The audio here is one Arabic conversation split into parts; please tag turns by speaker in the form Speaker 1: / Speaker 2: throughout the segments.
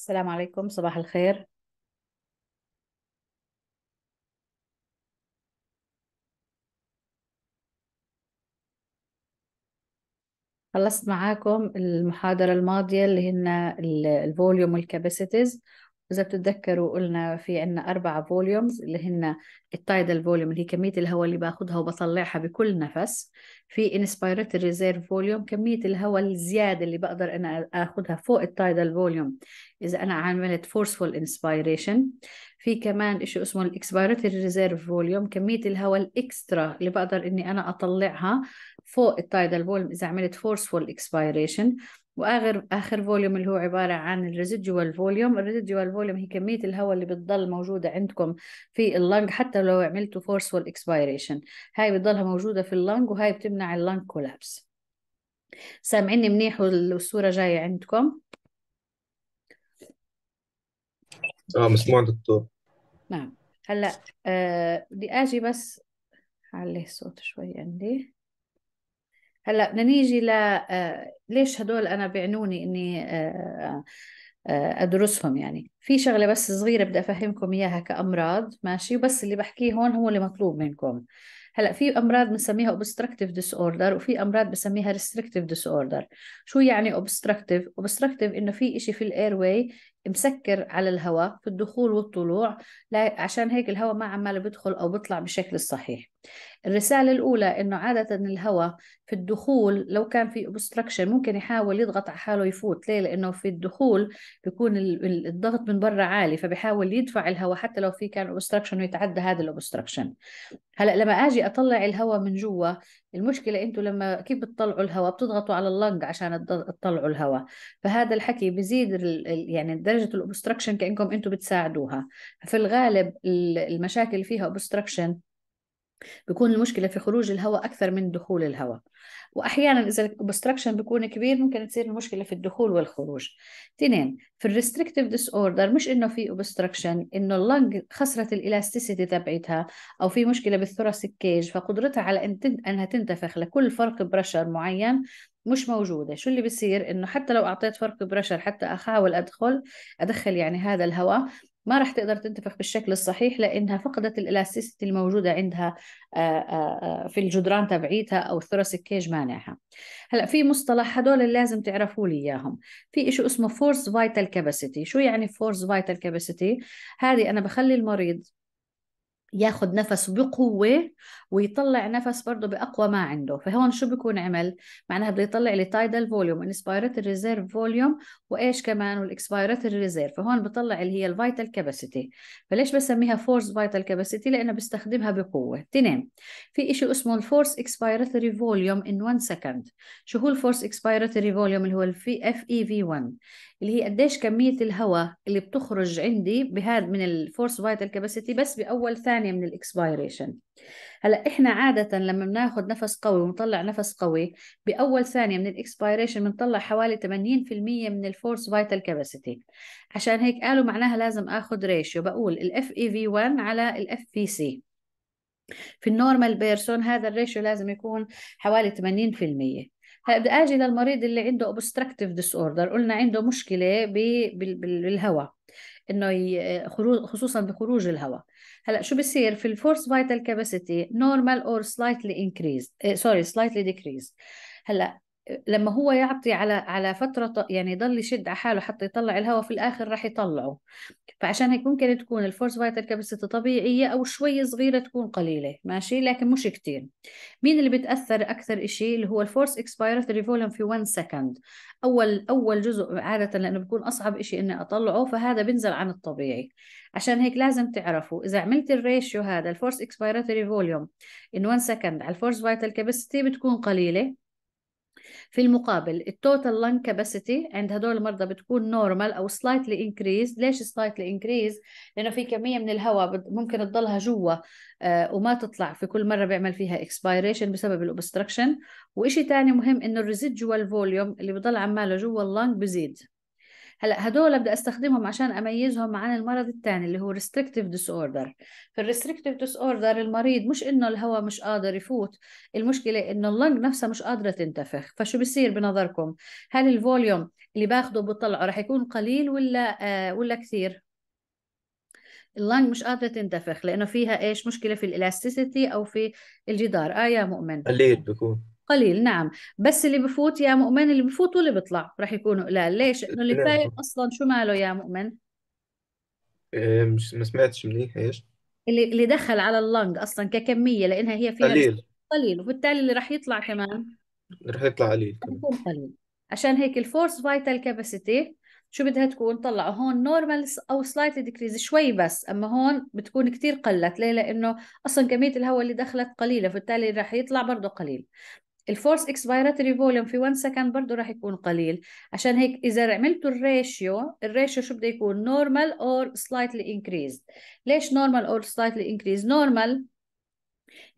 Speaker 1: السلام عليكم صباح الخير خلصت معاكم المحاضرة الماضية اللي هن الفوليوم والكاباسيتيز إذا بتتذكروا قلنا في عنا أربعة فوليومز اللي هن التايدال فوليوم اللي هي كمية الهواء اللي باخدها وبطلعها بكل نفس في انسبيرتوري ريزيرف فوليوم كمية الهواء الزيادة اللي بقدر أنا أخدها فوق التايدال فوليوم إذا أنا عملت فورسفول انسبيريشن في كمان شيء اسمه الاكسبيرتوري ريزيرف فوليوم كمية الهواء الإكسترا اللي بقدر إني أنا أطلعها فوق التايدال فوليوم إذا عملت فورسفول اكسبيريشن واخر اخر فوليوم اللي هو عباره عن الريزيدوال فوليوم الريزيدوال فوليوم هي كميه الهواء اللي بتضل موجوده عندكم في اللنج حتى لو عملتوا فورس اكسبيريشن هاي بتضلها موجوده في اللنج وهاي بتمنع اللنج كولابس سامعيني منيح والصوره جايه عندكم اه مسموع دكتور نعم هلا آه بدي اجي بس عليه الصوت شوي عندي هلا بدنا نيجي ل آه، ليش هدول انا بعنوني اني آه، آه، ادرسهم يعني في شغله بس صغيره بدي افهمكم اياها كامراض ماشي وبس اللي بحكيه هون هو اللي مطلوب منكم هلا في امراض بنسميها obstructive disorder اوردر وفي امراض بنسميها restrictive disorder اوردر شو يعني obstructive obstructive انه في شيء في الاير واي مسكر على الهواء في الدخول والطلوع عشان هيك الهواء ما عماله بيدخل او بيطلع بالشكل الصحيح الرسالة الأولى إنه عادة الهواء في الدخول لو كان في obstruction ممكن يحاول يضغط على حاله يفوت ليه؟ لأنه في الدخول بيكون الضغط من برا عالي فبيحاول يدفع الهواء حتى لو في كان obstruction ويتعدى هذا الاوبستراكشن هلا لما اجي اطلع الهواء من جوا المشكله انتم لما كيف بتطلعوا الهواء بتضغطوا على اللنج عشان تطلعوا الهواء فهذا الحكي بزيد يعني درجه الاوبستراكشن كانكم انتم بتساعدوها في الغالب المشاكل فيها اوبستراكشن بيكون المشكله في خروج الهواء اكثر من دخول الهواء واحيانا اذا الاوبستراكشن بيكون كبير ممكن تصير المشكله في الدخول والخروج اثنين في الريستريكتيف ديس اوردر مش انه في اوبستراكشن انه اللنج خسرت الالاستيسيتي تبعتها او في مشكله بالثوراسيك كيج فقدرتها على ان انها تنتفخ لكل فرق برشر معين مش موجوده شو اللي بصير انه حتى لو اعطيت فرق برشر حتى احاول ادخل ادخل يعني هذا الهواء ما راح تقدر تنتفخ بالشكل الصحيح لانها فقدت الالاستيسيتي الموجوده عندها آه، آه، آه، في الجدران تبعيتها او الثرس الكيج مانعها هلا في مصطلح هدول اللي لازم تعرفوا لي اياهم في شيء اسمه فورس فايتال كاباسيتي شو يعني فورس فايتال كاباسيتي هذه انا بخلي المريض ياخذ نفس بقوه ويطلع نفس برضه باقوى ما عنده فهون شو بيكون عمل معناها بده يطلع لي تايدال فوليوم انسبيراتوري ريزيرف فوليوم وايش كمان والاكسبيراتوري ريزيرف فهون بطلع اللي هي الفيتال كاباسيتي فليش بسميها فورس فيتال كاباسيتي لانه بستخدمها بقوه اثنين في شيء اسمه الفورس ري فوليوم ان 1 سكند شو هو الفورس ري فوليوم اللي هو الفي اف اي في 1 اللي هي قديش كميه الهواء اللي بتخرج عندي بهذا من الفورس فايتال كاباسيتي بس باول ثانيه من الاكسبيريشن هلا احنا عاده لما بناخذ نفس قوي ونطلع نفس قوي باول ثانيه من الاكسبيريشن بنطلع حوالي 80% من الفورس فايتال كاباسيتي عشان هيك قالوا معناها لازم اخذ ريشيو بقول الاف e اي في 1 على الاف FVC سي في النورمال بيرسون هذا الريشيو لازم يكون حوالي 80% بدي اجي للمريض اللي عنده اوبستراكتيف ديس اوردر قلنا عنده مشكله بالهواء انه خصوصا بخروج الهواء هلا شو بصير في الفورس فايتال كاباسيتي نورمال اور سلايتلي انكريز سوري سلايتلي ديكريز هلا لما هو يعطي على على فتره يعني يضل يشد على حاله حتى يطلع الهواء في الاخر راح يطلعه فعشان هيك ممكن تكون الفورس فايتال كابسيتي طبيعيه او شوي صغيره تكون قليله ماشي لكن مش كتير مين اللي بتاثر اكثر شيء اللي هو الفورس اكسبيراتوري فوليوم في 1 سكند اول اول جزء عاده لانه بيكون اصعب شيء اني اطلعه فهذا بينزل عن الطبيعي عشان هيك لازم تعرفوا اذا عملت الريشيو هذا الفورس اكسبيراتوري فوليوم ان 1 سكند على الفورس فايتال كابسيتي بتكون قليله في المقابل التوتال لانج كاباسيتي عند هدول المرضى بتكون نورمال او سلايتلي انكريز ليش سلايتلي انكريز لانه في كميه من الهواء ممكن تضلها جوا آه, وما تطلع في كل مره بيعمل فيها اكسبيريشن بسبب الاوبستراكشن وإشي تاني مهم انه الريزيدجوال فوليوم اللي بضل عماله جوا اللانج بزيد هلا هدول بدي استخدمهم عشان اميزهم عن المرض الثاني اللي هو ريستريكتيف ديس اوردر في الريستريكتيف ديس اوردر المريض مش انه الهواء مش قادر يفوت المشكله انه اللنج نفسها مش قادره تنتفخ فشو بصير بنظركم هل الفوليوم اللي باخده بطلعه رح يكون قليل ولا آه ولا كثير اللنج مش قادره تنتفخ لانه فيها ايش مشكله في الالاستيسيتي او في الجدار اه يا مؤمن قليل بيكون قليل نعم بس اللي بفوت يا مؤمن اللي بفوت واللي بيطلع رح يكونوا قلال ليش انه اللي إيه. فايت اصلا شو ماله يا مؤمن إيه، مش ما سمعتش منيح ايش اللي اللي دخل على اللنج اصلا ككميه لانها هي فيها قليل قليل وبالتالي اللي رح يطلع كمان رح يطلع قليل رح كمان يكون قليل عشان هيك الفورس فايتال كاباسيتي شو بدها تكون طلعوا هون نورمال او سلايت ديكريز شوي بس اما هون بتكون كتير قلت ليه لانه اصلا كميه الهواء اللي دخلت قليله فبالتالي رح يطلع برضه قليل الفورس اكسبيراتوري فوليوم في 1 سكند برضه راح يكون قليل عشان هيك اذا عملتوا الريشيو الريشيو شو بده يكون نورمال اور سلايتلي انكريز ليش نورمال اور سلايتلي انكريز نورمال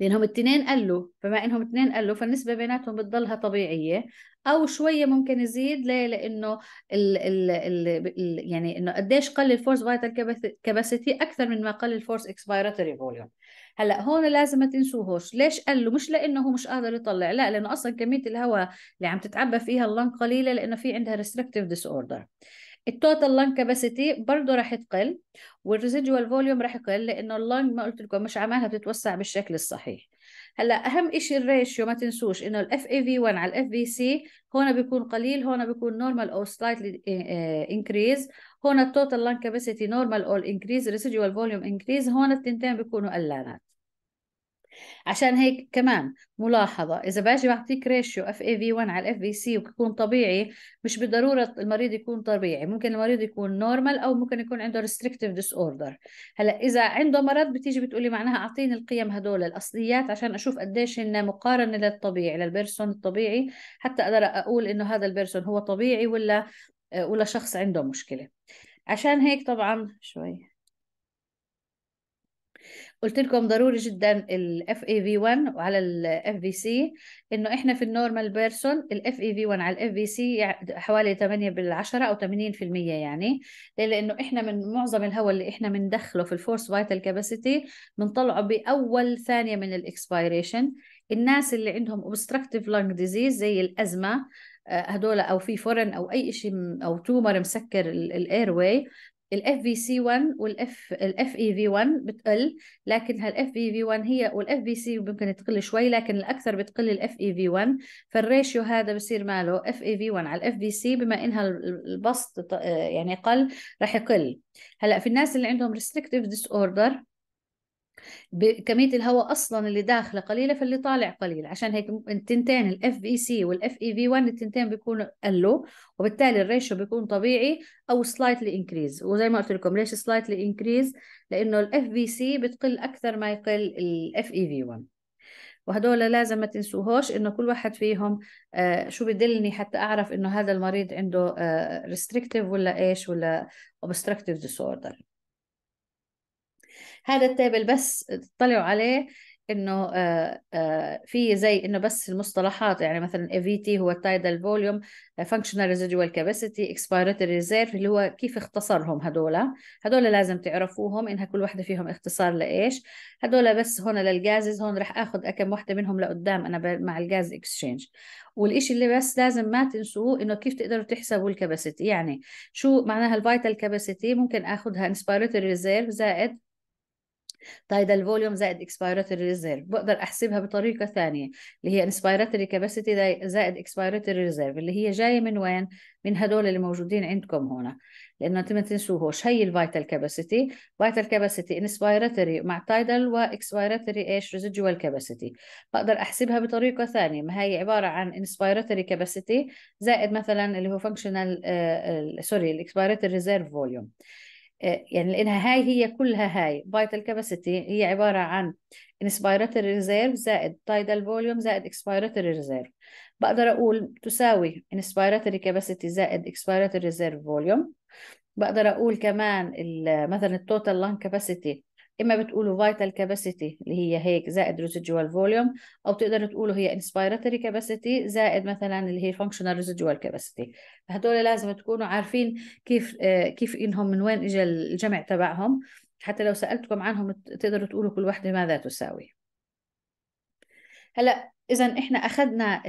Speaker 1: لانهم الاثنين قلوا بما انهم الاثنين قلوا فالنسبه بيناتهم بتضلها طبيعيه او شويه ممكن يزيد ليه لانه الـ الـ الـ الـ يعني انه قديش قل الفورس فايتال كاباسيتي اكثر من ما قل الفورس اكسبيراتوري فوليوم هلا هون لازم ما تنسوهوش ليش قال له مش لانه هو مش قادر يطلع لا لانه اصلا كميه الهواء اللي عم تتعبى فيها اللنج قليله لانه في عندها ريستريكتيف ديس اوردر التوتال لانج كاباسيتي برضه راح تقل والريزيدوال فوليوم راح يقل لانه اللانج ما قلت لكم مش عمالها بتتوسع بالشكل الصحيح هلا اهم شيء الريشيو ما تنسوش انه الاف اي في 1 على الاف في سي هون بيكون قليل هون بيكون نورمال او سلايتلي انكريز هون التوتال لان كاباسيتي نورمال اول انكريز ريسيدوال فوليوم انكريز هون التنتين بيكونوا قلالات عشان هيك كمان ملاحظة إذا باجي بعطيك ريشيو اف اي في 1 على الاف في سي وبكون طبيعي مش بالضرورة المريض يكون طبيعي ممكن المريض يكون نورمال أو ممكن يكون عنده ريستريكتيف ديس اوردر هلا إذا عنده مرض بتيجي بتقولي معناها أعطيني القيم هدول الأصليات عشان أشوف قديش هن مقارنة للطبيعي للبيرسون الطبيعي حتى أقدر أقول إنه هذا البيرسون هو طبيعي ولا آه، ولا شخص عنده مشكلة عشان هيك طبعا شوي قلت لكم ضروري جدا الاف اي في 1 وعلى الاف في سي انه احنا في النورمال بيرسون الاف اي في 1 على الاف في سي حوالي 8 بالعشرة او 80% يعني ليه لانه احنا من معظم الهواء اللي احنا بندخله في الفورس فايتال كاباسيتي بنطلعه باول ثانيه من الاكسبيريشن الناس اللي عندهم obstructive lung disease زي الأزمة هدول او في فرن او اي شيء او تومر مسكر الاير واي الاف في سي 1 والاف الاف اي في 1 بتقل لكن هالاف بي في 1 هي والاف في سي ممكن تقل شوي لكن الاكثر بتقل الاف اي في e 1 فالريشيو هذا بصير ماله اف اي e في 1 على الاف في سي بما انها البسط آه، يعني قل رح يقل هلا في الناس اللي عندهم ريستريكتيف ديس اوردر كميه الهواء اصلا اللي داخله قليله فاللي طالع قليل عشان هيك التنتين الاف بي سي والاف اي في 1 التنتين بيكونوا قلوا وبالتالي الريشيو بيكون طبيعي او سلايتلي انكريز وزي ما قلت لكم ليش سلايتلي انكريز لانه الاف بي سي بتقل اكثر ما يقل الاف اي في 1 وهدول لازم ما تنسوهوش انه كل واحد فيهم آه شو بدلني حتى اعرف انه هذا المريض عنده ريستريكتيف آه، ولا ايش ولا اوبستركتيف ديسوردر هذا التيبل بس تطلعوا عليه انه آه، آه، في زي انه بس المصطلحات يعني مثلا اي في تي هو التايدل فوليوم فانكشنال ريزيدوال كاباسيتي اكسبيرتوري ريزيرف اللي هو كيف اختصرهم هدول هدول لازم تعرفوهم انها كل وحده فيهم اختصار لايش هدول بس هون للجازز هون رح اخذ كم وحده منهم لقدام انا مع الجاز اكسشينج والإشي اللي بس لازم ما تنسوه انه كيف تقدروا تحسبوا الكباسيتي يعني شو معناها الفيتال كاباسيتي ممكن اخذها انسبيرتوري ريزيرف زائد طيب، ده الفوليوم زائد اكسبيراتوري ريزيرف بقدر احسبها بطريقه ثانيه اللي هي انسبيراتوري كاباسيتي زائد اكسبيراتوري ريزيرف اللي هي جايه من وين من هدول اللي موجودين عندكم هنا لانه انتم ما تنسوهوش هي الفيتال كاباسيتي فيتال كاباسيتي انسبيراتوري مع تايدل واكسبيراتوري ايش ريزيدوال كاباسيتي بقدر احسبها بطريقه ثانيه ما هي عباره عن انسبيراتوري كاباسيتي زائد مثلا اللي هو فانكشنال سوري الاكسبيراتوري ريزيرف فوليوم يعني لانها هاي هي كلها هاي فايتال كاباسيتي هي عباره عن انسبيراتوري ريزيرف زائد تايدال فوليوم زائد اكسبيراتوري ريزيرف بقدر اقول تساوي انسبيراتوري كاباسيتي زائد اكسبيراتوري ريزيرف فوليوم بقدر اقول كمان مثلا التوتال لانج كاباسيتي اما بتقولوا فايتال كاباسيتي اللي هي هيك زائد ريزيدوال فوليوم او بتقدروا تقولوا هي انسبيراتوري كاباسيتي زائد مثلا اللي هي فانكشنال ريزيدوال كاباسيتي فهدول لازم تكونوا عارفين كيف آه، كيف انهم من وين اجى الجمع تبعهم حتى لو سالتكم عنهم تقدروا تقولوا كل وحده ماذا تساوي هلا اذا احنا اخذنا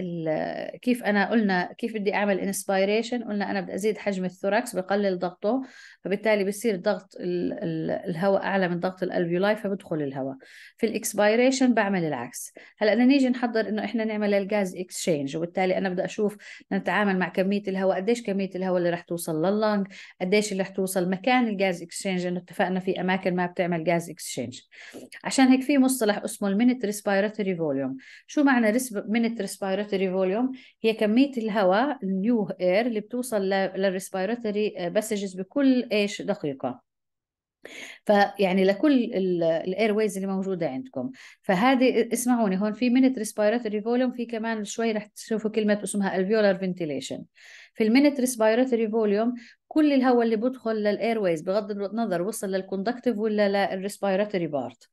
Speaker 1: كيف انا قلنا كيف بدي اعمل انسبيريشن قلنا انا بدي ازيد حجم الثوركس بقلل ضغطه فبالتالي بصير ضغط الهواء اعلى من ضغط الالفيولاي فبدخل الهواء في الاكسبيريشن بعمل العكس هلا بدنا نيجي نحضر انه احنا نعمل الغاز اكسشينج وبالتالي انا بدي اشوف نتعامل مع كميه الهواء قديش كميه الهواء اللي رح توصل لللنج قديش اللي رح توصل مكان الغاز اكسشينج انه اتفقنا في اماكن ما بتعمل غاز اكسشينج عشان هيك في مصطلح اسمه المينت ريسبيراتوري فوليوم شو معنى معنى minute respiratory volume هي كمية الهواء النيو اير اللي بتوصل للريسبيراتوري آه، باسجز بكل ايش دقيقة فيعني لكل الاير ويز اللي موجوده عندكم فهذه اسمعوني هون في منت ريسبيراتوري فوليوم في كمان شوي رح تشوفوا كلمه اسمها الفيولار فنتيليشن في المينت ريسبيراتوري فوليوم كل الهواء اللي بيدخل ويز بغض النظر وصل للكوندكتيف ولا للريسبيراتوري بارت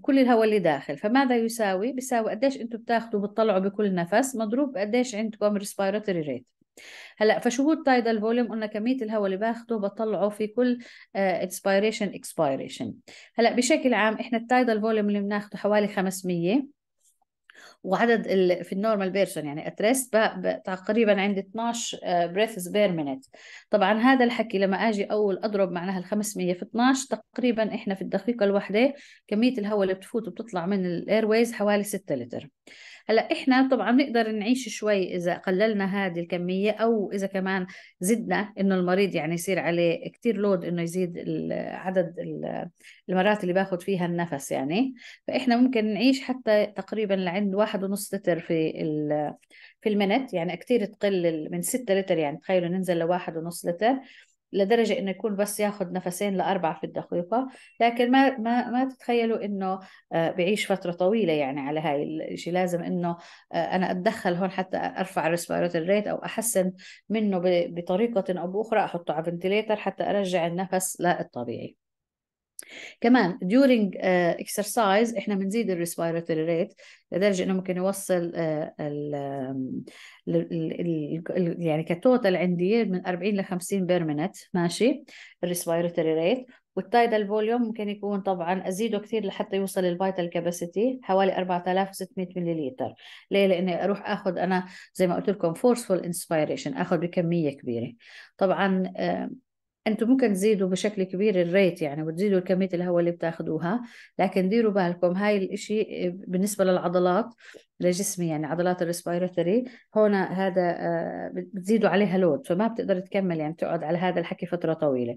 Speaker 1: كل الهواء اللي داخل فماذا يساوي بيساوي قديش انتم بتاخذوا بتطلعوا بكل نفس مضروب قديش عندكم ريسبيراتوري ريت هلا فشو هو التايدال فوليوم قلنا كميه الهواء اللي باخده بطلعه في كل اكسبيريشن آه، اكسبيريشن هلا بشكل عام احنا التايدال فوليوم اللي بناخده حوالي 500 وعدد ال... في النورمال بيرسون يعني اتريست تقريبا عند 12 بريثز بير مينيت طبعا هذا الحكي لما اجي اول اضرب معناها ال 500 في 12 تقريبا احنا في الدقيقه الواحده كميه الهواء اللي بتفوت وبتطلع من الاير ويز حوالي 6 لتر هلا احنا طبعا بنقدر نعيش شوي اذا قللنا هذه الكميه او اذا كمان زدنا انه المريض يعني يصير عليه كثير لود انه يزيد عدد المرات اللي باخذ فيها النفس يعني فاحنا ممكن نعيش حتى تقريبا لعند واحد ونص لتر في في المنت يعني كثير تقل من 6 لتر يعني تخيلوا ننزل لواحد ونص لتر لدرجه انه يكون بس ياخذ نفسين لاربعه في الدقيقه لكن ما ما ما تتخيلوا انه آه، بعيش فتره طويله يعني على هاي الشيء لازم انه آه، انا اتدخل هون حتى ارفع ريسبيراتوري ريت او احسن منه بطريقه او باخرى احطه على فنتليتر حتى ارجع النفس للطبيعي كمان during uh, exercise احنا بنزيد respiratory ريت لدرجه انه ممكن يوصل آه، ال ال يعني كتوتال عندي من 40 ل 50 بير مينت ماشي respiratory ريت والتايدال فوليوم ممكن يكون طبعا ازيده كثير لحتى يوصل الفيتال كاباسيتي حوالي 4600 مللتر ليه لاني اروح اخذ انا زي ما قلت لكم فورسفول انسبيريشن اخذ بكميه كبيره طبعا انتم ممكن تزيدوا بشكل كبير الريت يعني وتزيدوا كميه الهواء اللي بتاخذوها لكن ديروا بالكم هاي الاشي بالنسبه للعضلات لجسمي يعني عضلات الريسبيرتوري هون هذا آه، بتزيدوا عليها لود فما بتقدر تكمل يعني تقعد على هذا الحكي فتره طويله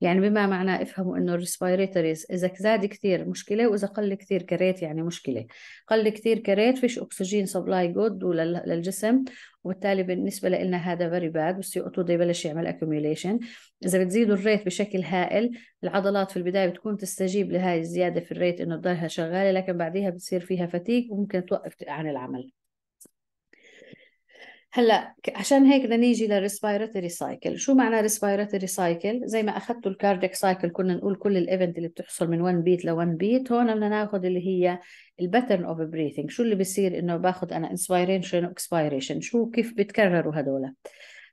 Speaker 1: يعني بما معناه افهموا انه الريسبيراتوريز اذا زاد كثير مشكله واذا قل كثير كريت يعني مشكله قل كثير كريت فيش اكسجين سبلاي جود للجسم وبالتالي بالنسبه لنا هذا فيري باد والسي او 2 يبلش يعمل اكيوميوليشن اذا بتزيدوا الريت بشكل هائل العضلات في البدايه بتكون تستجيب لهي الزياده في الريت انه تضلها شغاله لكن بعديها بتصير فيها فتيك وممكن توقف عن العمل هلا عشان هيك بدنا نيجي للريسبيراتوري سايكل شو معنى ريسبيراتوري سايكل زي ما اخذتوا الكارديك سايكل كنا نقول كل الايفنت اللي بتحصل من 1 بيت ل 1 بيت هون بدنا ناخذ اللي هي الباترن اوف بريثنج شو اللي بيصير انه باخذ انا انسبيريشن واكسبيريشن شو كيف بيتكرروا هدول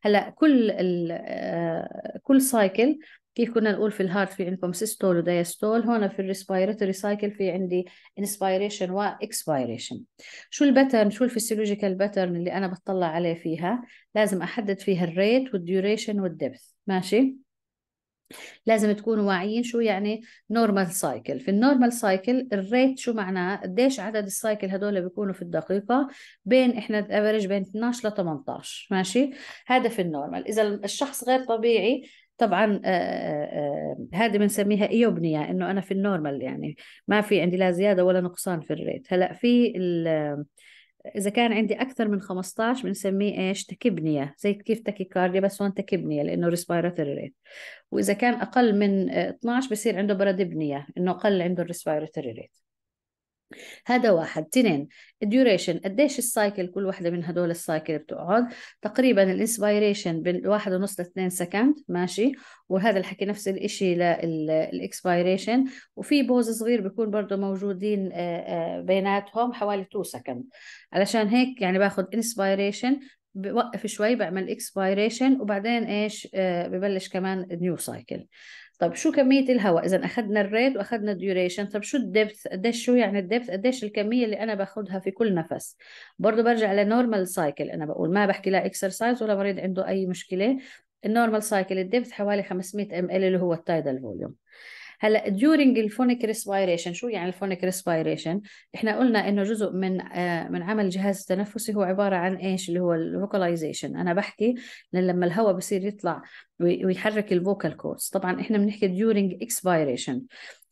Speaker 1: هلا كل آه، كل سايكل كيف كنا نقول في الهارت في عندكم سيستول ودايستول هون في الريسبيراتوري سايكل في عندي انسبيريشن واكسبيريشن شو الباترن شو الفسيولوجيكال باترن اللي انا بطلع عليه فيها لازم احدد فيها الريت والديوريشن والدبث ماشي لازم تكونوا واعيين شو يعني نورمال سايكل في النورمال سايكل الريت شو معناه قديش عدد السايكل هدول بيكونوا في الدقيقه بين احنا الافرج بين 12 ل 18 ماشي هذا في النورمال اذا الشخص غير طبيعي طبعا آه، آه، آه، هذه بنسميها ايوبنيا انه انا في النورمال يعني ما في عندي لا زياده ولا نقصان في الريت هلا في اذا كان عندي اكثر من 15 بنسميه ايش تكبنيه زي كيف تكيكارديا بس هون تكبنيه لانه ريسبيراتوري ريت واذا كان اقل من 12 بصير عنده برادبنيه انه اقل عنده الريسبيراتوري ريت هذا واحد تنين الديوريشن قديش السايكل كل وحدة من هدول السايكل بتقعد تقريبا الانسبيريشن بين واحد ونص لاثنين سكند ماشي وهذا الحكي نفس الاشي للاكسبيريشن وفي بوز صغير بيكون برضه موجودين آه، آه، بيناتهم حوالي 2 سكند علشان هيك يعني باخذ انسبيريشن بوقف شوي بعمل اكسبيريشن وبعدين ايش آه، ببلش كمان نيو سايكل طب شو كمية الهواء إذا أخذنا الريت وأخذنا الديوريشن طب شو الدبث قديش شو يعني الدبث قديش الكمية اللي أنا باخذها في كل نفس برضه برجع لنورمال سايكل أنا بقول ما بحكي لا اكسرسايز ولا مريض عنده أي مشكلة النورمال سايكل الدبث حوالي 500 ام ال اللي هو التايدال فوليوم هلا during الفونيك respiration شو يعني الفونيك respiration احنا قلنا انه جزء من آه، من عمل الجهاز التنفسي هو عباره عن ايش اللي هو الفوكاليزيشن انا بحكي لما الهواء بصير يطلع ويحرك الفوكال كورس طبعا احنا بنحكي during expiration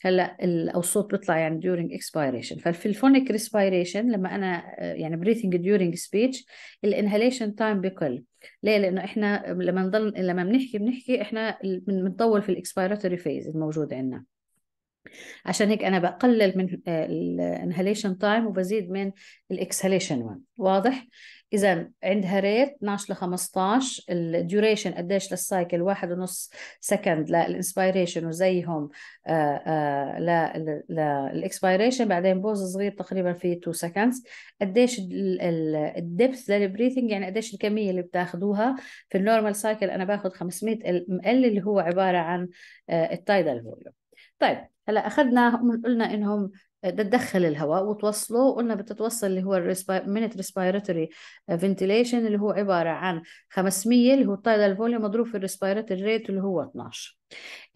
Speaker 1: هلا او الصوت بيطلع يعني during expiration فالفلفونيك respiration لما انا آه، يعني breathing during speech الانهاليشن تايم بقل ليه لانه احنا لما نضل لما بنحكي بنحكي احنا بنطول في الاكسبيراتوري فيز الموجود عندنا عشان هيك انا بقلل من آه، الانهاليشن تايم وبزيد من الاكسهاليشن وان واضح اذا عندها ريت 12 ل 15 الديوريشن قديش للسايكل واحد ونص سكند للانسبيريشن وزيهم آه، آه، للاكسبيريشن بعدين بوز صغير تقريبا في 2 سكندز قديش الدبث للبريثنج يعني قديش الكميه اللي بتاخذوها في النورمال سايكل انا باخذ 500 ام ال اللي هو عباره عن التايدال فوليوم طيب هلا اخذنا قلنا انهم بتدخل الهواء وتوصله قلنا بتتوصل اللي هو المينت ريسبيراتوري فنتيليشن اللي هو عباره عن 500 اللي هو التايدال فوليوم مضروب في الريسبيرتوري ريت اللي هو 12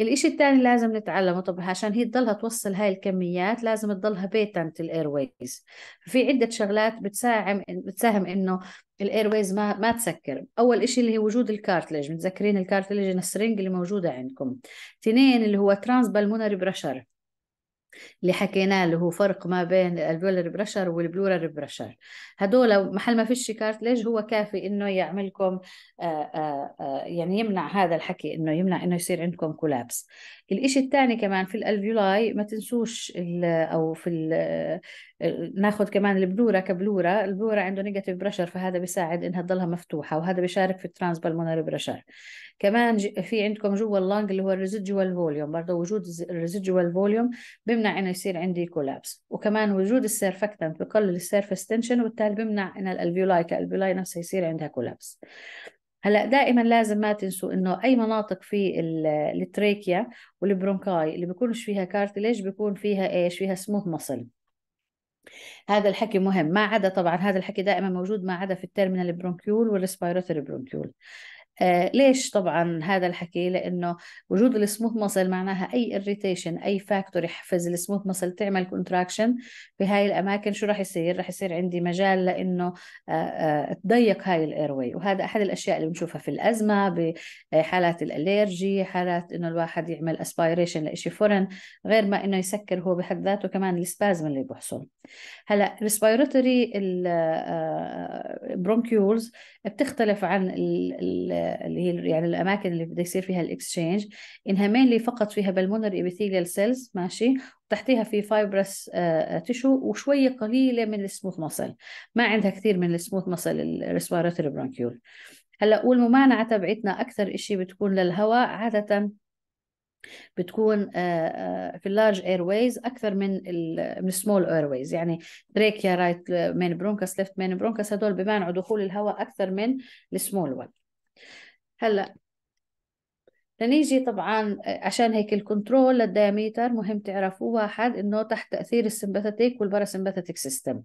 Speaker 1: الإشي الثاني لازم نتعلمه طب عشان هي تضلها توصل هاي الكميات لازم تضلها بيتنت الاير ويز في عدة شغلات بتساهم بتساهم إنه الاير ويز ما ما تسكر اول شيء اللي هي وجود الكارتلج متذكرين الكارتلج السرنج اللي موجوده عندكم اثنين اللي هو ترانس بالمونري بريشر اللي حكيناه اللي هو فرق ما بين الدولار بريشر والبلورر بريشر هدول محل ما فيش كارتليج هو كافي انه يعملكم آآ آه، آآ آه، آه، يعني يمنع هذا الحكي انه يمنع انه يصير عندكم كولابس الإشي الثاني كمان في الألفيولاي ما تنسوش أو في ناخذ كمان البلورة كبلورة البلورة عنده نيجاتيف بريشر فهذا بيساعد إنها تضلها مفتوحة وهذا بيشارك في الترانس بالمونري بريشر كمان في عندكم جوا اللانج اللي هو الريزيدوال فوليوم برضه وجود الريزيدوال فوليوم بيمنع إنه يصير عندي كولابس وكمان وجود السيرفكتنت بقلل السيرفس تنشن وبالتالي بيمنع إن الألفيولاي كالفيولاي نفسها يصير عندها كولابس هلا دائما لازم ما تنسوا انه اي مناطق في التريكيا والبرونكاي اللي بيكونش فيها كارتليج بيكون فيها ايش فيها سموث مصل هذا الحكي مهم ما عدا طبعا هذا الحكي دائما موجود ما عدا في التيرمينال برونكيول والريسبيراتوري برونكيول آه، ليش طبعا هذا الحكي لانه وجود السموث مسل معناها اي اريتيشن اي فاكتور يحفز السموث مسل تعمل كونتراكشن بهاي الاماكن شو راح يصير راح يصير عندي مجال لانه آه، آه، تضيق هاي الايروي وهذا احد الاشياء اللي بنشوفها في الازمه بحالات الالرجي حالات انه الواحد يعمل اسبايريشن لإشي فورن غير ما انه يسكر هو بحد ذاته كمان السبازم اللي بيحصل هلا الريسبيرتوري البرونكيولز بتختلف عن ال اللي هي يعني الاماكن اللي بده يصير فيها الاكسشينج انها مينلي فقط فيها بالمونر ابيثيليال سيلز ماشي وتحتيها في فايبرس آه، تيشو آه، وشويه قليله من السموث مصل ما عندها كثير من السموث مصل الريسبيراتوري برانكيول هلا والممانعه تبعتنا اكثر شيء بتكون للهواء عاده بتكون آه، في اللارج ايرويز اكثر من من السمول ايرويز يعني تريكيا رايت مين برونكس ليفت مين برونكس هدول بمانعوا دخول الهواء اكثر من السمول وان هلا لنيجي طبعا آه، عشان هيك الكنترول للدياميتر مهم تعرفوا واحد انه تحت تاثير السمباثيتيك والباراسمباثيتيك سيستم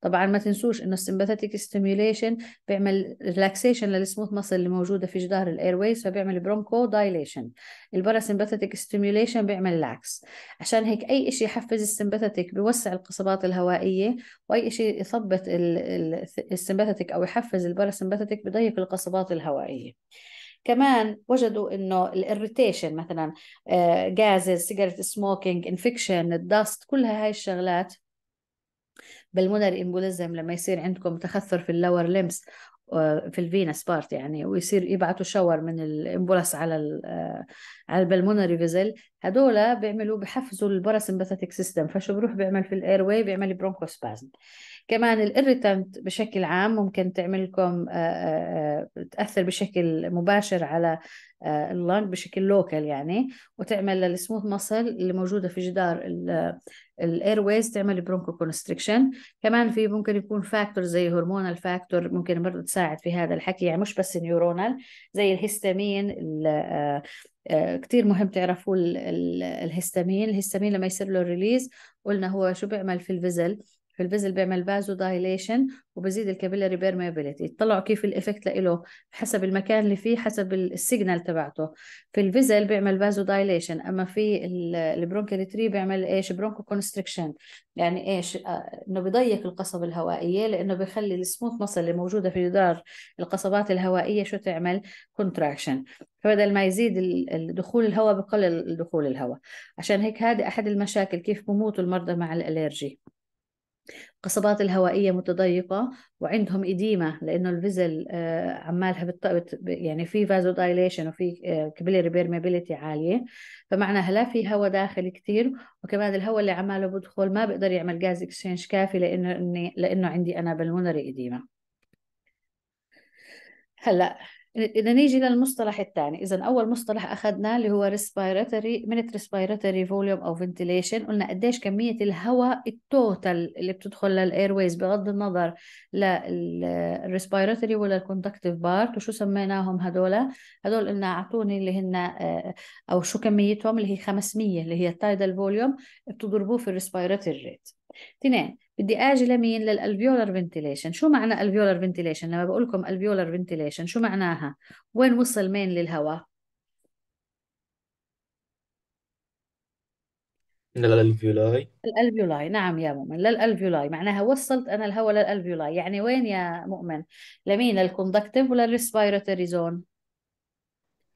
Speaker 1: طبعا ما تنسوش انه السمباثيتيك ستيميوليشن بيعمل ريلاكسيشن للسموث مصل اللي موجوده في جدار الاير ويز فبيعمل برونكو دايليشن الباراسمباثيتيك ستيميوليشن بيعمل لاكس عشان هيك اي شيء يحفز السمباثيتيك بيوسع القصبات الهوائيه واي شيء يثبط السمباثيتيك او يحفز الباراسمباثيتيك بضيق القصبات الهوائيه كمان وجدوا انه الاريتيشن مثلا غازز سيجارت سموكينج انفكشن الدست كل هاي الشغلات بالمونر امبوليزم لما يصير عندكم تخثر في اللور لمس في الفينس بارت يعني ويصير يبعثوا شاور من الامبولس على آه، على البلمونري فيزل هدول بيعملوا بحفزوا الباراسمباثيك سيستم فشو بروح بيعمل في الاير واي بيعمل برونكوسبازم كمان الاريتانت بشكل عام ممكن تعمل لكم آه، آه، تاثر بشكل مباشر على آه، اللنج بشكل لوكال يعني وتعمل للسموث مصل اللي موجوده في جدار الاير ويز تعمل برونكو كونستريكشن كمان في ممكن يكون فاكتور زي هرمونال فاكتور ممكن برضه تساعد في هذا الحكي يعني مش بس نيورونال زي الهستامين آه، آه، كتير مهم تعرفوا الهستامين الهستامين لما يصير له ريليز قلنا هو شو بيعمل في الفيزل في فالبزل بيعمل بازو دايليشن وبزيد الكابيلاري بيرميابيليتي طلعوا كيف الايفكت له حسب المكان اللي فيه حسب السيجنال تبعته في الفيزل بيعمل بازو دايليشن اما في البرونكيال تري بيعمل ايش برونكو كونستريكشن يعني ايش آه، انه بضيق القصبة الهوائية لانه بخلي السموث مصل اللي موجودة في جدار القصبات الهوائية شو تعمل كونتراكشن فبدل ما يزيد دخول الهواء بقلل دخول الهواء عشان هيك هذه احد المشاكل كيف بموتوا المرضى مع الالرجي قصبات الهوائية متضيقة وعندهم إديمة لأنه الفيزل آه، عمالها بت... يعني في فازو دايليشن وفي كبليري آه، بيرميبيليتي عالية فمعناها لا في هواء داخل كتير وكمان الهواء اللي عماله بدخل ما بقدر يعمل جاز اكسشينج كافي لأنه لأنه عندي أنا بالمونري إديمة هلا بدنا نيجي للمصطلح الثاني اذا اول مصطلح اخذناه اللي هو ريسبيراتوري منت ريسبيراتوري فوليوم او فنتيليشن قلنا قديش كميه الهواء التوتال اللي بتدخل للاير ويز بغض النظر للريسبيراتوري ولا الكوندكتيف بارت وشو سميناهم هدول هدول قلنا اعطوني اللي هن آه، او شو كميتهم اللي هي 500 اللي هي التايدال فوليوم بتضربوه في الريسبيراتوري ريت اثنين بدي اجي لمين للالفيولر فنتيليشن شو معنى الفيولر فنتيليشن لما بقول لكم الفيولر فنتيليشن شو معناها وين وصل مين للهواء للالفيولاي الالفيولاي نعم يا مؤمن للالفيولاي معناها وصلت انا الهواء للالفيولاي يعني وين يا مؤمن لمين للكوندكتيف ولا للريسبيراتوري زون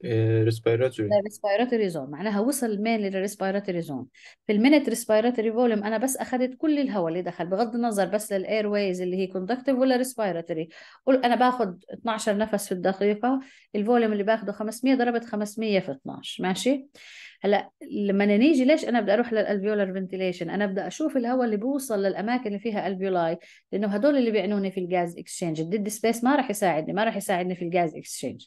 Speaker 1: آه، respiratory ريسبيراتوري زون معناها وصل مين للريسبيراتوري زون في المينت ريسبيراتوري فوليوم انا بس اخذت كل الهواء اللي دخل بغض النظر بس للاير ويز اللي هي كوندكتيف ولا ريسبيراتوري قول انا باخذ 12 نفس في الدقيقه الفوليوم اللي باخذه 500 ضربت 500 في 12 ماشي هلا لما أنا نيجي ليش انا بدي اروح للالفيولار فنتيليشن انا بدي اشوف الهواء اللي بوصل للاماكن اللي فيها الفيولاي لانه هدول اللي بيعنوني في الجاز اكسشينج الديد سبيس ما راح يساعدني ما راح يساعدني في الجاز اكسشينج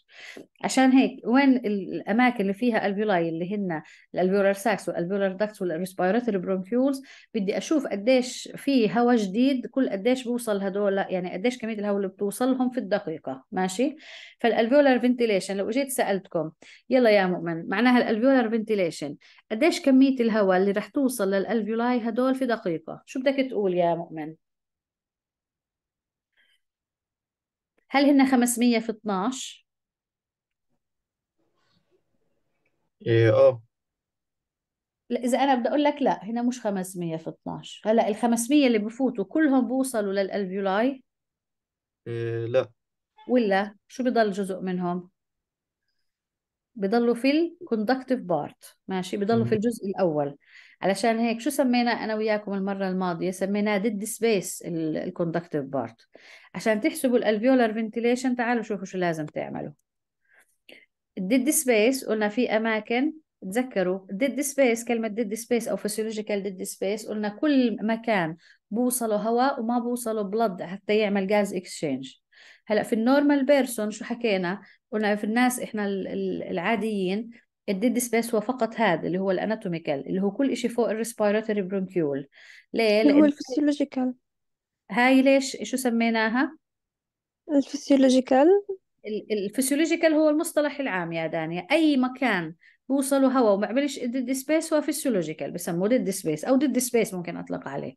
Speaker 1: عشان هيك وين الاماكن اللي فيها الفيولاي اللي هن الالفيولار ساكس والالفيولار داكتس والريسبيراتوري برونكيولز بدي اشوف قديش في هواء جديد كل قديش بوصل هدول يعني قديش كميه الهواء اللي بتوصلهم في الدقيقه ماشي فالالفيولار فنتيليشن لو اجيت سالتكم يلا يا مؤمن معناها الالفيولار فنتيليشن سيركيليشن قديش كمية الهواء اللي رح توصل للألفيولاي هدول في دقيقة شو بدك تقول يا مؤمن هل هن 500 في 12 ايه اه لا اذا انا بدي اقول لك لا هنا مش 500 في 12 هلا ال 500 اللي بفوتوا كلهم بوصلوا للالفيولاي إيه لا ولا شو بضل جزء منهم بضلوا في الكوندكتيف بارت ماشي بضلوا في الجزء الاول علشان هيك شو سمينا انا وياكم المره الماضيه سميناه ديد سبيس الكوندكتيف بارت عشان تحسبوا الالفيولار فنتيليشن تعالوا شوفوا شو لازم تعملوا الديد سبيس قلنا في اماكن تذكروا ديد سبيس كلمة ديد سبيس أو فسيولوجيكال ديد سبيس قلنا كل مكان بوصله هواء وما بوصله بلد حتى يعمل جاز اكسشينج هلا في النورمال بيرسون شو حكينا قلنا في الناس احنا العاديين الديد سبيس هو فقط هذا اللي هو الاناتوميكال اللي هو كل شيء فوق الريسبيراتوري برونكيول ليه اللي هو الفسيولوجيكال هاي ليش شو سميناها الفسيولوجيكال الفسيولوجيكال هو المصطلح العام يا دانيا اي مكان بوصلوا هواء وما عملش ديد سبيس هو فسيولوجيكال بسموه ديد سبيس او ديد سبيس ممكن اطلق عليه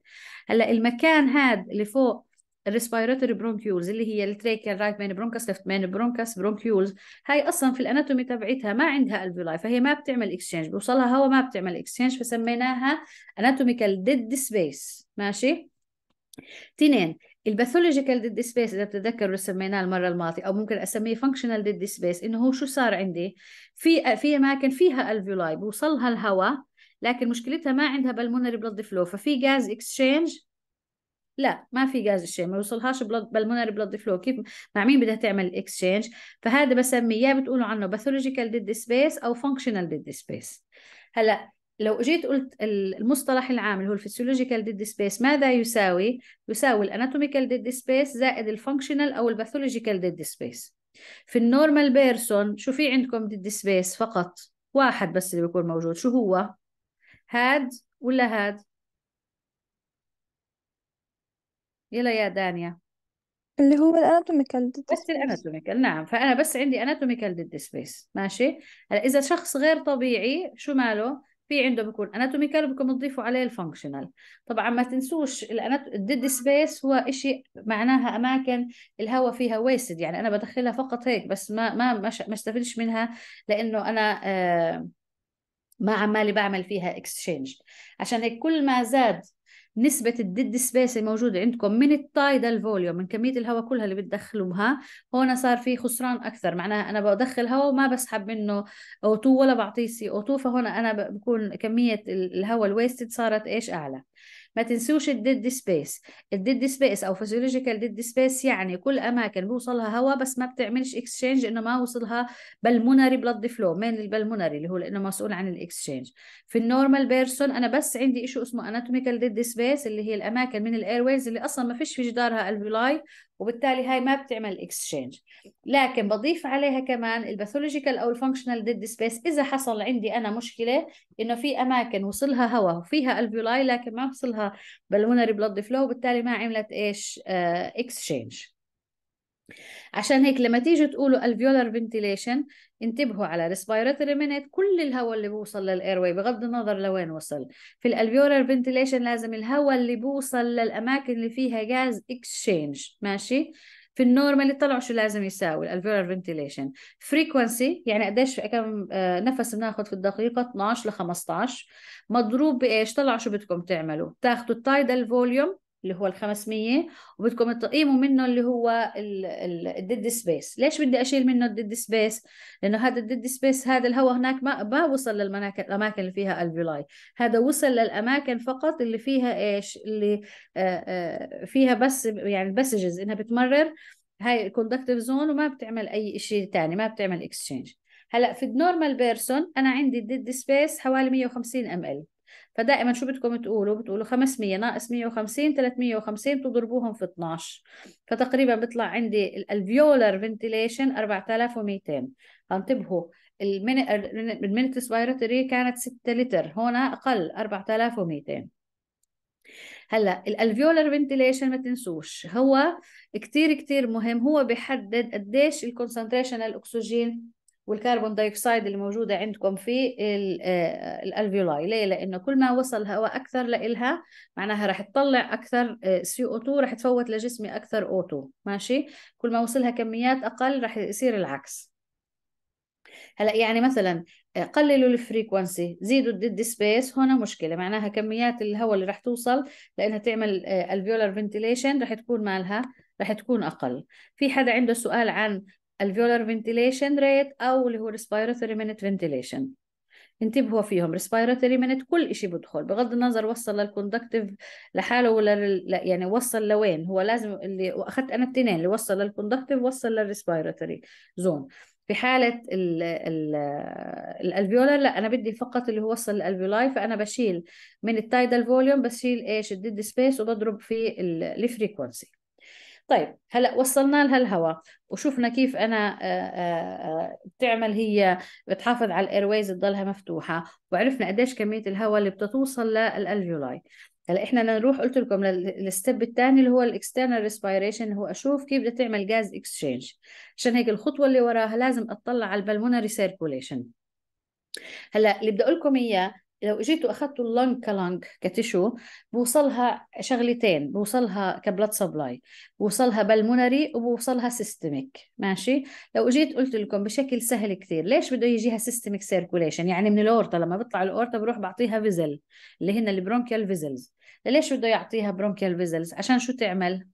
Speaker 1: هلا المكان هذا اللي فوق الريسبيراتوري برونكيولز اللي هي التريكيال رايت مين برونكاس ليفت مين برونكاس برونكيولز هاي اصلا في الاناتومي تبعتها ما عندها الفيولاي فهي ما بتعمل اكسشينج بيوصلها هواء ما بتعمل اكسشينج فسميناها اناتوميكال ديد سبيس ماشي تنين الباثولوجيكال ديد سبيس اذا بتتذكروا سميناه المره الماضيه او ممكن اسميه فانكشنال ديد سبيس انه هو شو صار عندي في في اماكن فيها الفيولاي بوصلها الهواء لكن مشكلتها ما عندها بلمونري بلد فلو ففي جاز اكسشينج لا ما في غاز الشيم ما يوصلهاش بلد بالمونري بلد فلو كيف مع مين بدها تعمل اكسشينج فهذا بسميه يا بتقولوا عنه باثولوجيكال ديد سبيس او فانكشنال ديد سبيس هلا لو جيت قلت المصطلح العام اللي هو الفسيولوجيكال ديد سبيس ماذا يساوي؟ يساوي الاناتوميكال ديد سبيس زائد الفانكشنال او الباثولوجيكال ديد سبيس. في النورمال بيرسون شو في عندكم ديد سبيس فقط؟ واحد بس اللي بيكون موجود، شو هو؟ هاد ولا هاد؟ يلا يا دانيا اللي هو الاناتوميكال ديد بس الاناتوميكال نعم فانا بس عندي اناتوميكال ديد سبيس ماشي هلا اذا شخص غير طبيعي شو ماله في عنده بكون اناتوميكال وبكم تضيفوا عليه الفانكشنال طبعا ما تنسوش الديد سبيس هو شيء معناها اماكن الهواء فيها ويستد يعني انا بدخلها فقط هيك بس ما ما ما استفدش منها لانه انا آه ما عمالي بعمل فيها اكسشينج عشان هيك كل ما زاد نسبة الديد سبيس الموجودة عندكم من التايدال فوليوم من كمية الهواء كلها اللي بتدخلوها هون صار في خسران أكثر معناها أنا بدخل هواء وما بسحب منه O2 ولا بعطيه سي أو 2 فهون أنا بكون كمية الهواء الويستد صارت إيش أعلى ما تنسوش الديد سبيس الديد سبيس او فيزيولوجيكال ديد سبيس يعني كل اماكن بيوصلها هواء بس ما بتعملش اكسشينج انه ما وصلها بلمونري بلد فلو مين البلمونري اللي هو لانه مسؤول عن الاكسشينج في النورمال بيرسون انا بس عندي شيء اسمه اناتوميكال ديد سبيس اللي هي الاماكن من الاير ويز اللي اصلا ما فيش في جدارها الفيلاي وبالتالي هاي ما بتعمل اكسشينج لكن بضيف عليها كمان الباثولوجيكال او الفانكشنال ديد سبيس اذا حصل عندي انا مشكله انه في اماكن وصلها هواء وفيها الفيولاي لكن ما وصلها بالمونري بلد فلو وبالتالي ما عملت ايش اكسشينج آه، عشان هيك لما تيجوا تقولوا الفيولار فنتيليشن انتبهوا على ريسبيراتوري مينيت كل الهواء اللي بوصل للايرواي بغض النظر لوين وصل في الالفيولار فنتيليشن لازم الهواء اللي بوصل للاماكن اللي فيها غاز اكسشينج ماشي في النورمال طلعوا شو لازم يساوي الالفيولار فنتيليشن فريكونسي يعني قديش كم آه، نفس بناخذ في الدقيقه 12 ل 15 مضروب بايش طلعوا شو بدكم تعملوا تاخذوا التايدال فوليوم اللي هو ال 500 وبدكم تقيموا منه اللي هو الديد سبيس ليش بدي اشيل منه الديد سبيس لانه هذا الديد سبيس هذا الهواء هناك ما ما وصل للاماكن اللي فيها الفيلاي هذا وصل للاماكن فقط اللي فيها ايش اللي آه، آه، فيها بس يعني البسجز انها بتمرر هاي الكوندكتيف زون وما بتعمل اي شيء ثاني ما بتعمل اكسشينج هلا في النورمال بيرسون انا عندي الديد سبيس حوالي 150 ام ال فدائما شو بدكم تقولوا بتقولوا 500 ناقص 150 350 بتضربوهم في 12 فتقريبا بيطلع عندي الالفيولار فنتيليشن 4200 انتبهوا المينت ريسبيراتوري كانت 6 لتر هنا اقل 4200 هلا الالفيولار فنتيليشن ما تنسوش هو كثير كثير مهم هو بحدد قديش الكونسنتريشن الاكسجين والكربون دايوكسيد اللي موجوده عندكم في آه، الالفيولاي ليه لانه كل ما وصل هواء اكثر لإلها معناها رح تطلع اكثر سي او 2 رح تفوت لجسمي اكثر او 2 ماشي كل ما وصلها كميات اقل رح يصير العكس هلا يعني مثلا آه، قللوا الفريكونسي زيدوا الديد سبيس هنا مشكله معناها كميات الهواء اللي رح توصل لانها تعمل الفيولار آه، فنتيليشن رح تكون مالها رح تكون اقل في حدا عنده سؤال عن الفيولر فنتيليشن ريت او اللي هو respiratory مينت فنتيليشن انتبهوا فيهم ريسبيراتوري مينت كل شيء بدخل بغض النظر وصل للكوندكتيف لحاله ولا لا يعني وصل لوين هو لازم اللي اخذت انا التنين اللي وصل للكوندكتيف وصل للريسبيراتوري زون في حالة الالفيولر لا أنا بدي فقط اللي هو وصل الالفيولاي فأنا بشيل من التايدال فوليوم بشيل إيش الديد سبيس وبضرب في الفريكونسي طيب هلا وصلنا لها الهواء وشفنا كيف انا آه، آه، آه، بتعمل هي بتحافظ على الايرويز تضلها مفتوحه وعرفنا قديش كميه الهواء اللي بتتوصل للالفيولاي هلا احنا نروح قلت لكم للستيب الثاني اللي هو الاكسترنال ريسبيريشن هو اشوف كيف بدها تعمل جاز اكسشينج عشان هيك الخطوه اللي وراها لازم اطلع على البلمونري سيركوليشن هلا اللي بدي اقول لكم اياه لو اجيتوا اخذتوا اللنج كلنج كتشو بوصلها شغلتين بوصلها كبلد سبلاي بوصلها بالمونري وبوصلها سيستميك ماشي لو اجيت قلت لكم بشكل سهل كثير ليش بده يجيها سيستميك سيركوليشن يعني من الاورطه لما بيطلع الاورطه بروح بعطيها فيزل اللي هن البرونكيال فيزلز ليش بده يعطيها برونكيال فيزلز عشان شو تعمل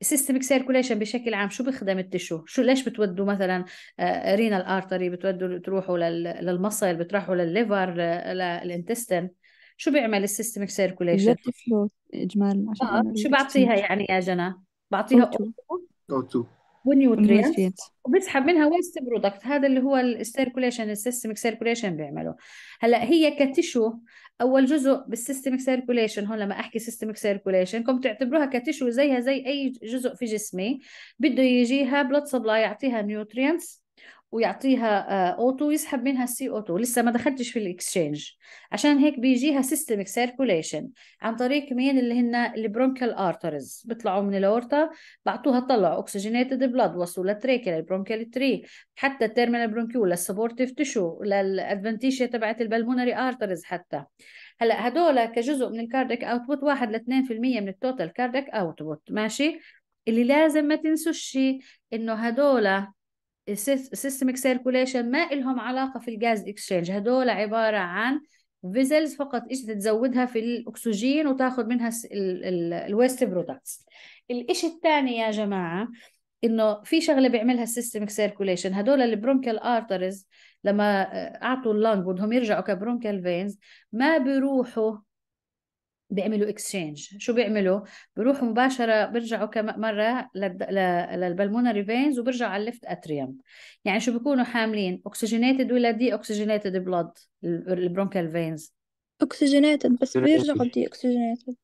Speaker 1: سيستمك سيركوليشن بشكل عام شو بخدم التشو شو ليش بتودوا مثلا رينال آه، ارتري بتودوا تروحوا للمصل بتروحوا للليفر للانتستين شو بيعمل السيستمك سيركوليشن اجمال فلو آه. شو بعطيها يعني يا جنى بعطيها او تو ونيوترينت وبسحب منها ويست برودكت هذا اللي هو السيركوليشن السيستمك سيركوليشن بيعمله هلا هي كتشو اول جزء بالسيستمك سيركوليشن هون لما احكي سيستمك سيركوليشن كم تعتبروها كتشو زيها زي اي جزء في جسمي بده يجيها بلود سبلاي يعطيها نيوترينتس ويعطيها اوتو آه، ويسحب منها السي او 2 لسه ما دخلتش في الاكسشينج عشان هيك بيجيها سيستمك سيركوليشن عن طريق مين اللي هن البرونكال ارترز بيطلعوا من الاورتا بعطوها طلعوا اوكسجينيتد بلاد وصلوا للتريكل للبرونكال تري حتى التيرمينال برونكيول للسبورتيف تشو للادفنتيشيا تبعت البلمونري ارترز حتى هلا هدول كجزء من الكاردك اوتبوت 1 ل 2% من التوتال كارديك اوتبوت ماشي اللي لازم ما تنسوا الشيء انه هدول السيستمك سيركوليشن ما إلهم علاقة في الجاز اكسشينج هدول عبارة عن فيزلز فقط إيش تزودها في الأكسجين وتاخذ منها الويست برودكتس الإشي الثاني يا جماعة انه في شغله بيعملها السيستمك سيركوليشن هدول البرونكيال ارترز لما آه، اعطوا اللنج بدهم يرجعوا كبرونكيال فينز ما بيروحوا بيعملوا اكسشينج شو بيعملوا بيروحوا مباشره بيرجعوا كم مره للبلمونري فينز وبرجعوا على الليفت اتريوم يعني شو بيكونوا حاملين اوكسجينيتد ولا دي اوكسجينيتد بلود البرونكال فينز اوكسجينيتد بس بيرجعوا دي اوكسجينيتد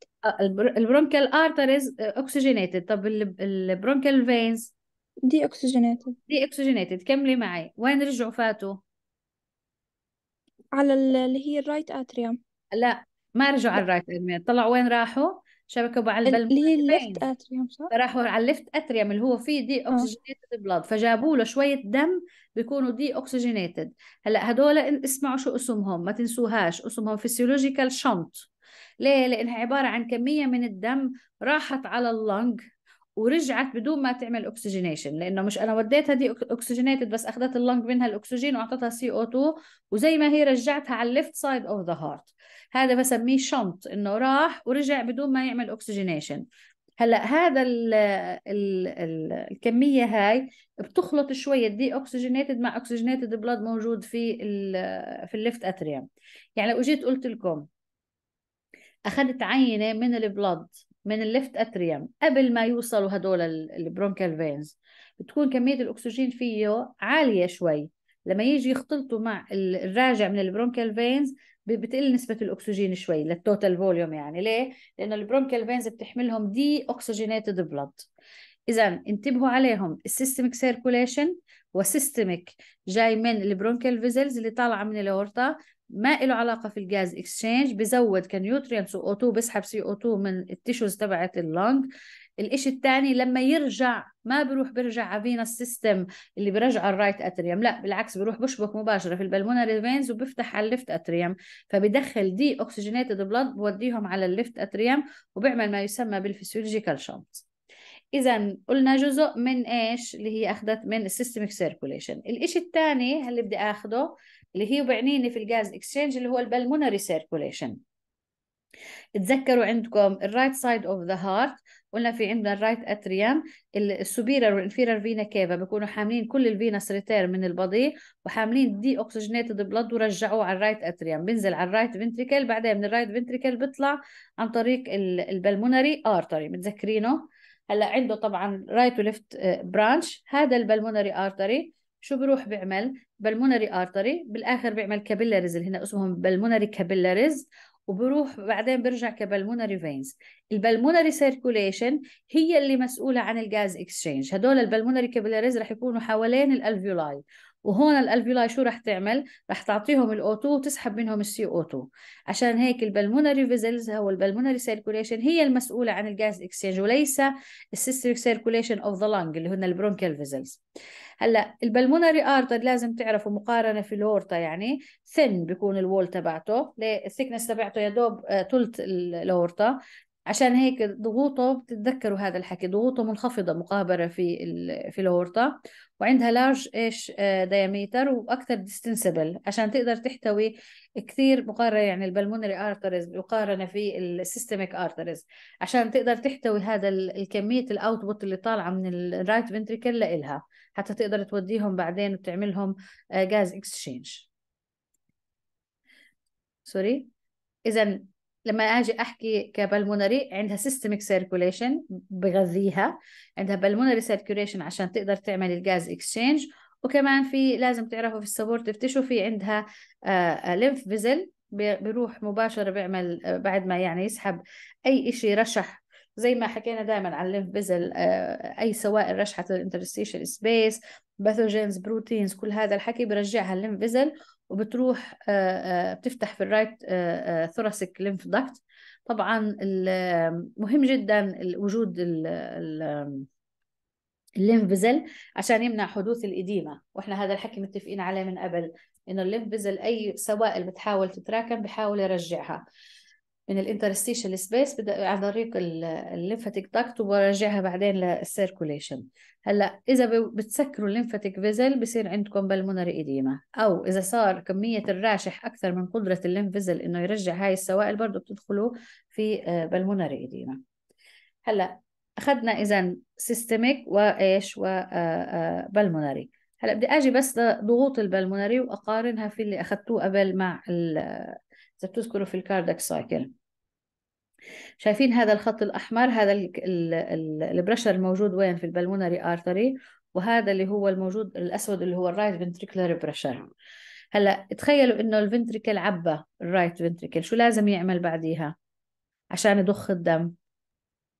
Speaker 1: البرونكال ارتريز اوكسجينيتد طب البرونكال فينز دي اوكسجينيتد دي اوكسجينيتد كملي معي وين رجعوا فاتوا على اللي هي الرايت اتريوم لا ما رجعوا على الرايت ادمير طلعوا وين راحوا شبكوا على اللي هي الليفت اتريوم صح؟ راحوا على الليفت اتريوم اللي هو فيه دي اوكسجينيتد بلاد فجابوا له شويه دم بيكونوا دي اوكسجينيتد هلا هدول اسمعوا شو اسمهم ما تنسوهاش اسمهم فيسيولوجيكال شنط ليه؟ لانها عباره عن كميه من الدم راحت على اللنج ورجعت بدون ما تعمل اكسجينيشن لانه مش انا وديتها دي اكسجينيتد بس اخذت اللنج منها الاكسجين واعطتها سي او 2 وزي ما هي رجعتها على الليفت سايد اوف ذا هارت هذا بسميه شنط انه راح ورجع بدون ما يعمل اكسجينيشن هلا هذا الـ الـ الـ الكميه هاي بتخلط شويه دي اوكسجينيتد مع اوكسجينيتد بلاد موجود في في الليفت اتريوم يعني لو اجيت قلت لكم اخذت عينه من البلد من اللفت اتريوم قبل ما يوصلوا هدول البرونكال فينز بتكون كميه الاكسجين فيه عاليه شوي لما يجي يختلطوا مع الراجع من البرونكال فينز بتقل نسبة الأكسجين شوي للتوتال فوليوم يعني ليه؟ لأنه البرونكال فينز بتحملهم دي أكسجينيتد بلود إذا انتبهوا عليهم السيستميك سيركوليشن وسيستميك جاي من البرونكال فيزلز اللي طالعة من الأورطة ما له علاقه في الجاز اكسشينج بزود كنيوتريانس او 2 بسحب سي او 2 من التيشوز تبعت اللنج الإشي الثاني لما يرجع ما بروح برجع على فينا السيستم اللي برجع الرايت اتريم لا بالعكس بروح بشبك مباشره في البلمونري فينز وبفتح على الليفت اتريم فبدخل دي اوكسجينيتد بلد بوديهم على الليفت اتريم وبعمل ما يسمى بالفسيولوجيكال شنط اذا قلنا جزء من ايش اللي هي اخذت من السيستميك سيركوليشن الإشي الثاني اللي بدي اخده اللي هي بعنيني في الجاز اكسشينج اللي هو البلمونري سيركوليشن تذكروا عندكم الرايت سايد اوف ذا هارت قلنا في عندنا الرايت اتريام السوبيرر والانفيرر فينا كيفا بكونوا حاملين كل الفينس ريتير من البضيق وحاملين دي اوكسجينيتد بلد ورجعوه على الرايت اتريام بنزل على الرايت فنتريكل بعدين من الرايت فنتريكل بيطلع عن طريق البلمونري ارتري متذكرينه هلا عنده طبعا رايت وليفت برانش هذا البلمونري ارتري شو بروح بيعمل بالمونري ارتري بالاخر بيعمل كابيلاريز اللي هنا اسمهم بالمونري كابيلاريز وبروح بعدين برجع كبالمونري فينز البالمونري سيركوليشن هي اللي مسؤوله عن الجاز اكسشينج هدول البالمونري كابيلاريز رح يكونوا حوالين الالفيولاي وهون الالفيولاي شو رح تعمل؟ رح تعطيهم الاو 2 وتسحب منهم السي او 2 عشان هيك البلمونري فيزلز او البلمونري سيركوليشن هي المسؤوله عن الجاز اكسشينج وليس السيستريك سيركوليشن اوف ذا لانج اللي هن البرونكيال فيزلز هلا البلمونري ارتر لازم تعرفوا مقارنه في الهورتا يعني ثن بيكون الوول تبعته الثيكنس تبعته يا دوب ثلث آه، الهورتا عشان هيك ضغوطه بتتذكروا هذا الحكي ضغوطه منخفضه مقابله في في الهورطه وعندها لارج ايش دايمتر آه، واكثر ديستنسبل عشان تقدر تحتوي كثير مقارنه يعني البلمونري ارترز مقارنه في السيستميك ارترز عشان تقدر تحتوي هذا الكميه الاوتبوت اللي طالعه من الرايت فنتريكل لها حتى تقدر توديهم بعدين وتعملهم غاز اكسشينج سوري اذا لما اجي احكي كبلمونري عندها سيستميك سيركوليشن بغذيها عندها بلمونري سيركوليشن عشان تقدر تعمل الجاز اكسشينج وكمان في لازم تعرفوا في السبورتيف تشو في عندها ليمف آه، آه، فيزل بيروح مباشره بيعمل آه، بعد ما يعني يسحب اي شيء رشح زي ما حكينا دائما عن الليمف فيزل اي سوائل رشحت الانترستيشن سبيس باثوجينز بروتينز كل هذا الحكي برجعها الليمف فيزل وبتروح آه، آه، بتفتح في الرايت ثوراسيك ليمف داكت طبعا مهم جدا وجود الليمف عشان يمنع حدوث الإديمة واحنا هذا الحكي متفقين عليه من قبل انه الليمفزل اي سوائل بتحاول تتراكم بحاول يرجعها من الانترستيشال سبيس عن طريق الليمفاتيك داكت وبرجعها بعدين للسيركوليشن هلا اذا بتسكروا الليمفاتيك فيزل بصير عندكم بالمونري اديما او اذا صار كميه الراشح اكثر من قدره الليمف فيزل انه يرجع هاي السوائل برضه بتدخلوا في بالمونري آه، اديما هلا اخذنا اذا سيستميك وايش وبالمونري هلا بدي اجي بس لضغوط البلمونري واقارنها في اللي اخذتوه قبل مع إذا بتذكروا في الكاردك سايكل شايفين هذا الخط الأحمر هذا البرشر الموجود وين في البلمونري آرتري وهذا اللي هو الموجود الأسود اللي هو الرايت فنتريكلر بريشر هلا تخيلوا إنه الفنتريكل عبى الرايت فنتريكل شو لازم يعمل بعديها عشان يضخ الدم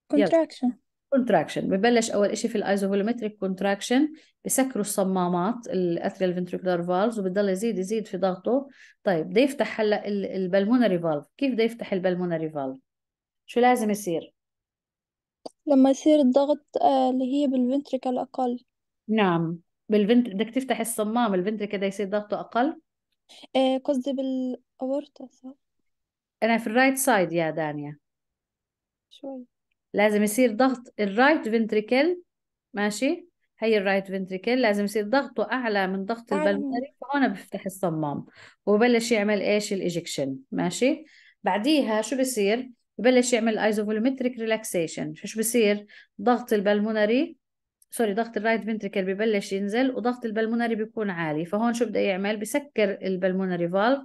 Speaker 1: كونتراكشن كونتراكشن ببلش اول شيء في الايزوفولومتريك كونتراكشن بسكروا الصمامات الاثريال فنتريكولار فالز وبضل يزيد يزيد في ضغطه طيب بده يفتح هلا البلمونري فالف كيف بده يفتح البلمونري فالف شو لازم يصير لما يصير الضغط آه، اللي هي بالفنتريكل اقل نعم بالفنت بدك تفتح الصمام الفنتريك ده يصير ضغطه اقل ايه قصدي بالاورطة صح انا في الرايت سايد يا دانيا شوي لازم يصير ضغط الرايت فنتريكل ماشي هي الرايت فنتريكل لازم يصير ضغطه اعلى من ضغط البلمونري فهون بفتح الصمام وببلش يعمل ايش الايجكشن ماشي بعديها شو بصير ببلش يعمل ايزوفولومتريك ريلاكسيشن شو بصير ضغط البلمونري سوري ضغط الرايت فنتريكل ببلش ينزل وضغط البلمونري بيكون عالي فهون شو بده يعمل بسكر البلمونري فالف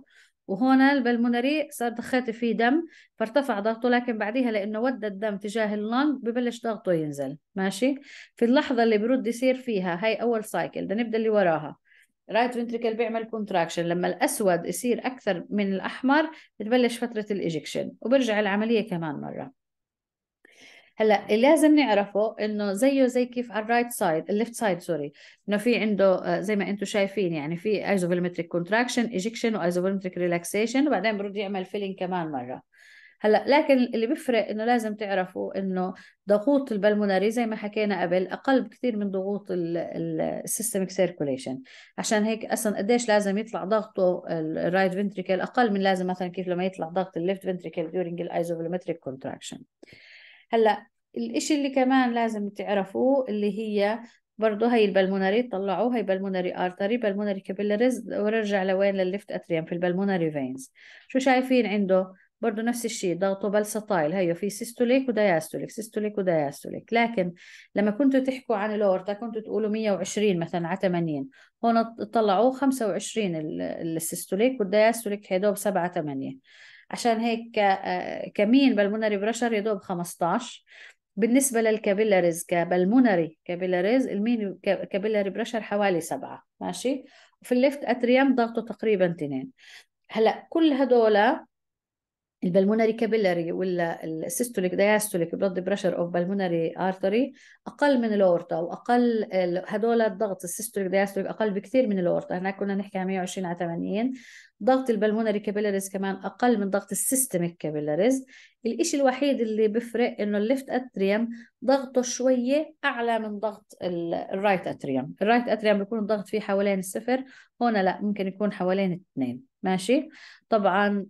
Speaker 1: وهنا البلمونري صار دخلت فيه دم فارتفع ضغطه لكن بعديها لانه ودى الدم تجاه اللنج ببلش ضغطه ينزل ماشي في اللحظه اللي برد يصير فيها هاي اول سايكل بدنا نبدا اللي وراها رايت فنتريكل بيعمل كونتراكشن لما الاسود يصير اكثر من الاحمر بتبلش فتره الايجكشن وبرجع العمليه كمان مره هلا اللي لازم نعرفه انه زيه زي كيف على الرايت سايد الليفت سايد سوري انه في عنده آه، زي ما انتم شايفين يعني في ايزوفيلمتريك كونتراكشن ايجكشن وايزوفيلمتريك ريلاكسيشن وبعدين برد يعمل فيلينج كمان مره هلا لكن اللي بيفرق انه لازم تعرفوا انه ضغوط البلموناري زي ما حكينا قبل اقل بكثير من ضغوط السيستميك سيركوليشن عشان هيك اصلا قديش لازم يطلع ضغطه الرايت فنتريكل اقل من لازم مثلا كيف لما يطلع ضغط الليفت فنتريكل during الايزوفيلومتريك كونتراكشن هلا الإشي اللي كمان لازم تعرفوه اللي هي برضه هي البلمونري طلعوه هي بلمونري ارتري بلمونري كابيلاريز ورجع لوين للليفت اتريم في البلمونري فينز شو شايفين عنده برضه نفس الشيء ضغطه بلسطايل هيو في سيستوليك ودياستوليك سيستوليك ودياستوليك لكن لما كنتوا تحكوا عن الاورتا كنتوا تقولوا 120 مثلا على 80 هون طلعوه 25 السيستوليك والدياستوليك يا 7 8 عشان هيك آه، كمين بالمونري بريشر يا دوب 15 بالنسبة للكابيلاريز كبالمونري كابيلاريز المين كابيلاري بريشر حوالي سبعة ماشي وفي الليفت اتريام ضغطه تقريبا تنين هلا كل هدول البلمونري كابيلاري ولا السيستوليك دايستوليك بلاد بريشر اوف بلمونري ارتري اقل من الاورتا واقل هدول الضغط السيستوليك دايستوليك اقل بكثير من الاورتا هناك كنا نحكي عن 120 على 80 ضغط البلمونري كابيلاريز كمان اقل من ضغط السيستميك كابيلاريز الإشي الوحيد اللي بفرق انه الليفت اتريوم ضغطه شويه اعلى من ضغط الرايت اتريوم الرايت اتريوم بيكون الضغط فيه حوالين الصفر هون لا ممكن يكون حوالين اثنين ماشي طبعا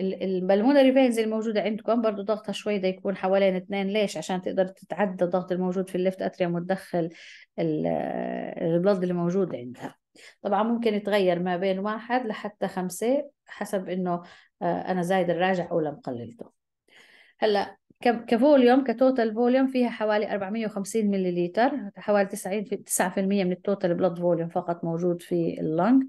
Speaker 1: الملمونة ريفينز الموجودة عندكم برضو ضغطها شوي ده يكون حوالين اثنين ليش عشان تقدر تتعدى الضغط الموجود في الليفت اتريوم وتدخل البلد اللي موجود عندها طبعا ممكن يتغير ما بين واحد لحتى خمسة حسب انه آه، انا زايد الراجع او لا مقللته هلا كفوليوم كتوتال فوليوم فيها حوالي 450 ملليلتر حوالي 90 9% من التوتال بلاد فوليوم فقط موجود في اللنج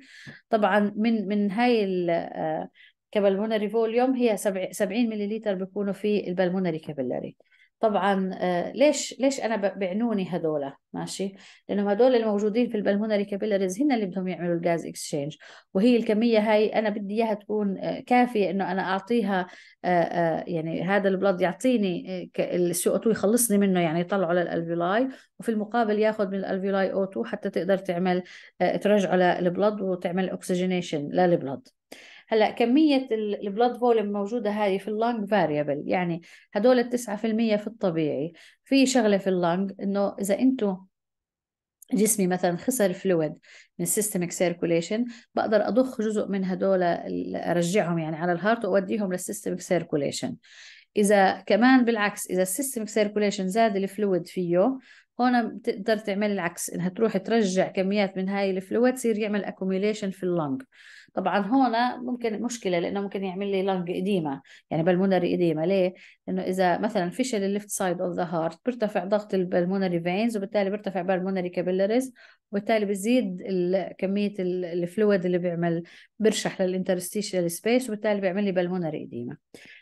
Speaker 1: طبعا من من هاي آه، كبلمونري فوليوم هي 70 ملليلتر بيكونوا في البلمونري كابيلاري طبعا آه، ليش ليش انا بعنوني هذول ماشي لانه هذول الموجودين في البلمونري كابيلاريز هن اللي بدهم يعملوا الجاز اكسشينج وهي الكميه هاي انا بدي اياها تكون آه، كافيه انه انا اعطيها آه، يعني هذا البلد يعطيني السي او 2 يخلصني منه يعني يطلعه للالفيولاي وفي المقابل ياخذ من الالفيولاي او 2 حتى تقدر تعمل ترجعه للبلد وتعمل اوكسجينيشن للبلد هلا كميه البلد فوليوم موجودة هاي في اللانج فاريبل يعني هدول ال 9% في الطبيعي في شغله في اللانج انه اذا انتم جسمي مثلا خسر فلويد من السيستمك سيركوليشن بقدر اضخ جزء من هدول ارجعهم يعني على الهارت واوديهم للسيستمك سيركوليشن اذا كمان بالعكس اذا السيستمك سيركوليشن زاد الفلويد فيه هون بتقدر تعمل العكس انها تروح ترجع كميات من هاي الفلويد يصير يعمل اكوميليشن في اللنج طبعا هون ممكن مشكله لانه ممكن يعمل لي لانج اديما يعني بالمونري اديما ليه؟ لانه اذا مثلا فشل الليفت سايد اوف ذا هارت بيرتفع ضغط البلمونري فينز وبالتالي بيرتفع بالمونري كابيلاريز وبالتالي بزيد كميه الفلويد اللي بيعمل برشح للانترستيشال سبيس وبالتالي بيعمل لي بالمونري اديما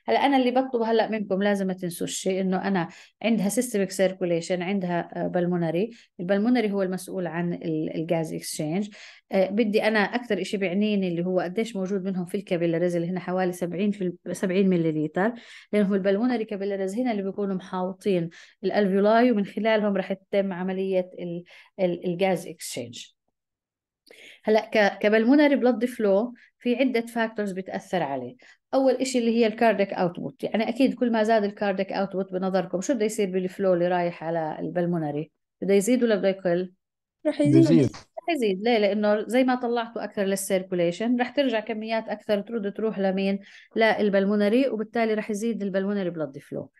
Speaker 1: هلا انا اللي بطلبه هلا منكم لازم ما تنسوا الشيء انه انا عندها سيستمك سيركوليشن عندها بالمونري آه، البلمونري هو المسؤول عن الجاز اكسشينج آه، بدي انا اكثر شيء بيعنيني اللي هو قديش موجود منهم في الكابيلاريز اللي هنا حوالي 70 في 70 ملليلتر لانه البلمونري كابيلاريز هنا اللي بيكونوا محاوطين الالفيولاي ومن خلالهم رح تتم عمليه الجاز اكسشينج هلا كبلمونري بلد فلو في عده فاكتورز بتاثر عليه اول شيء اللي هي الكارديك اوتبوت يعني اكيد كل ما زاد الكارديك اوتبوت بنظركم شو بده يصير بالفلو اللي رايح على البلمونري بده يزيد ولا بده يقل رح يزيد رح يزيد ليه لانه زي ما طلعتوا اكثر للسيركوليشن رح ترجع كميات اكثر ترد تروح لمين للبلمونري وبالتالي رح يزيد البلمونري بلاد فلو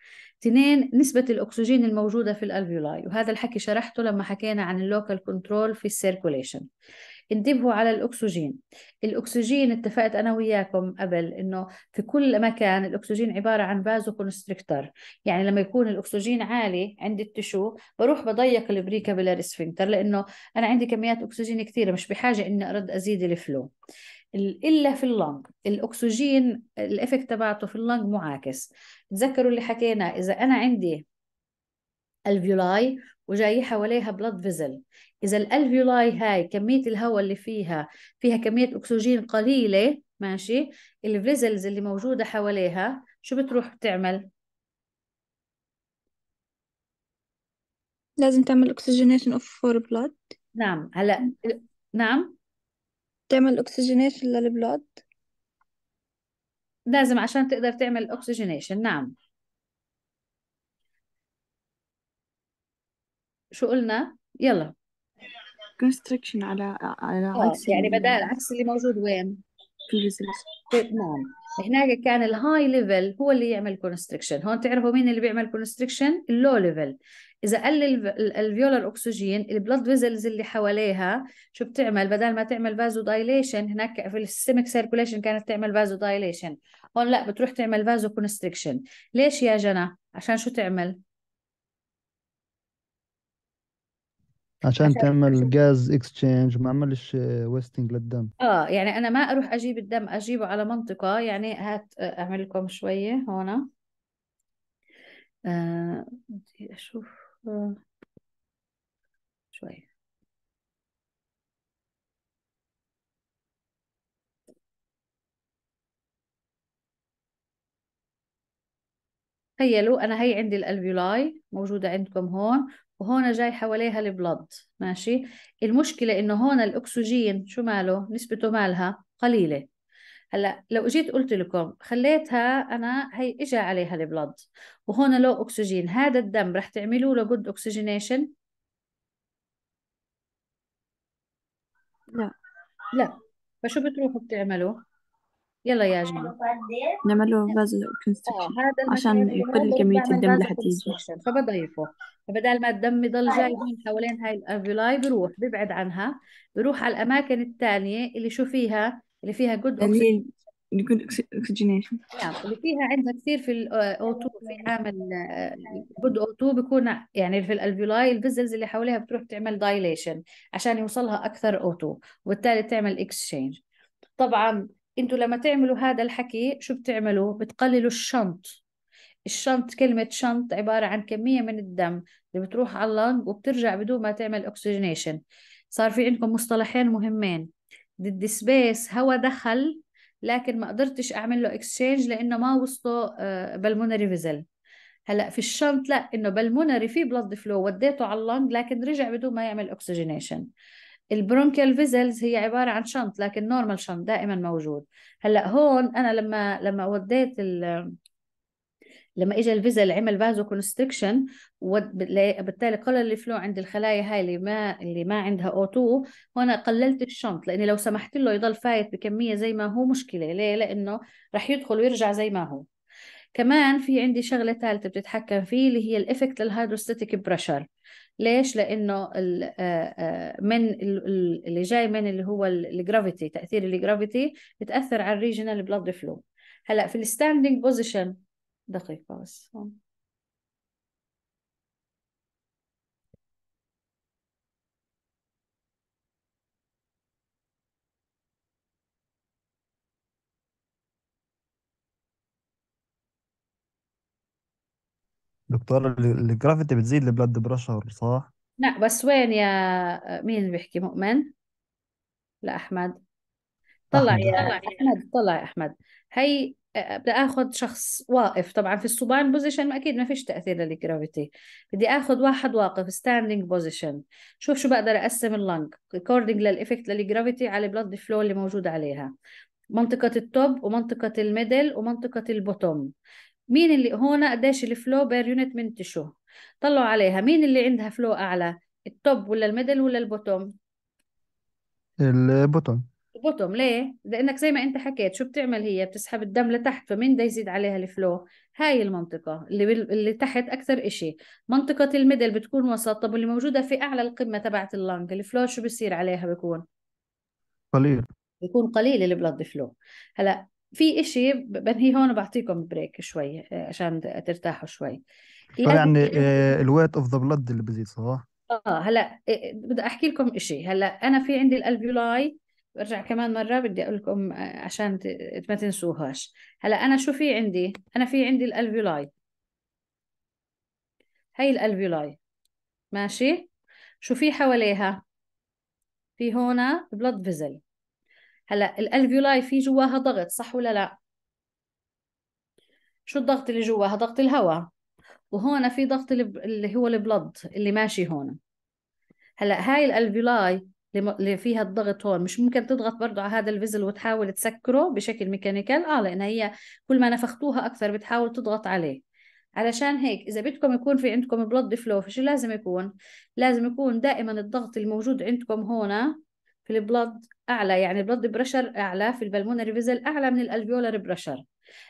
Speaker 1: اثنين نسبة الأكسجين الموجودة في الألفيولاي وهذا الحكي شرحته لما حكينا عن اللوكال كنترول في السيركوليشن انتبهوا على الاكسجين الاكسجين اتفقت انا وياكم قبل انه في كل مكان الاكسجين عباره عن بازو كونستريكتر يعني لما يكون الاكسجين عالي عند التشو بروح بضيق البري كابيلاري سفنكتر لانه انا عندي كميات اكسجين كثيره مش بحاجه اني ارد ازيد الفلو الا في اللنج الاكسجين الافكت تبعته في اللنج معاكس تذكروا اللي حكينا اذا انا عندي الفيولاي وجاي حواليها بلاد فيزل إذا الألفيولاي هاي كمية الهواء اللي فيها فيها كمية أكسجين قليلة ماشي الفيزلز اللي موجودة حواليها شو بتروح بتعمل؟ لازم تعمل اكسجينيشن اوف فور بلاد نعم هلا نعم تعمل اكسجينيشن للبلاد لازم عشان تقدر تعمل اكسجينيشن نعم شو قلنا؟ يلا كونستركشن على على آه، عكس يعني بدال عكس اللي موجود وين في طيب، الجسم نعم هناك كان الهاي ليفل هو اللي يعمل كونستريكشن هون تعرفوا مين اللي بيعمل كونستريكشن اللو ليفل اذا قل الفيولا الاكسجين البلد فيزلز اللي حواليها شو بتعمل بدل ما تعمل فازو دايليشن هناك في السيمك سيركوليشن كانت تعمل فازو دايليشن هون لا بتروح تعمل فازو كونستريكشن ليش يا جنى عشان شو تعمل عشان تعمل جاز اكسشينج ما عملش ويستنج آه، للدم اه يعني انا ما اروح اجيب الدم اجيبه على منطقة يعني هات آه، اعمل لكم شوية هون آه اشوف آه، شوي تخيلوا انا هي عندي الالفيولاي موجودة عندكم هون وهون جاي حواليها البلد ماشي المشكلة إنه هون الأكسجين شو ماله نسبته مالها قليلة هلا لو اجيت قلت لكم خليتها انا هي اجى عليها البلد وهون لو اكسجين هذا الدم رح تعملوا له جود اوكسجينيشن لا لا فشو بتروحوا بتعملوا يلا يا جماعة نعمل له فاز كونستركشن هذا عشان يقل كمية الدم اللي حتيجي فبضيفه فبدل ما الدم يضل طيب. جاي هون حوالين هاي الافيلاي بروح ببعد عنها بروح على الاماكن الثانيه اللي شو فيها اللي فيها جود اللي هي يكون اكسجينيشن نعم اللي فيها عندها كثير في الاو آه، 2 في عامل جود او 2 بيكون يعني في الالفيولاي الفيزلز اللي حواليها بتروح تعمل دايليشن عشان يوصلها اكثر او 2 وبالتالي تعمل اكسشينج طبعا انتوا لما تعملوا هذا الحكي شو بتعملوا بتقللوا الشنط الشنط كلمة شنط عبارة عن كمية من الدم اللي بتروح على اللنج وبترجع بدون ما تعمل اكسجينيشن صار في عندكم مصطلحين مهمين ضد سبيس هوا دخل لكن ما قدرتش اعمل له اكسشينج لانه ما وصله بالمونري آه، فيزل هلا في الشنط لا انه بالمونري في بلد فلو وديته على اللنج لكن رجع بدون ما يعمل اكسجينيشن البرونكيال فيزلز هي عباره عن شنط لكن نورمال شنط دائما موجود هلا هون انا لما لما وديت ال لما اجى الفيزل عمل فازو كونستريكشن وبالتالي قلل الفلو عند الخلايا هاي اللي ما اللي ما عندها او 2 هون قللت الشنط لاني لو سمحت له يضل فايت بكميه زي ما هو مشكله ليه لانه رح يدخل ويرجع زي ما هو كمان في عندي شغله ثالثه بتتحكم فيه اللي هي الافكت للهيدروستاتيك بريشر ليش؟ لأنه آه، آه، من اللي جاي من اللي هو الجرافيتي تأثير الجرافيتي بتأثر على الريجنال بلاد فلو هلا في الستاندينج بوزيشن دقيقة بس هون دكتور الجرافيتي بتزيد البلاد بريشر صح؟ لا بس وين يا مين اللي بيحكي مؤمن لا أحمد
Speaker 2: طلع أحمد يا
Speaker 1: أحمد طلع يا أحمد هي بدي اخذ شخص واقف طبعا في السوبان بوزيشن اكيد ما فيش تاثير للجرافيتي بدي اخذ واحد واقف ستاندينج بوزيشن شوف شو بقدر اقسم اللنج اكوردنج للإفكت للجرافيتي على البلد فلو اللي موجود عليها منطقة التوب ومنطقة الميدل ومنطقة البوتوم مين اللي هون قديش الفلو بير يونت من تشو طلعوا عليها مين اللي عندها فلو اعلى التوب ولا الميدل ولا البوتوم البوتوم البوتوم ليه لانك زي ما انت حكيت شو بتعمل هي بتسحب الدم لتحت فمين بده يزيد عليها الفلو هاي المنطقة اللي بال... اللي تحت أكثر إشي منطقة الميدل بتكون وسط طب واللي موجودة في أعلى القمة تبعت اللنج الفلو شو بصير عليها بكون قليل بيكون قليل البلد فلو هلا في إشي بنهي هون وبعطيكم بريك شوي آه، عشان ترتاحوا شوي يعني الويت اوف ذا بلد اللي بزيد صح؟ اه هلا آه، بدي احكي لكم إشي هلا انا في عندي الالفيولاي برجع كمان مره بدي اقول لكم آه، عشان ما تنسوهاش هلا انا شو في عندي انا في عندي الالفيولاي هاي الالفيولاي ماشي شو في حواليها في هون بلد فيزل هلا الالفيولاي في جواها ضغط صح ولا لا شو الضغط اللي جواها ضغط الهواء وهون في ضغط اللي هو البلد اللي ماشي هون هلا هاي الالفيولاي اللي فيها الضغط هون مش ممكن تضغط برضه على هذا الفيزل وتحاول تسكره بشكل ميكانيكال اه لان هي كل ما نفختوها اكثر بتحاول تضغط عليه علشان هيك اذا بدكم يكون في عندكم بلد فلو فشو لازم يكون لازم يكون دائما الضغط الموجود عندكم هون في البلد اعلى يعني البلد بريشر اعلى في البلمونري فيزل اعلى من الالفيولار بريشر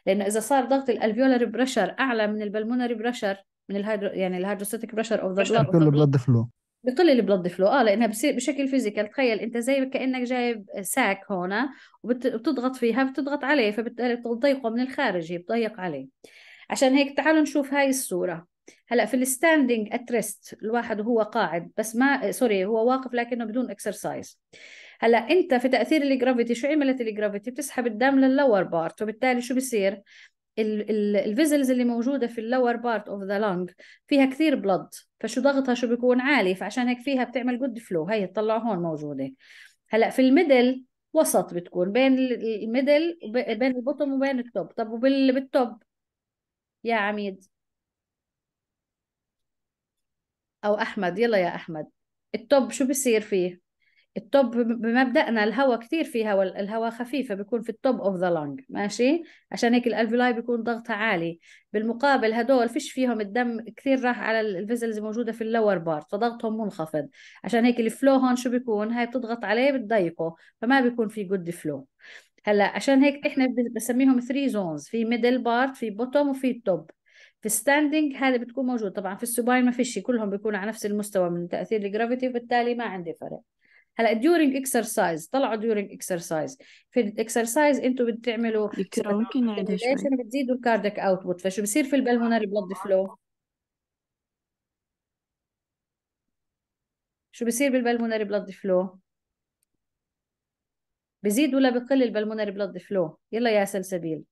Speaker 1: لانه اذا صار ضغط الالفيولار بريشر اعلى من البلمونري بريشر من الهيدرو يعني الهيدروستاتيك بريشر اوف ذا بلد بقل البلد فلو بقل البلد فلو اه لانها بصير بشكل فيزيكال تخيل انت زي كانك جايب ساك هون آه، وبتضغط فيها بتضغط عليه فبالتالي بتضيقه من الخارج بتضيق عليه عشان هيك تعالوا نشوف هاي الصوره هلا في الستاندينج اتريست الواحد وهو قاعد بس ما سوري هو واقف لكنه بدون اكسرسايز هلا انت في تاثير الجرافيتي شو عملت الجرافيتي بتسحب الدم لللور بارت وبالتالي شو بصير الفيزلز اللي موجوده في اللور بارت اوف ذا لانج فيها كثير بلد فشو ضغطها شو بيكون عالي فعشان هيك فيها بتعمل جود فلو هي تطلع هون موجوده هلا في الميدل وسط بتكون بين الميدل وبين البوتوم وبين التوب طب وبالتوب يا عميد او احمد يلا يا احمد التوب شو بصير فيه التوب بمبدأنا الهواء كثير فيها والهواء خفيفة بيكون في التوب اوف ذا لونج ماشي عشان هيك الالفيولاي بيكون ضغطها عالي بالمقابل هدول فيش فيهم الدم كثير راح على الفيزلز موجودة في اللور بارت فضغطهم منخفض عشان هيك الفلو هون شو بيكون هاي بتضغط عليه بتضيقه فما بيكون في جود فلو هلا عشان هيك احنا بنسميهم ثري زونز في ميدل بارت في بوتوم وفي توب في الستاندنج هذا بتكون موجود طبعا في السباين ما في شيء كلهم بيكونوا على نفس المستوى من تاثير الجرافيتي وبالتالي ما عندي فرق هلا ديورينج اكسرسايز طلعوا ديورينج اكسرسايز في الاكسرسايز انتم بتعملوا ممكن نعيدها شوي بتزيدوا الكارديك اوتبوت فشو بصير في البلمونري بلد فلو شو بصير بالبلمونري بلد فلو بزيد ولا بقل البلمونري بلد فلو يلا يا سلسبيل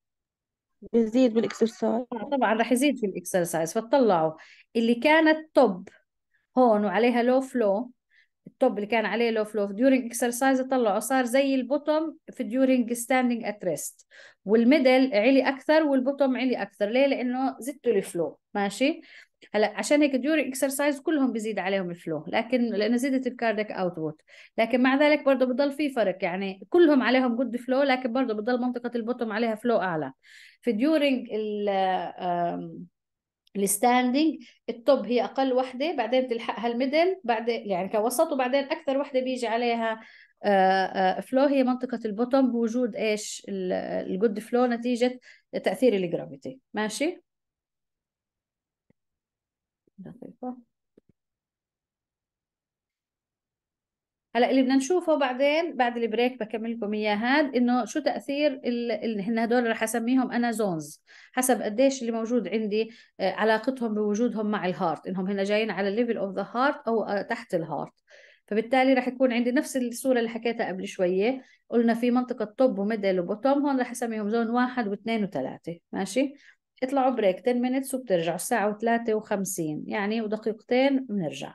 Speaker 1: بيزيد بالاكسرسايز آه، طبعا رح يزيد في الاكسرسايز فتطلعوا اللي كانت توب هون وعليها لو فلو التوب اللي كان عليه لو فلو ديورينج اكسرسايز طلعوا صار زي البوتوم في ديورينج ستاندينج ات ريست والميدل علي اكثر والبوتوم علي اكثر ليه لانه زدتوا الفلو ماشي هلا عشان هيك ديوري اكسرسايز كلهم بزيد عليهم الفلو لكن لانه زادت الكارديك اوتبوت لكن مع ذلك برضه بضل في فرق يعني كلهم عليهم جود فلو لكن برضه بضل منطقه البوتوم عليها فلو اعلى في ديورينج الستاندينج التوب هي اقل وحده بعدين بتلحقها الميدل بعد يعني كوسط وبعدين اكثر وحده بيجي عليها فلو آه، آه، هي منطقه البوتوم بوجود ايش الجود فلو نتيجه تاثير الجرافيتي ماشي دقيقة هلا اللي بدنا نشوفه بعدين بعد البريك بكمل لكم اياه هاد انه شو تاثير اللي هن هدول رح اسميهم انا زونز حسب قديش اللي موجود عندي آه، علاقتهم بوجودهم مع الهارت انهم هن جايين على الليفل اوف ذا هارت او آه، تحت الهارت فبالتالي رح يكون عندي نفس الصوره اللي حكيتها قبل شويه قلنا في منطقه توب وميدل وبوتوم هون رح اسميهم زون واحد واثنين وثلاثه ماشي اطلعوا بريك 10 minutes وبترجعوا الساعة 3 و50 يعني ودقيقتين بنرجع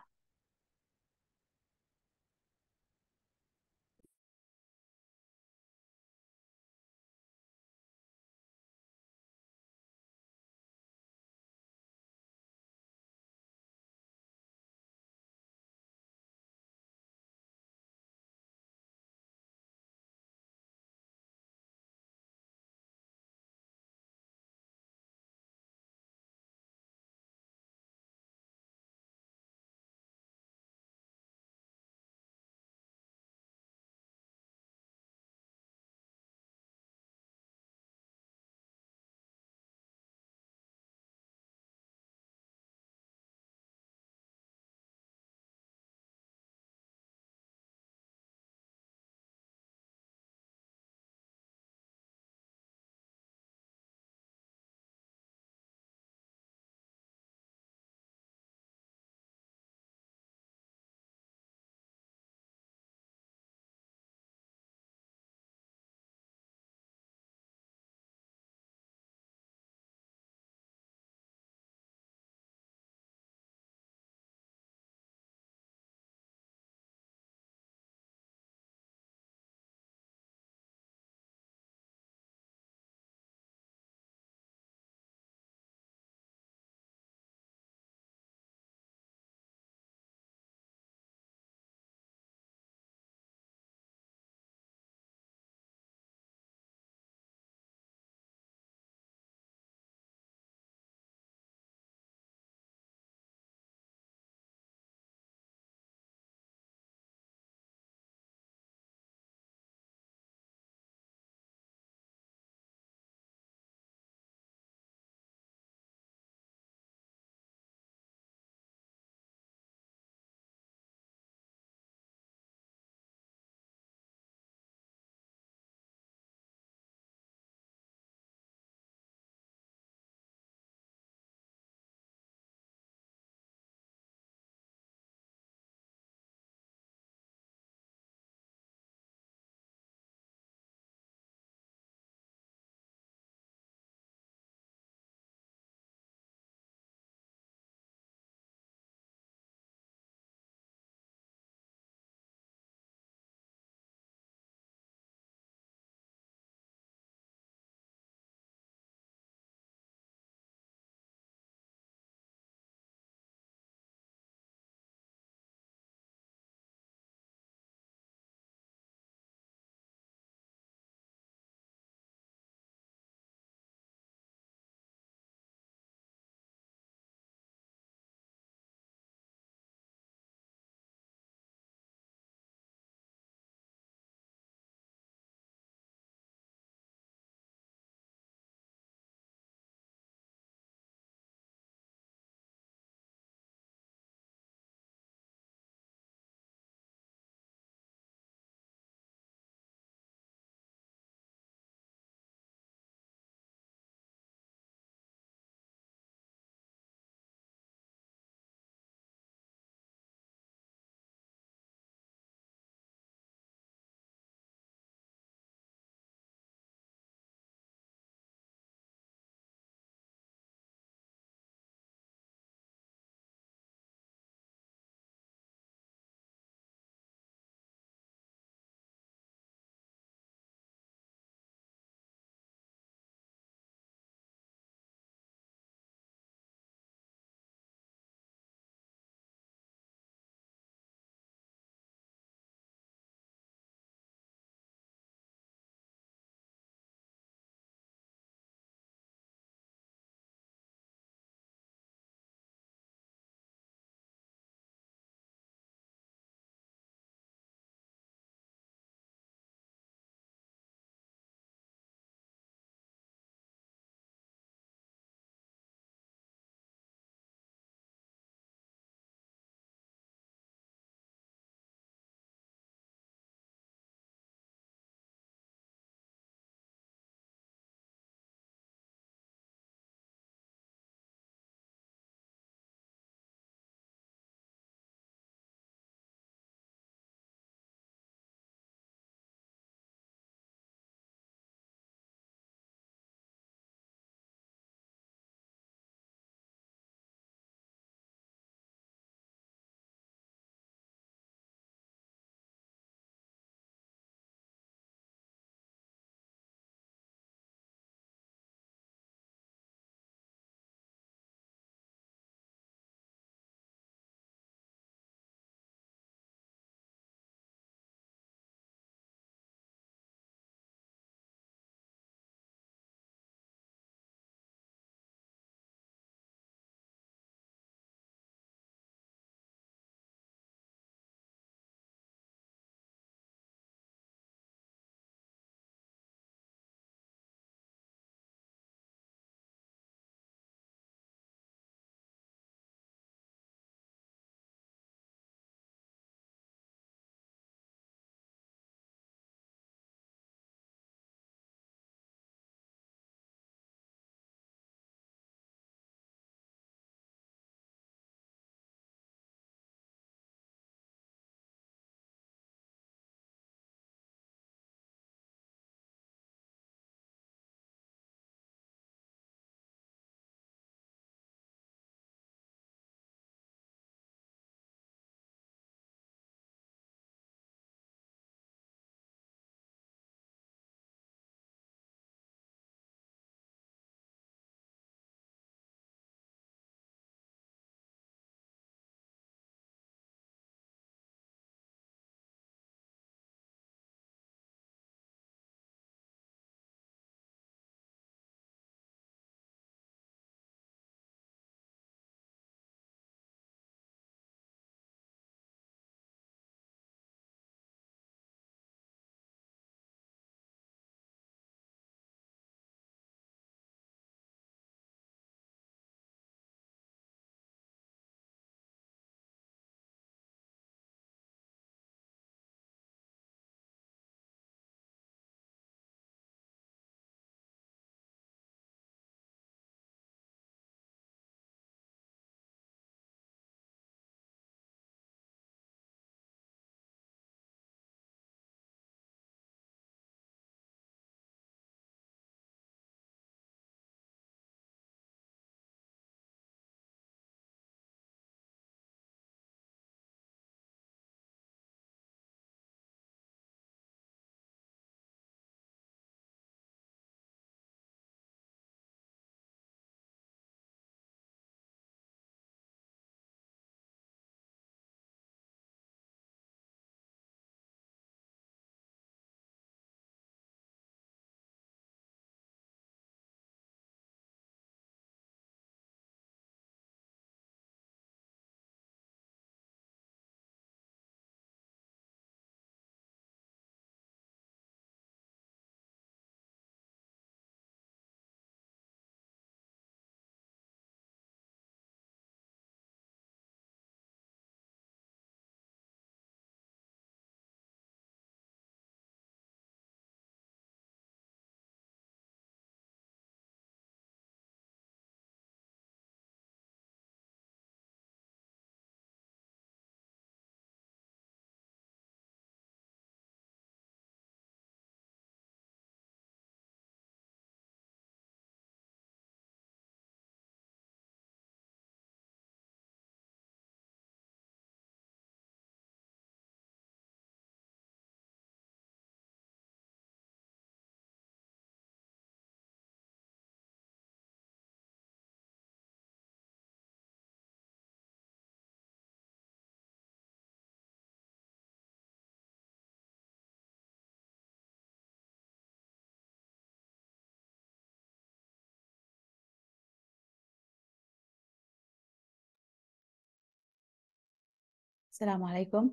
Speaker 1: السلام عليكم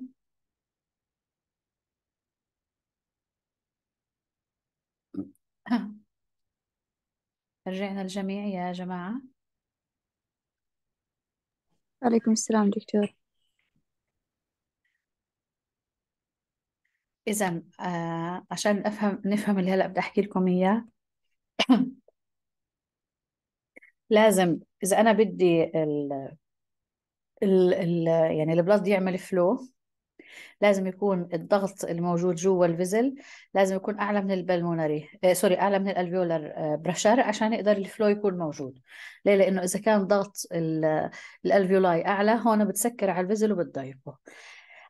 Speaker 1: رجعنا الجميع يا جماعة عليكم السلام دكتور إذا آه عشان أفهم نفهم اللي هلأ بدي أحكي لكم إياه لازم إذا أنا بدي ال... ال ال يعني البلاد يعمل فلو لازم يكون الضغط الموجود جوا الفيزل لازم يكون اعلى من البلمونري آه سوري اعلى من الالفيولر آه بريشر عشان يقدر الفلو يكون موجود ليه لانه اذا كان ضغط الالفيولاي اعلى هون بتسكر على الفيزل وبتضيقه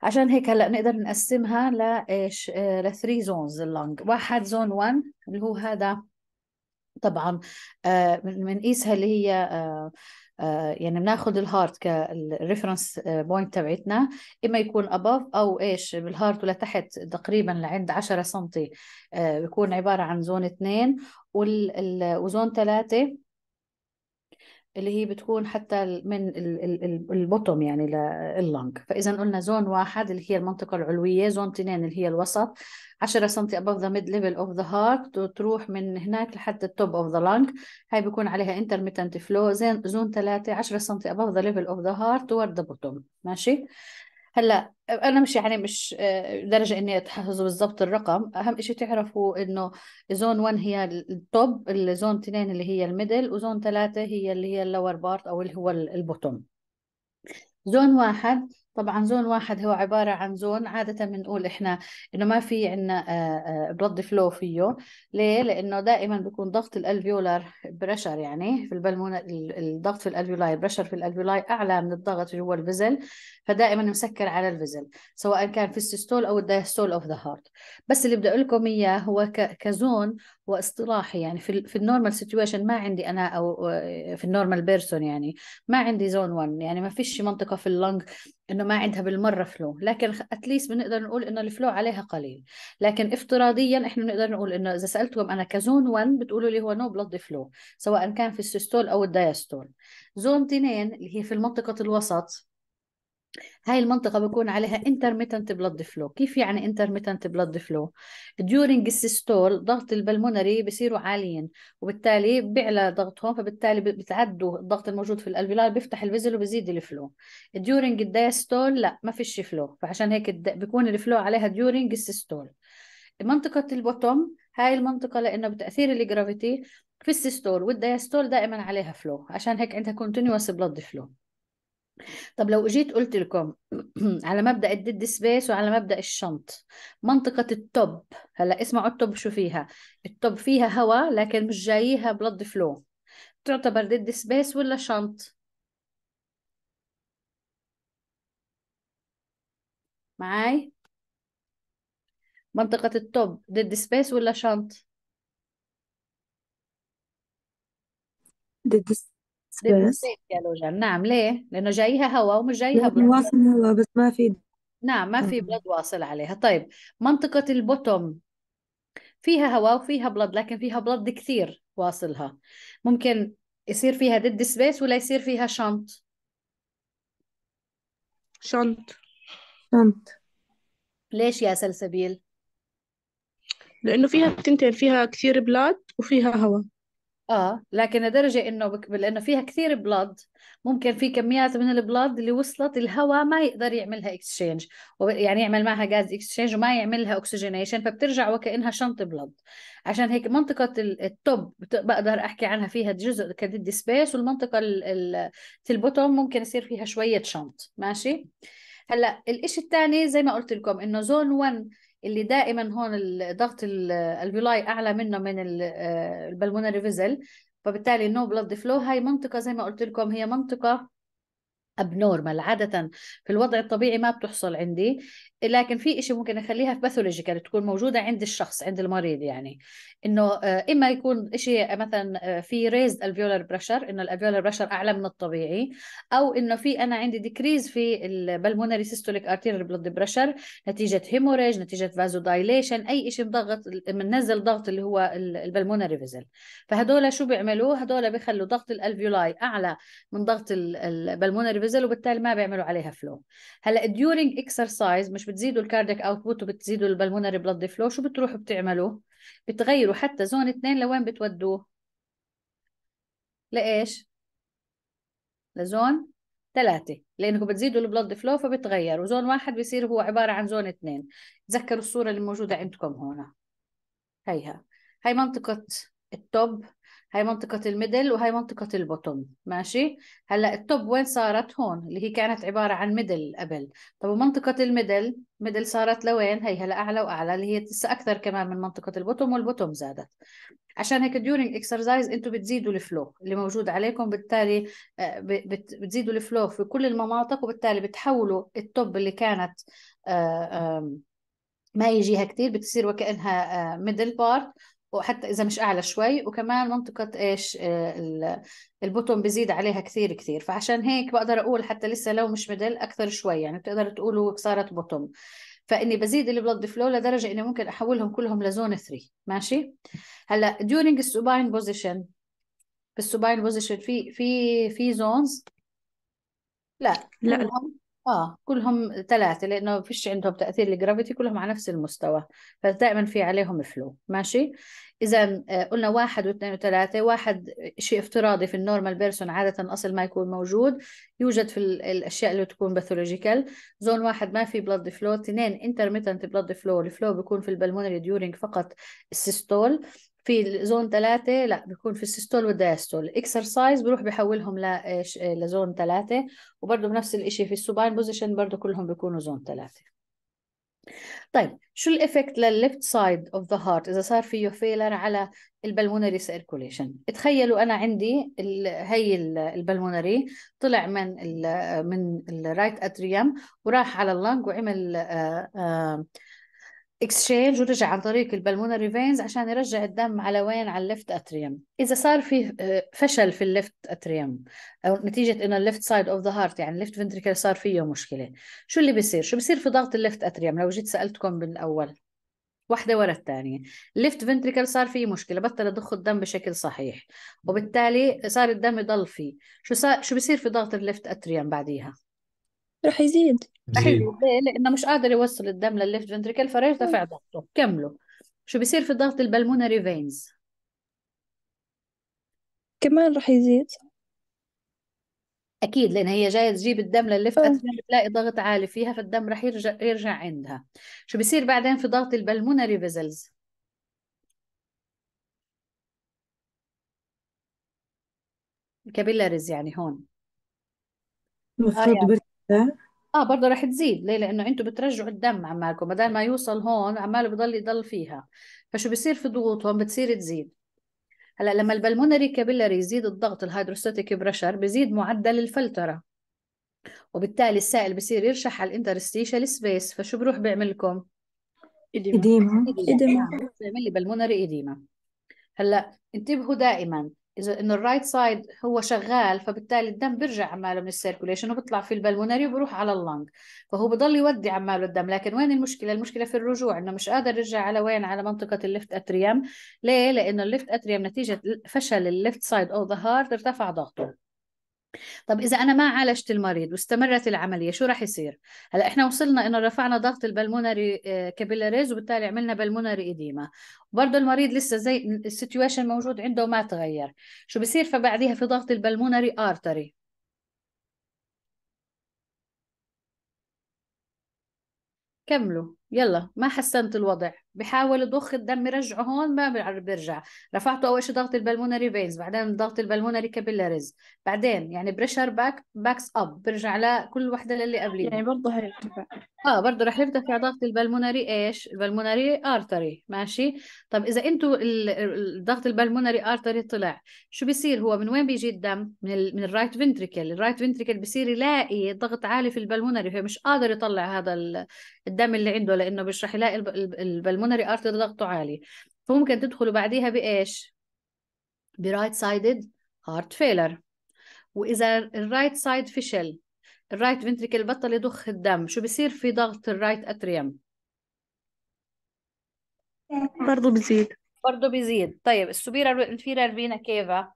Speaker 1: عشان هيك هلا نقدر نقسمها لايش لثري زونز اللنج واحد زون 1 اللي هو هذا طبعا بنقيسها آه، اللي هي آه، آه، يعني بناخذ الهارت كالريفرنس بوينت تبعتنا اما يكون اباف او ايش بالهارت ولا تحت تقريبا لعند 10 سم آه، بيكون عباره عن زون 2 وزون 3 اللي هي بتكون حتى من البوتوم يعني لللنج فاذا قلنا زون واحد اللي هي المنطقه العلويه زون اثنين اللي هي الوسط 10 سم ابوف ذا ميد ليفل اوف ذا هارت تروح من هناك لحد التوب اوف ذا lung هاي بيكون عليها انترميتنت فلو زين زون ثلاثة 10 سم ابوف ذا ليفل اوف ذا هارت toward ذا بوتوم ماشي هلا انا مش يعني مش لدرجه آه، اني اتحفظ بالضبط الرقم اهم شيء تعرفوا انه زون 1 هي التوب الزون 2 اللي هي الميدل وزون 3 هي اللي هي اللور بارت او اللي هو البوتوم زون 1 طبعا زون واحد هو عبارة عن زون عادة بنقول إحنا إنه ما في عنا بلد فلو فيه ليه؟ لأنه دائما بيكون ضغط الألفيولار بريشر يعني في البلمون الضغط في الألفيولاي بريشر في الألفيولاي أعلى من الضغط جوا الفيزل فدائما مسكر على الفيزل سواء كان في السيستول أو الدايستول أوف ذا هارت بس اللي بدي أقول لكم إياه هو كزون واصطلاحي يعني في في النورمال سيتويشن ما عندي انا او آه، في النورمال بيرسون يعني ما عندي زون 1 يعني ما فيش منطقه في اللنج انه ما عندها بالمره فلو لكن اتليست بنقدر نقول انه الفلو عليها قليل لكن افتراضيا احنا بنقدر نقول انه اذا سالتهم انا كزون 1 بتقولوا لي هو نو بلاد فلو سواء كان في السيستول او الدايستول زون 2 اللي هي في المنطقه الوسط هاي المنطقة بكون عليها intermittent blood flow كيف يعني intermittent blood flow during السيستول ضغط البلمونري بصيروا عاليين وبالتالي بيعلى ضغطهم فبالتالي بتعدوا الضغط الموجود في الالفيلار بيفتح الفيزل وبزيد الفلو during الدايستول لا ما فيش فلو فعشان هيك بكون الفلو عليها during السيستول منطقة البوتوم هاي المنطقة لأنه بتأثير الجرافيتي في السيستول والدايستول دائما عليها فلو عشان هيك عندها continuous blood flow طب لو اجيت قلت لكم على مبدا الديد سبيس وعلى مبدا الشنط منطقه التوب هلا اسمعوا التوب شو فيها التوب فيها هواء لكن مش جاييها بلد فلو تعتبر ديد سبيس ولا شنط معاي منطقة التوب ديد سبيس ولا شنط؟ ديد سبيس يا الكالوجين نعم ليه؟ لأنه جايها هواء ومش جايها بلد واصل هواء بس ما في نعم ما في آه. بلد واصل عليها طيب منطقة البوتوم فيها هواء وفيها بلد لكن فيها بلد كثير واصلها ممكن يصير فيها ديد سبيس ولا يصير فيها شنط شنط شنط ليش يا سلسبيل؟ لأنه فيها تنتين فيها كثير بلاد وفيها هواء اه لكن لدرجه انه بك... لانه فيها كثير بلاد ممكن في كميات من البلاد اللي وصلت الهواء ما يقدر يعملها اكسشينج وب... يعني يعمل معها غاز اكسشينج وما يعملها اوكسجينيشن فبترجع وكانها شنطه بلاد عشان هيك منطقه التوب بقدر احكي عنها فيها جزء كديد سبيس والمنطقه ال... البوتوم ممكن يصير فيها شويه شنط ماشي هلا الإشي الثاني زي ما قلت لكم انه زون 1 اللي دائما هون الضغط الفيلاي اعلى منه من آه، البلمونري فيزل فبالتالي نو بلاد فلو هاي منطقه زي ما قلت لكم هي منطقه ابنورمال عاده في الوضع الطبيعي ما بتحصل عندي لكن في شيء ممكن اخليها في باثولوجيكال تكون موجوده عند الشخص عند المريض يعني انه آه، اما يكون شيء آه، مثلا آه، في ريز الفيولار بريشر انه الالفيولار بريشر اعلى من الطبيعي او انه في انا عندي ديكريز في البلمونري سيستوليك ارتيريال بلود بريشر نتيجه هيموريج نتيجه فازو دايليشن اي شيء مضغط منزل ضغط اللي هو البلمونري فيزل فهدول شو بيعملوا هدول بيخلوا ضغط الالفيولاي اعلى من ضغط البلمونري كورتيزول وبالتالي ما بيعملوا عليها فلو هلا ديورينج اكسرسايز مش بتزيدوا الكارديك اوتبوت وبتزيدوا البلمونري بلد فلو شو بتروحوا بتعملوا بتغيروا حتى زون 2 لوين بتودوه لايش لزون ثلاثة لأنكم بتزيدوا البلد فلو فبتغير وزون واحد بصير هو عبارة عن زون اثنين تذكروا الصورة اللي موجودة عندكم هون هيها هي منطقة التوب هاي منطقة الميدل وهي منطقة البوتوم ماشي هلا التوب وين صارت هون اللي هي كانت عبارة عن ميدل قبل طب ومنطقة الميدل ميدل صارت لوين هي هلا أعلى وأعلى اللي هي لسه أكثر كمان من منطقة البوتوم والبوتوم زادت عشان هيك during exercise انتم بتزيدوا الفلو اللي موجود عليكم بالتالي آه، بتزيدوا الفلو في كل المناطق وبالتالي بتحولوا التوب اللي كانت آه، ما يجيها كثير بتصير وكأنها ميدل آه، بارت وحتى اذا مش اعلى شوي وكمان منطقه ايش آه، البوتوم بزيد عليها كثير كثير فعشان هيك بقدر اقول حتى لسه لو مش ميدل اكثر شوي يعني بتقدر تقولوا صارت بوتوم فاني بزيد البلد فلو لدرجه اني ممكن احولهم كلهم لزون 3 ماشي هلا during السوباين بوزيشن بالسوباين بوزيشن في في في زونز لا لا اه كلهم ثلاثة لأنه فيش عندهم تأثير الجرافيتي كلهم على نفس المستوى فدائما في عليهم فلو ماشي إذا آه، قلنا واحد واثنين وثلاثة واحد شيء افتراضي في النورمال بيرسون عادة أصل ما يكون موجود يوجد في الأشياء اللي تكون باثولوجيكال زون واحد ما في بلد فلو اثنين انترميتنت بلد فلو الفلو بيكون في البلمونري ديورينج فقط السيستول في زون ثلاثة لا بيكون في السيستول والدايستول اكسرسايز بروح بحولهم لإيش إيه، لزون ثلاثة وبرضه بنفس الشيء في السوباين بوزيشن برضه كلهم بيكونوا زون ثلاثة طيب شو الافكت للليفت سايد اوف ذا هارت اذا صار فيه فيلر على البلمونري سيركوليشن تخيلوا انا عندي هي البلمونري طلع من الـ من الرايت اتريوم وراح على اللنج وعمل آآ آه، آآ آه، اكسشينج ورجع عن طريق البلمونري فينز عشان يرجع الدم على وين على الليفت اتريم اذا صار في آه، فشل في الليفت اتريم او نتيجه انه الليفت سايد اوف ذا هارت يعني الليفت فنتريكل صار فيه مشكله شو اللي بيصير شو بيصير في ضغط الليفت اتريم لو جيت سالتكم بالاول واحدة ورا الثانية الليفت فنتريكل صار فيه مشكلة بطل يضخ الدم بشكل صحيح وبالتالي صار الدم يضل فيه شو صار شو بصير في ضغط الليفت اتريم بعديها راح يزيد راح يزيد ليه؟ لانه مش قادر يوصل الدم للليفت فنتريكل فيرتفع ضغطه كملوا شو بيصير في ضغط البلمونري فينز كمان راح يزيد اكيد لان هي جايه تجيب الدم للليفت آه. بتلاقي ضغط عالي فيها فالدم رح يرجع يرجع عندها شو بيصير بعدين في ضغط البلمونري فيزلز الكابيلاريز يعني هون المفروض آه، يعني. اه برضه رح تزيد ليه لانه انتم بترجعوا الدم عمالكم بدل ما يوصل هون عماله بضل يضل فيها فشو بصير في ضغوطهم بتصير تزيد هلا لما البلمونري كابيلاري يزيد الضغط الهيدروستاتيك بريشر بزيد معدل الفلتره وبالتالي السائل بصير يرشح على الانترستيشال سبيس فشو بروح بيعمل لكم ايديما إديمة إديمة بيعمل لي بلمونري إديمة هلا انتبهوا دائما اذا انه الرايت سايد هو شغال فبالتالي الدم بيرجع عماله من السيركوليشن وبيطلع في البلمونري وبروح على اللنج فهو بضل يودي عماله الدم لكن وين المشكله المشكله في الرجوع انه مش قادر يرجع على وين على منطقه الليفت اتريم ليه لانه الليفت اتريم نتيجه فشل الليفت سايد اوف ذا هارت ارتفع ضغطه طب إذا أنا ما عالجت المريض واستمرت العملية شو راح يصير؟ هلا إحنا وصلنا إنه رفعنا ضغط البلمونري كابيلاريز آه، وبالتالي عملنا بلمونري ايديما برضه المريض لسه زي السيتويشن موجود عنده وما تغير شو بصير فبعديها في ضغط البلمونري آرتري كملوا يلا ما حسنت الوضع بحاول ضخ الدم يرجعه هون ما بيرجع رفعته اول شيء ضغط البلمونري فينز بعدين ضغط البلمونري كابيلاريز بعدين يعني بريشر باك باكس اب برجع لكل وحده للي قبلي يعني برضه هيرتفع اه برضه رح يرتفع ضغط البلمونري ايش البلمونري ارتري ماشي طب اذا انتوا الضغط البلمونري ارتري طلع شو بيصير هو من وين بيجي الدم من الـ من الرايت فينتريكل الرايت فينتريكل بصير يلاقي ضغط عالي في البلمونري فمش قادر يطلع هذا الدم اللي عنده لانه مش رح يلاقي البلمونري ارتري ضغطه عالي فممكن تدخلوا بعديها بايش برايت سايدد هارت فيلر واذا الرايت سايد فشل الرايت فنتريكل بطل يضخ الدم شو بصير في ضغط الرايت اتريم برضه بزيد برضه بيزيد طيب السوبيرا الانفيرال فينا كيفا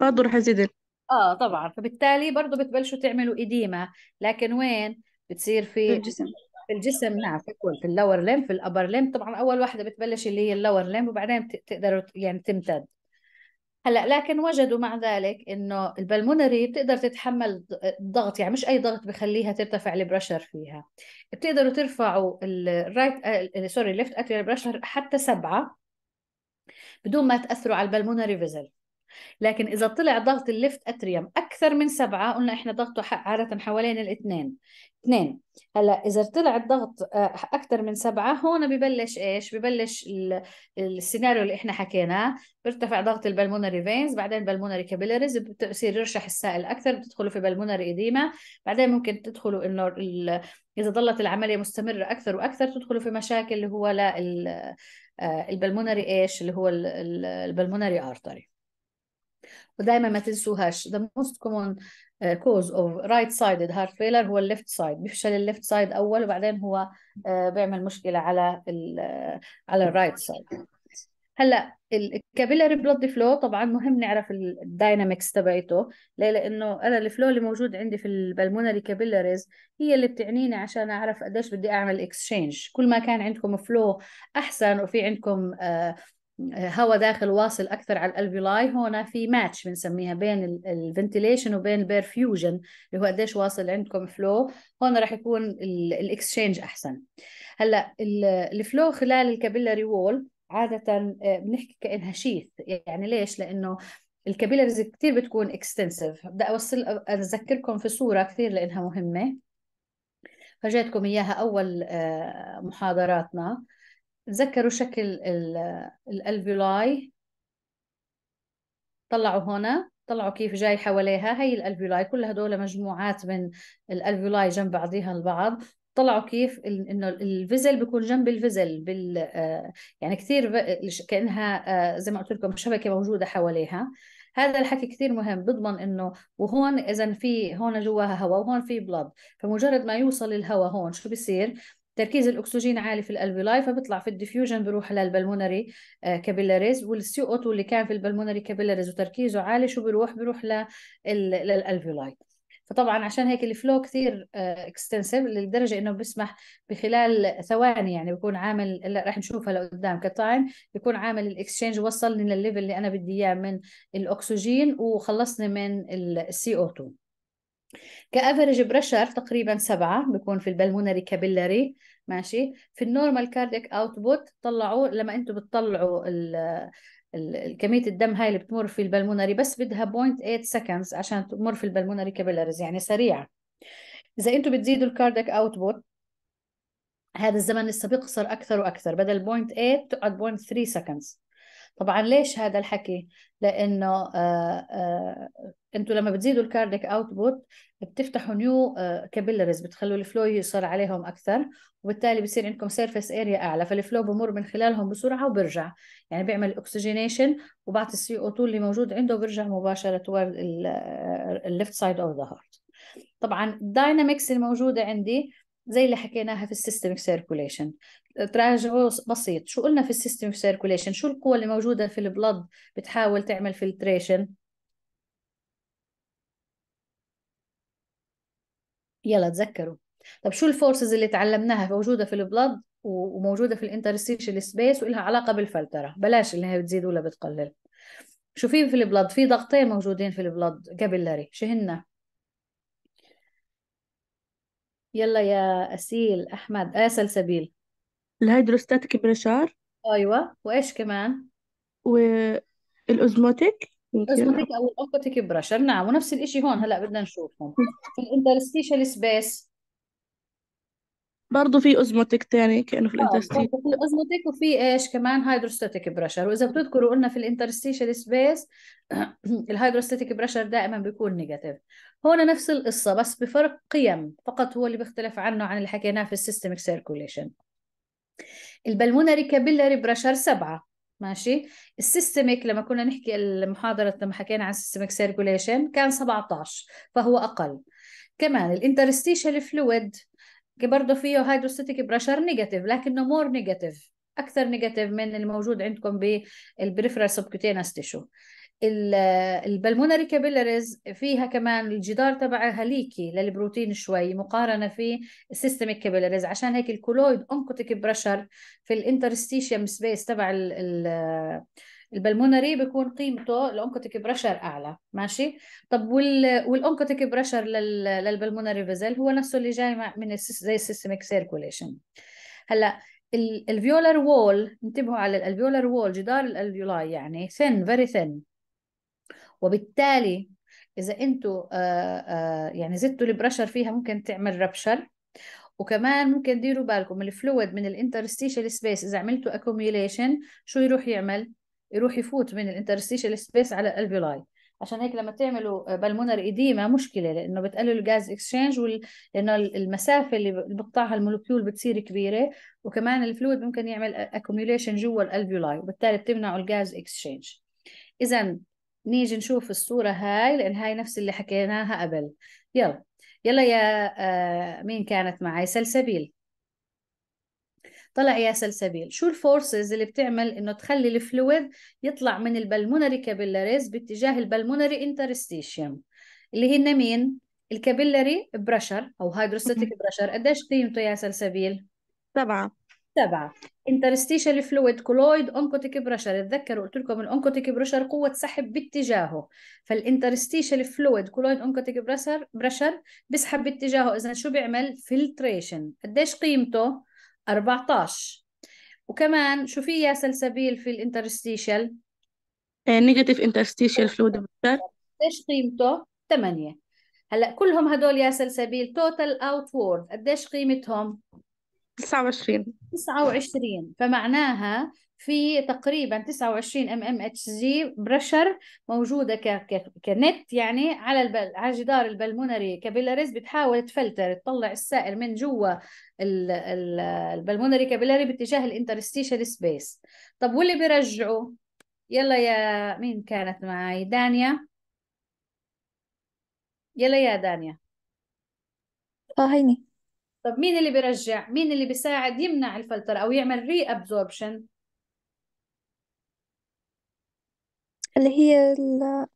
Speaker 1: برضه رح يزيد اه طبعا فبالتالي برضه بتبلشوا تعملوا إديمة لكن وين بتصير في الجسم في الجسم نعم في كل في اللور ليم في الابر ليم طبعا اول واحده بتبلش اللي هي اللور ليم وبعدين تقدر يعني تمتد هلا لكن وجدوا مع ذلك انه البلمونري بتقدر تتحمل الضغط يعني مش اي ضغط بخليها ترتفع البرشر فيها بتقدروا ترفعوا الرايت سوري ليفت اتريال برشر حتى سبعة بدون ما تاثروا على البلمونري فيزل لكن إذا طلع ضغط الليفت أتريوم أكثر من سبعة قلنا إحنا ضغطه عادة حوالين الاثنين اثنين هلا إذا طلع الضغط آه، أكثر من سبعة هون ببلش إيش ببلش السيناريو اللي إحنا حكيناه بيرتفع ضغط البلمونري فينز بعدين بلمونري كابيلاريز بتصير يرشح السائل أكثر بتدخلوا في بلمونري إديما بعدين ممكن تدخلوا انه إذا ظلت العملية مستمرة أكثر وأكثر تدخلوا في مشاكل اللي هو لا آه، البلمونري إيش اللي هو البلمونري آرتري ودائما ما تنسوهاش the most common uh, cause of right sided heart failure هو left سايد بيفشل left سايد اول وبعدين هو uh, بيعمل مشكله على ال uh, على الرايت سايد هلا الكابيلاري بلود فلو طبعا مهم نعرف الداينامكس تبعته ليه لانه انا الفلو اللي موجود عندي في البلمونري كابيلاريز هي اللي بتعنيني عشان اعرف قديش بدي اعمل اكسشينج كل ما كان عندكم فلو احسن وفي عندكم هواء داخل واصل اكثر على الالفيولاي هون في ماتش بنسميها بين الفنتيليشن وبين البيرفيوجن اللي هو قديش واصل عندكم فلو هون راح يكون الاكسشينج احسن هلا الفلو خلال الكابيلاري وول عاده آه، بنحكي كانها شيث يعني ليش لانه الكابيلاريز كثير بتكون اكستنسيف بدي اوصل اذكركم في صوره كثير لانها مهمه فجيتكم اياها اول آه، محاضراتنا تذكروا شكل الالفيولاي طلعوا هنا طلعوا كيف جاي حواليها هي الالفيولاي كل هدول مجموعات من الالفيولاي جنب بعضيها البعض طلعوا كيف انه الفيزل بيكون جنب الفيزل بال آه، يعني كثير كانها آه، زي ما قلت لكم شبكه موجوده حواليها هذا الحكي كثير مهم بضمن انه وهون اذا في هون جواها هواء وهون في بلد فمجرد ما يوصل الهواء هون شو بصير تركيز الاكسجين عالي في الالفيولاي فبيطلع في الديفيوجن بيروح للبلمونري آه، كابيلاريز والسي او 2 اللي كان في البلمونري كابيلاريز وتركيزه عالي شو بيروح بيروح للالفيلاي فطبعا عشان هيك الفلو كثير اكستنسيف آه، لدرجه انه بيسمح بخلال ثواني يعني بيكون عامل هلا رح نشوفها لقدام كتايم بيكون عامل الاكسشينج وصلني للليفل اللي انا بدي اياه من الاكسجين وخلصني من السي او 2 كافرج بريشر تقريبا سبعة بيكون في البلمونري كابيلاري ماشي في النورمال كارديك اوتبوت طلعوا لما انتم بتطلعوا كمية الدم هاي اللي بتمر في البلمونري بس بدها 0.8 سكندز عشان تمر في البلمونري كابيلاريز يعني سريعة إذا أنتم بتزيدوا الكارديك أوتبوت هذا الزمن لسه بيقصر أكثر وأكثر بدل 0.8 تقعد 0.3 سكندز طبعا ليش هذا الحكي؟ لانه آه، آه، انتم لما بتزيدوا الكارديك اوتبوت بتفتحوا نيو كابيلاريز آه، بتخلوا الفلو يصير عليهم اكثر وبالتالي بصير عندكم سيرفيس اريا اعلى فالفلو بمر من خلالهم بسرعه وبرجع يعني بيعمل اوكسجينيشن وبعطي السي او 2 اللي موجود عنده وبرجع مباشره toward الليفت سايد اوف ذا هارت طبعا الداينامكس الموجوده عندي زي اللي حكيناها في السيستمك سيركوليشن تراجعوا بسيط شو قلنا في السيستمك سيركوليشن شو القوى اللي موجوده في البلد بتحاول تعمل فلتريشن يلا تذكروا طب شو الفورسز اللي تعلمناها موجوده في البلد وموجوده في الانترستيشال سبيس ولها علاقه بالفلتره بلاش اللي هي بتزيد ولا بتقلل شو في في البلد في ضغطين موجودين في البلد كابيلاري شو هن يلا يا أسيل أحمد آه سلسبيل الهيدروستاتيك بريشار أيوة وإيش كمان؟ والأوزموتيك يمكن أو اوزموتيك الأوكوتيك بريشر نعم ونفس الإشي هون هلأ بدنا نشوفهم في الانترستيشال سبيس برضه في اوزموتيك تاني كأنه في اه الانترستيشن برضه في اوزموتيك وفي ايش كمان هيدروستاتيك بريشر واذا بتذكروا قلنا في الانترستيشال سبيس الهيدروستاتيك بريشر دائما بيكون نيجاتيف هون نفس القصه بس بفرق قيم فقط هو اللي بيختلف عنه عن اللي حكيناه في السيستميك سيركوليشن البلمونري كابيلاري بريشر سبعة ماشي السيستميك لما كنا نحكي المحاضرة لما حكينا عن السيستميك سيركوليشن كان 17 فهو أقل كمان الانترستيشال فلويد برضه فيه هيدروستاتيك بريشر نيجاتيف لكنه مور نيجاتيف اكثر نيجاتيف من الموجود عندكم بالبريفرال سبكوتينس تيشو البلمونري كابيلاريز فيها كمان الجدار تبعها ليكي للبروتين شوي مقارنه في السيستميك كابيلاريز عشان هيك الكولويد انكوتيك بريشر في الانترستيشيوم سبيس تبع ال البلمونري بيكون قيمته الانكوتيك بريشر اعلى ماشي طب وال والانكوتيك بريشر لل... للبلمونري فيزل هو نفسه اللي جاي من السيس... زي السيستميك سيركوليشن هلا الالفيولر وول انتبهوا على الالفيولار وول جدار الالفيولاي يعني ثن فيري ثن وبالتالي اذا انتوا آه، آه، يعني زدتوا البرشر فيها ممكن تعمل ربشر وكمان ممكن ديروا بالكم الفلويد من الانترستيشال سبيس اذا عملتوا اكوميوليشن شو يروح يعمل يروح يفوت من الانترستيشال سبيس على الالفيولاي عشان هيك لما تعملوا آه، بالمونر ايديما مشكله لانه بتقلل الجاز اكسشينج وال... لانه المسافه اللي بتقطعها المولكيول بتصير كبيره وكمان الفلويد ممكن يعمل اكوميوليشن جوا الالفيولاي وبالتالي بتمنعوا الجاز اكسشينج اذا نيجي نشوف الصوره هاي لان هاي نفس اللي حكيناها قبل يلا يلا يا آه، مين كانت معي سلسبيل طلع يا سلسبيل شو الفورسز اللي بتعمل انه تخلي الفلويد يطلع من البلمونري كابيلاريز باتجاه البلمونري انترستيشيوم اللي هن مين الكابيلاري برشر او هيدروستاتيك برشر قديش قيمته يا سلسبيل سبعة سبعة انترستيشال فلويد كولويد اونكوتيك بريشر اتذكروا قلت لكم الاونكوتيك بريشر قوه سحب باتجاهه فالانترستيشال فلويد كولويد اونكوتيك بريشر بريشر بسحب باتجاهه اذا شو بيعمل فلتريشن قديش قيمته 14 وكمان شو في يا سلسبيل في الانترستيشال آه، نيجاتيف انترستيشال فلويد ايش قيمته 8 هلا كلهم هدول يا سلسبيل توتال اوت وورد قديش قيمتهم 29 29 فمعناها في تقريبا 29 ام ام اتش جي بريشر موجوده ك ك كنت يعني على البل... على جدار البلمونري كابيلاريز بتحاول تفلتر تطلع السائل من جوا ال... ال... البلمونري كابيلاري باتجاه الانترستيشال سبيس طب واللي بيرجعه يلا يا مين كانت معي دانيا يلا يا دانيا اه هيني طب مين اللي بيرجع مين اللي بيساعد يمنع الفلتر او يعمل ري ابزوربشن اللي هي ال-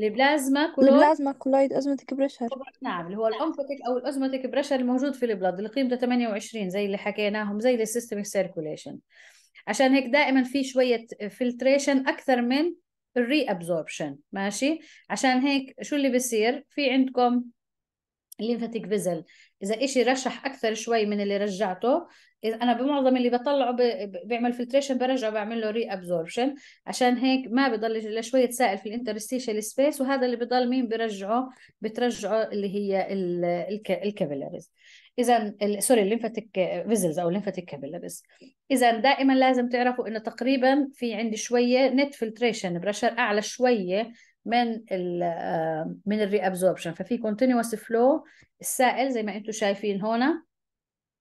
Speaker 1: البلازما كولويد البلازما كولويد أزمتك بريشر نعم اللي هو الأمفوتيك أو الاوزماتيك بريشر الموجود في البلاد اللي قيمته 28 زي اللي حكيناهم زي السيستميك سيركوليشن عشان هيك دائما في شوية فلتريشن أكثر من الري أبزوربشن ماشي عشان هيك شو اللي بصير في عندكم الليمفاتيك فيزل اذا إشي رشح اكثر شوي من اللي رجعته اذا انا بمعظم اللي بطلعه بيعمل فلتريشن برجعه بعمل له ري ابزوربشن عشان هيك ما بضل الا شويه سائل في الانترستيشال سبيس وهذا اللي بضل مين برجعه بترجعه اللي هي الكابيلاريز اذا سوري الليمفاتيك فيزلز او الليمفاتيك كابيلاريز اذا دائما لازم تعرفوا انه تقريبا في عندي شويه نت فلتريشن برشر اعلى شويه من آه، من الري ابزوربشن ففي كونتينوس فلو السائل زي ما انتم شايفين هون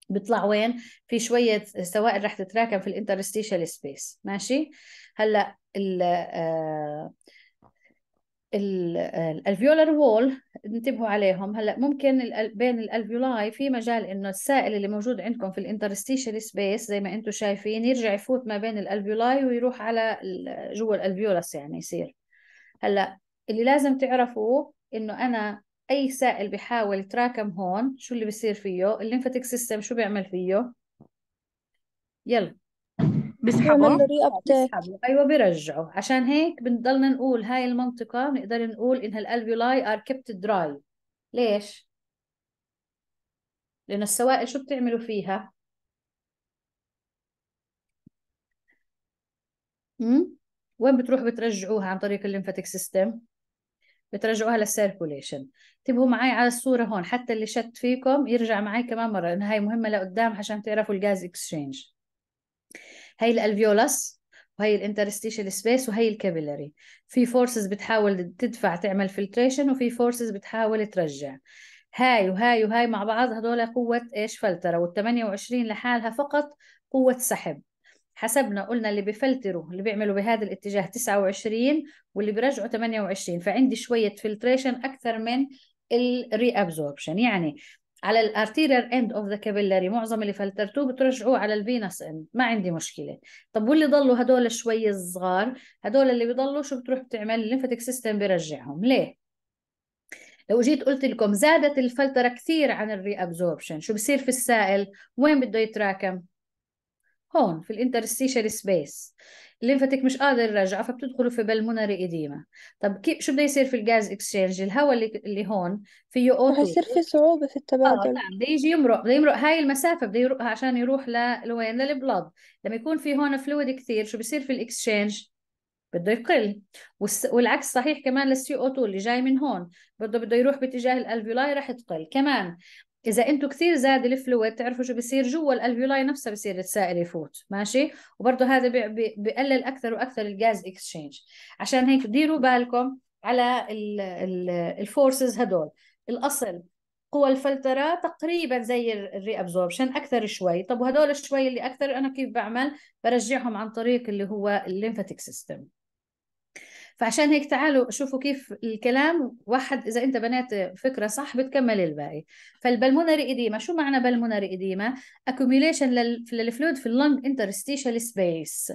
Speaker 1: بيطلع وين في شويه سوائل رح تتراكم في الانترستيشال سبيس ماشي هلا ال آه، الالفيولار آه، وول انتبهوا عليهم هلا ممكن بين الالفيولاي في مجال انه السائل اللي موجود عندكم في الانترستيشال سبيس زي ما انتم شايفين يرجع يفوت ما بين الالفيولاي ويروح على جوا الالفيولس يعني يصير هلا اللي لازم تعرفوه انه انا اي سائل بحاول يتراكم هون شو اللي بصير فيه الليمفاتيك سيستم شو بيعمل فيه يلا بسحبه ايوه بيرجعه عشان هيك بنضلنا نقول هاي المنطقه بنقدر نقول انها الالفيولاي ار كيبت دراي ليش لانه السوائل شو بتعملوا فيها امم وين بتروح بترجعوها عن طريق الليمفاتيك سيستم بترجعوها للسيركوليشن انتبهوا معي على الصورة هون حتى اللي شت فيكم يرجع معي كمان مرة لأن هاي مهمة لقدام عشان تعرفوا الجاز اكسشينج هاي الالفيولاس وهي الانترستيشال سبيس وهي الكابيلاري في فورسز بتحاول تدفع تعمل فلتريشن وفي فورسز بتحاول ترجع هاي وهاي وهاي مع بعض هدول قوة ايش فلترة وال28 لحالها فقط قوة سحب حسبنا قلنا اللي بفلتروا اللي بيعملوا بهذا الاتجاه 29 واللي بيرجعوا 28 فعندي شويه فلتريشن اكثر من الري ابزوربشن يعني على الارتيريال اند اوف ذا كابيلاري معظم اللي فلترتوه بترجعوه على الفينس اند ما عندي مشكله طب واللي ضلوا هدول شوي صغار هدول اللي بيضلوا شو بتروح بتعمل الليمفاتيك سيستم بيرجعهم ليه لو جيت قلت لكم زادت الفلتره كثير عن الري ابزوربشن شو بصير في السائل وين بده يتراكم هون في الانترستيشال سبيس الليمفاتيك مش قادر يرجع فبتدخلوا في بلمونري ايديما طب كيف شو بده يصير في الجاز اكسشينج الهواء اللي, اللي هون فيه او رح يصير في صعوبه في آه، التبادل اه نعم بده يجي يمرق بده يمرق هاي المسافه بده يروح عشان يروح لوين للبلد لما يكون في هون فلويد كثير شو بصير في الاكسشينج بده يقل والعكس صحيح كمان للسي او 2 اللي جاي من هون برضه بده يروح باتجاه الالفيولاي رح تقل كمان اذا انتم كثير زاد الفلويد تعرفوا شو بصير جوا الالفيولاي نفسها بصير السائل يفوت ماشي وبرضه هذا بقلل اكثر واكثر الجاز اكسشينج عشان هيك ديروا بالكم على الفورسز هدول الاصل قوى الفلتره تقريبا زي الري ابزوربشن اكثر شوي طب وهدول شوي اللي اكثر انا كيف بعمل برجعهم عن طريق اللي هو الليمفاتيك سيستم فعشان هيك تعالوا شوفوا كيف الكلام واحد اذا انت بنيت فكره صح بتكمل الباقي فالبلمونري اديما شو معنى بلمونري اديما اكوميليشن للفلويد في اللنج انترستيشال سبيس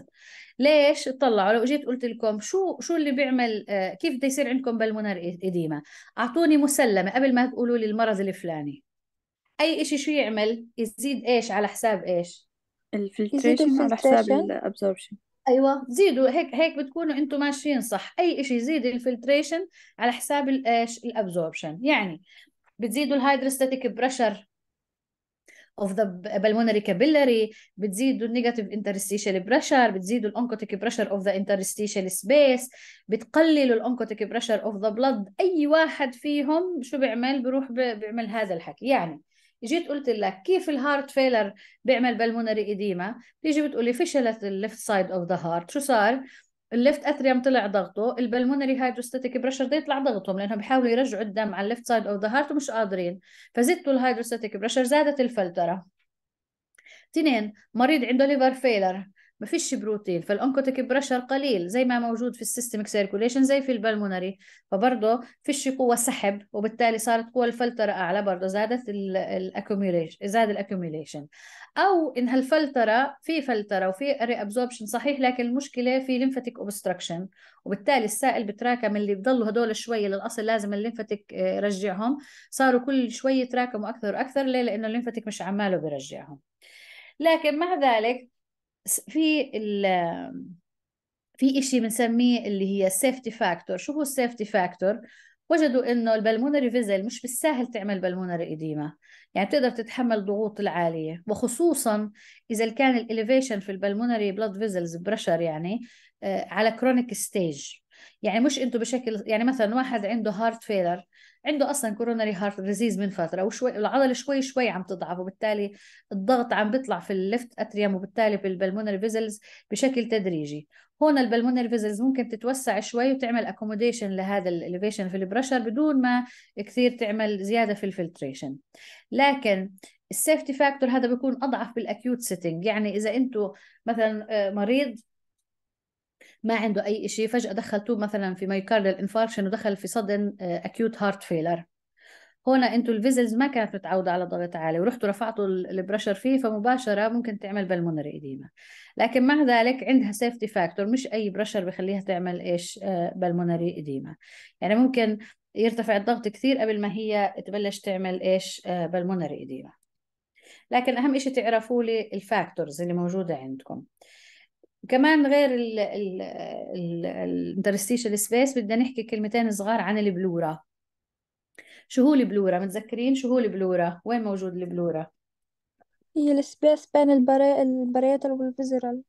Speaker 1: ليش طلعوا لو جيت قلت لكم شو شو اللي بيعمل آه، كيف بده يصير عندكم بالمونري اديما اعطوني مسلمه قبل ما تقولوا لي المرض الفلاني اي شيء شو يعمل يزيد ايش على حساب ايش الفلتريشن على حساب الابزوربشن ايوه زيدوا هيك هيك بتكونوا انتم ماشيين صح اي شيء يزيد الفلتريشن على حساب الايش الابزوربشن يعني بتزيدوا الهيدروستاتيك بريشر اوف ذا بالمونري كابيلاري بتزيدوا النيجاتيف انترستيشال بريشر بتزيدوا الانكوتيك بريشر اوف ذا انترستيشال سبيس بتقللوا الانكوتيك بريشر اوف ذا بلد اي واحد فيهم شو بيعمل بروح بيعمل هذا الحكي يعني جيت قلت لك كيف الهارت فيلر بيعمل بالمونري اديما بتيجي بتقولي فشلت الليفت سايد اوف ذا هارت شو صار الليفت اتريوم طلع ضغطه البلمونري هيدروستاتيك بريشر ده يطلع ضغطهم لانهم بيحاولوا يرجعوا الدم على الليفت سايد اوف ذا هارت ومش قادرين فزدتوا الهيدروستاتيك بريشر زادت الفلتره اثنين مريض عنده ليفر فيلر فيش بروتين فالانكوتيك بريشر قليل زي ما موجود في السيستمك سيركوليشن زي في البلمونري فبرضه فيش قوه سحب وبالتالي صارت قوه الفلتره اعلى برضه زادت الاكوميليشن زاد الاكوميوليشن او ان هالفلتره في فلتره وفي ري ابزوربشن صحيح لكن المشكله في ليمفاتيك اوبستراكشن وبالتالي السائل بتراكم اللي بضلوا هدول شويه للاصل لازم الليمفاتيك آه، يرجعهم صاروا كل شوي يتراكموا اكثر واكثر ليه لانه الليمفاتيك مش عماله بيرجعهم لكن مع ذلك في في شيء بنسميه اللي هي السيفتي فاكتور شو هو السيفتي فاكتور وجدوا انه البلمونري فيزل مش بالساهل تعمل بلمونري ايديما يعني بتقدر تتحمل الضغوط العاليه وخصوصا اذا كان الاليفيشن في البلمونري بلاد فيزلز بريشر يعني آه، على كرونيك ستيج يعني مش انتم بشكل يعني مثلا واحد عنده هارت فيلر عنده اصلا كوروناري هارت ديزيز من فتره وشوي العضله شوي شوي عم تضعف وبالتالي الضغط عم بيطلع في الليفت اتريوم وبالتالي بالبلمونري فيزلز بشكل تدريجي هون البلمونري فيزلز ممكن تتوسع شوي وتعمل اكوموديشن لهذا الاليفيشن في البرشر بدون ما كثير تعمل زياده في الفلتريشن لكن السيفتي فاكتور هذا بيكون اضعف بالاكيوت سيتنج يعني اذا انتم مثلا آه، مريض ما عنده اي شيء فجاه دخلتوه مثلا في مايوكاردال انفاركشن ودخل في صدن اكيوت هارت فيلر هنا انتوا الفيزلز ما كانت متعوده على ضغط عالي ورحتوا رفعتوا البرشر فيه فمباشره ممكن تعمل بالمونري ايديما لكن مع ذلك عندها سيفتي فاكتور مش اي برشر بخليها تعمل ايش بالمونري آه، ايديما يعني ممكن يرتفع الضغط كثير قبل ما هي تبلش تعمل ايش بالمونري آه، ايديما لكن اهم شيء تعرفوا لي الفاكتورز اللي موجوده عندكم كمان غير الانترستيشال سبيس بدنا نحكي كلمتين صغار عن البلورا شو هو البلورا متذكرين شو هو البلورا وين موجود البلورا هي السبيس بين البري... البريتال والفيزرال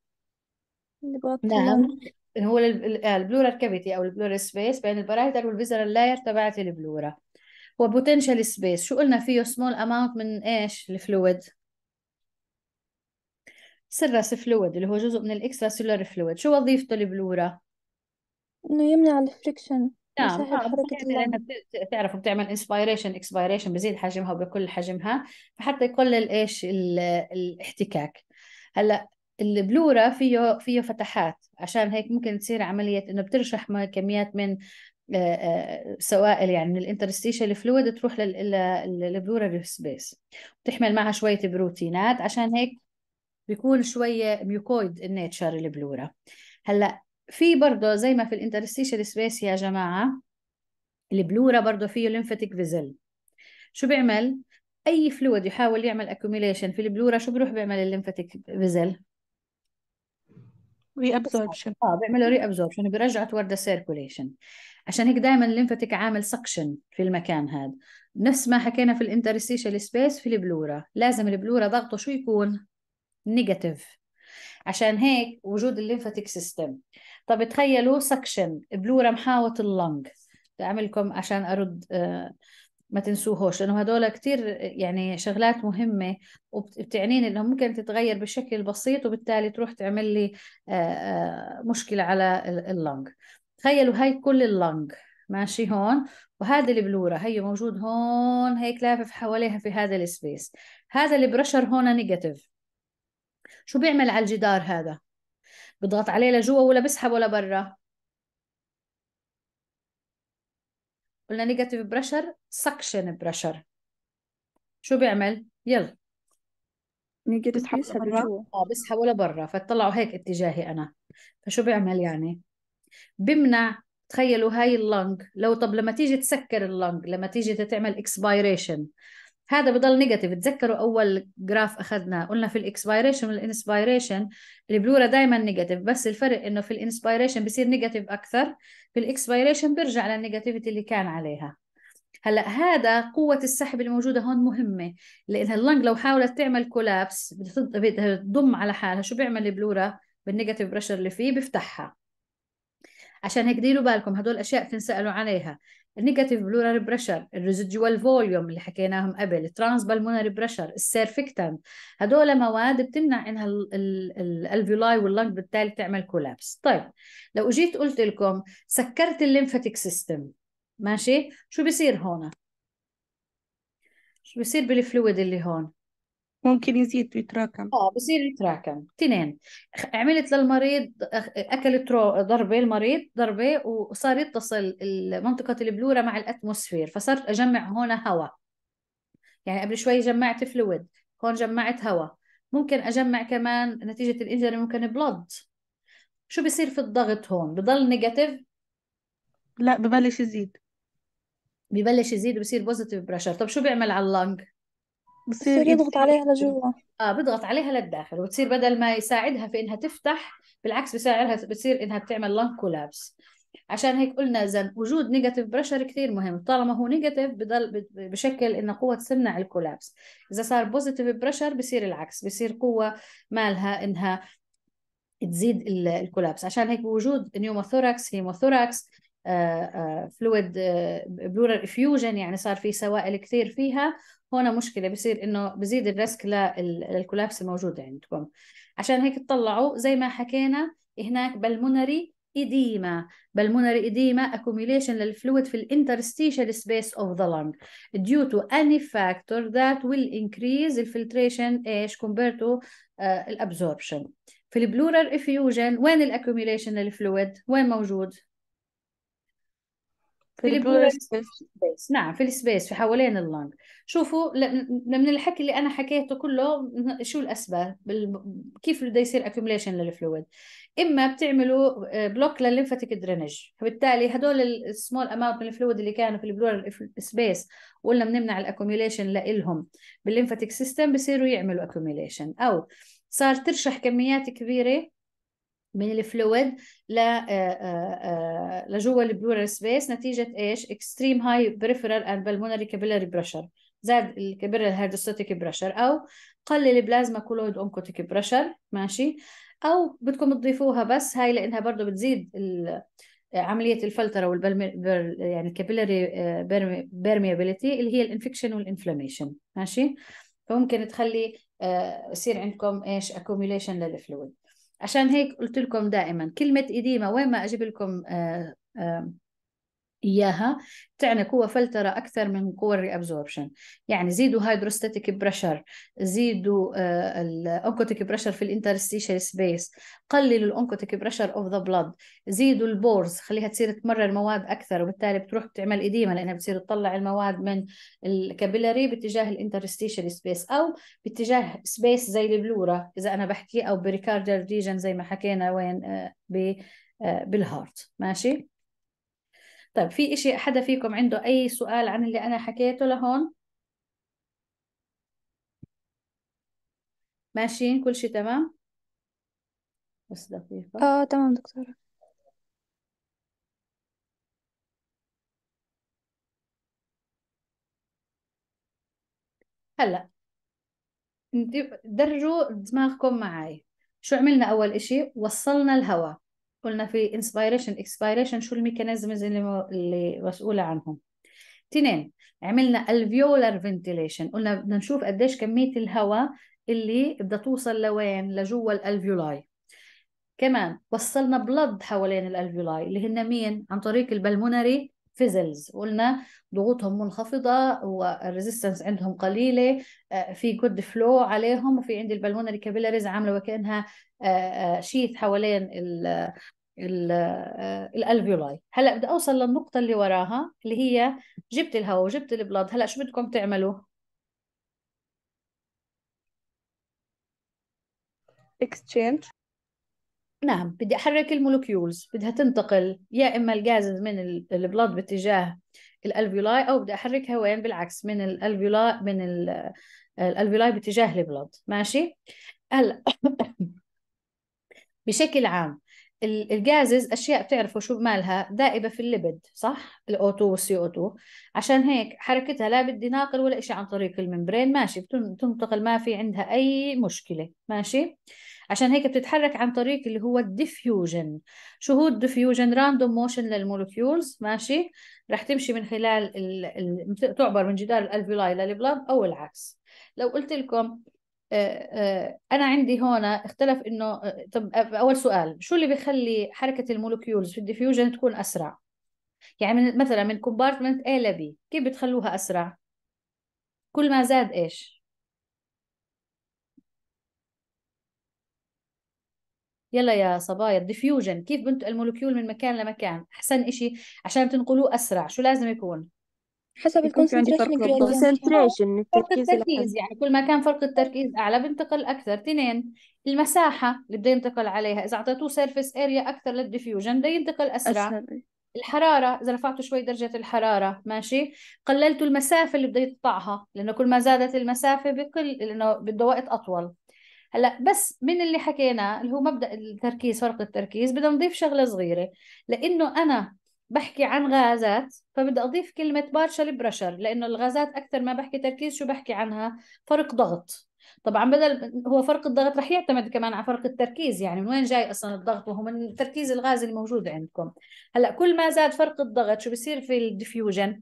Speaker 1: اللي بغطي نعم هو البلورا كافيتي او البلورا سبيس بين البرايتال والفيزرال لاير تبعت البلورا وبوتنشال سبيس شو قلنا فيه سمول اماونت من ايش الفلويد سرس فلويد اللي هو جزء من الاكسترا سيلولار فلويد شو وظيفته البلورة؟ انه يمنع الفريكشن نعم آه، يعني لانها بتعرف بتعمل انسبيريشن اكسبيريشن بزيد حجمها وبكل حجمها فحتى يقلل ايش الاحتكاك هلا البلورة فيه فيه فتحات عشان هيك ممكن تصير عملية انه بترشح كميات من آه، آه، سوائل يعني من الانترستيشال فلويد تروح للبلورال سبيس بتحمل معها شويه بروتينات عشان هيك بيكون شويه ميوكويد النيتشر البلورا هلا في برضه زي ما في الانترستيشال سبيس يا جماعه البلورا برضه فيه ليمفاتيك فيزل شو بيعمل اي فلويد يحاول يعمل اكوميليشن في البلورا شو بيروح بيعمل الليمفاتيك فيزل ري ابزوربشن اه بيعملوا ري يعني ابزوربشن بيرجعوا تورد السيركوليشن عشان هيك دائما الليمفاتيك عامل سكشن في المكان هذا نفس ما حكينا في الانترستيشال سبيس في البلورا لازم البلورا ضغطه شو يكون نيجاتيف عشان هيك وجود الليمفاتيك سيستم طب تخيلوا سكشن بلورة محاوة اللنج بعملكم عشان ارد آه، ما تنسوهوش لانه هدول كثير يعني شغلات مهمه وبتعنيني انه ممكن تتغير بشكل بسيط وبالتالي تروح تعمل لي آه، آه، مشكله على اللنج تخيلوا هاي كل اللنج ماشي هون وهذا البلورة هي موجود هون هيك لافف حواليها في هذا السبيس هذا البرشر هون نيجاتيف شو بيعمل على الجدار هذا بضغط عليه لجوا ولا بسحب ولا برا قلنا نيجاتيف بريشر سكشن بريشر شو بيعمل يلا نيجاتيف بسحب ولا برا اه بسحب ولا برا فتطلعوا هيك اتجاهي انا فشو بيعمل يعني بمنع تخيلوا هاي اللنج لو طب لما تيجي تسكر اللنج لما تيجي تعمل اكسبايريشن هذا بضل نيجاتيف تذكروا اول جراف اخذنا قلنا في الاكسبيريشن والانسبيريشن البلورا دائما نيجاتيف بس الفرق انه في الانسبيريشن بصير نيجاتيف اكثر في الاكسبيريشن بيرجع للنيجاتيفيتي اللي كان عليها هلا هذا قوة السحب الموجودة هون مهمة لأنها اللنج لو حاولت تعمل كولابس بدها تضم على حالها شو بيعمل البلورا بالنيجاتيف بريشر اللي فيه بيفتحها عشان هيك ديروا بالكم هدول أشياء تنسألوا عليها النيجاتيف بلورال بريشر الريزيدوال فوليوم اللي حكيناهم قبل الترانس بالمونري بريشر السيرفكتان هدول مواد بتمنع انها الالفيولاي واللنج بالتالي تعمل كولابس طيب لو اجيت قلت لكم سكرت الليمفاتيك سيستم ماشي شو بصير هون شو بصير بالفلويد اللي هون ممكن يزيد ويتراكم اه بصير يتراكم اثنين عملت للمريض اكلت ضربه المريض ضربه وصار يتصل منطقه البلوره مع الاتموسفير فصرت اجمع هون هواء يعني قبل شوي جمعت فلويد هون جمعت هواء ممكن اجمع كمان نتيجه الانجري ممكن بلود شو بصير في الضغط هون بضل نيجاتيف لا ببلش يزيد ببلش يزيد وبصير بوزيتيف بريشر طب شو بيعمل على اللنج بصير بصير يضغط عليها لجوا اه بضغط عليها للداخل وتصير بدل ما يساعدها في انها تفتح بالعكس بيساعدها بتصير انها بتعمل لانك كولابس عشان هيك قلنا اذا وجود نيجاتيف بريشر كثير مهم طالما هو نيجاتيف بضل بشكل انه قوه تمنع الكولابس اذا صار بوزيتيف بريشر بصير العكس بصير قوه مالها انها تزيد الكولابس عشان هيك وجود نيوموثوركس هيموثوركس فلويد بلورال افيوجن يعني صار في سوائل كثير فيها هنا مشكله بصير انه بزيد الريسك للكولابس الموجود عندكم عشان هيك تطلعوا زي ما حكينا هناك بالمونري إديما بالمونري إديما accumulation للفلويد في الانترستيشال سبيس اوف ذا lung due to any factor that will increase الفلتريشن ايش compared to آه، الابزوربشن في البلورال افيوجن وين الاكوميليشن للفلويد وين موجود في البلورال نعم في السبيس في حوالين اللنج شوفوا من الحكي اللي انا حكيته كله شو الاسباب كيف بده يصير اكيوميشن للفلويد اما بتعملوا بلوك للليمفاتيك درينج فبالتالي هدول السمول اماونت من الفلويد اللي كانوا في البلورال سبيس وقلنا بنمنع الاكيوميشن لإلهم بالليمفاتيك سيستم بصيروا يعملوا اكيوميشن او صار ترشح كميات كبيره من الفلويد ل آه، آه، آه، لجوا البلورال سبيس نتيجه ايش؟ اكستريم هاي بريفرال اند بلمونري كابيلاري بريشر زاد الكابيلاري هيدروستاتيك بريشر او قلل البلازما كولويد اونكوتيك بريشر ماشي او بدكم تضيفوها بس هاي لانها برضه بتزيد عمليه الفلتره والبلم يعني الكابيلاري بيرميابيليتي اللي هي الانفكشن والانفلاميشن ماشي فممكن تخلي يصير عندكم ايش اكوميوليشن للفلويد عشان هيك قلت لكم دائما كلمة إديمة وين ما أجيب لكم آه آه إياها تعني قوة فلترة أكثر من قوة الريابزوربشن يعني زيدوا هيدروستاتيك بريشر زيدوا آه، الأنكوتيك بريشر في الانترستيشال سبيس قللوا الأنكوتيك بريشر أوف ذا بلد زيدوا البورز خليها تصير تمرر مواد أكثر وبالتالي بتروح بتعمل إديمة لأنها بتصير تطلع المواد من الكابيلاري باتجاه الانترستيشال سبيس أو باتجاه سبيس زي البلورا إذا أنا بحكي أو بريكاردر ديجن زي ما حكينا وين آه، ب آه، بالهارت ماشي طيب في إشي حدا فيكم عنده أي سؤال عن اللي أنا حكيته لهون؟ ماشيين كل شيء تمام؟ بس دقيقة اه تمام دكتورة هلا درجوا دماغكم معي شو عملنا أول إشي؟ وصلنا الهواء قلنا في inspiration expiration شو الميكانيزمز اللي, اللي مسؤولة عنهم تنين عملنا alveolar ventilation قلنا بدنا نشوف قديش كمية الهواء اللي بدها توصل لوين لجوا الالفيولاي كمان وصلنا بلد حوالين الالفيولاي اللي هن مين عن طريق البلمونري فيزلز قلنا ضغوطهم منخفضة والريزيستنس عندهم قليلة آه، في جود فلو عليهم وفي عندي البلمونري كابيلاريز عاملة وكأنها شيث آه، آه، حوالين ال الالفيولاي هلا بدي اوصل للنقطه اللي وراها اللي هي جبت الهواء وجبت البلاد هلا شو بدكم تعملوا exchange نعم بدي احرك المولوكيولز بدها تنتقل يا اما الجازز من البلاد باتجاه الالفيولاي او بدي احركها وين بالعكس من الالفيولاي من الالفيولاي باتجاه البلاد ماشي هلا بشكل عام الجازز اشياء بتعرفوا شو مالها دائبه في الليبد صح الاو 2 والسي او 2 عشان هيك حركتها لا بدي ناقل ولا شيء عن طريق الممبرين ماشي بتنتقل ما في عندها اي مشكله ماشي عشان هيك بتتحرك عن طريق اللي هو الديفيوجن شو هو الديفيوجن راندوم موشن للمولكيولز ماشي رح تمشي من خلال ال... تعبر من جدار الالفيولاي للبلاد او العكس لو قلت لكم آه، آه، انا عندي هون اختلف انه آه، طب اول سؤال شو اللي بيخلي حركه المولكيولز في الديفيوجن تكون اسرع يعني من مثلا من كومبارتمنت A ل B كيف بتخلوها اسرع كل ما زاد ايش يلا يا صبايا الديفيوجن كيف بنتقل المولكيول من مكان لمكان احسن إشي عشان تنقلوه اسرع شو لازم يكون حسب الكونسنتريشن فرق التركيز يعني كل ما كان فرق التركيز اعلى بنتقل اكثر اثنين المساحه اللي بده ينتقل عليها اذا اعطيتوه سيرفيس اريا اكثر للديفيوجن بده ينتقل اسرع أسهل. الحرارة إذا رفعتوا شوي درجة الحرارة ماشي قللتوا المسافة اللي بده يقطعها لأنه كل ما زادت المسافة بقل لأنه بده وقت أطول هلا بس من اللي حكيناه اللي هو مبدا التركيز فرق التركيز بدنا نضيف شغله صغيره لانه انا بحكي عن غازات فبدي اضيف كلمه بارشل بريشر لانه الغازات اكثر ما بحكي تركيز شو بحكي عنها فرق ضغط طبعا بدل هو فرق الضغط رح يعتمد كمان على فرق التركيز يعني من وين جاي اصلا الضغط وهو من تركيز الغاز الموجود عندكم هلا كل ما زاد فرق الضغط شو بصير في الديفيوجن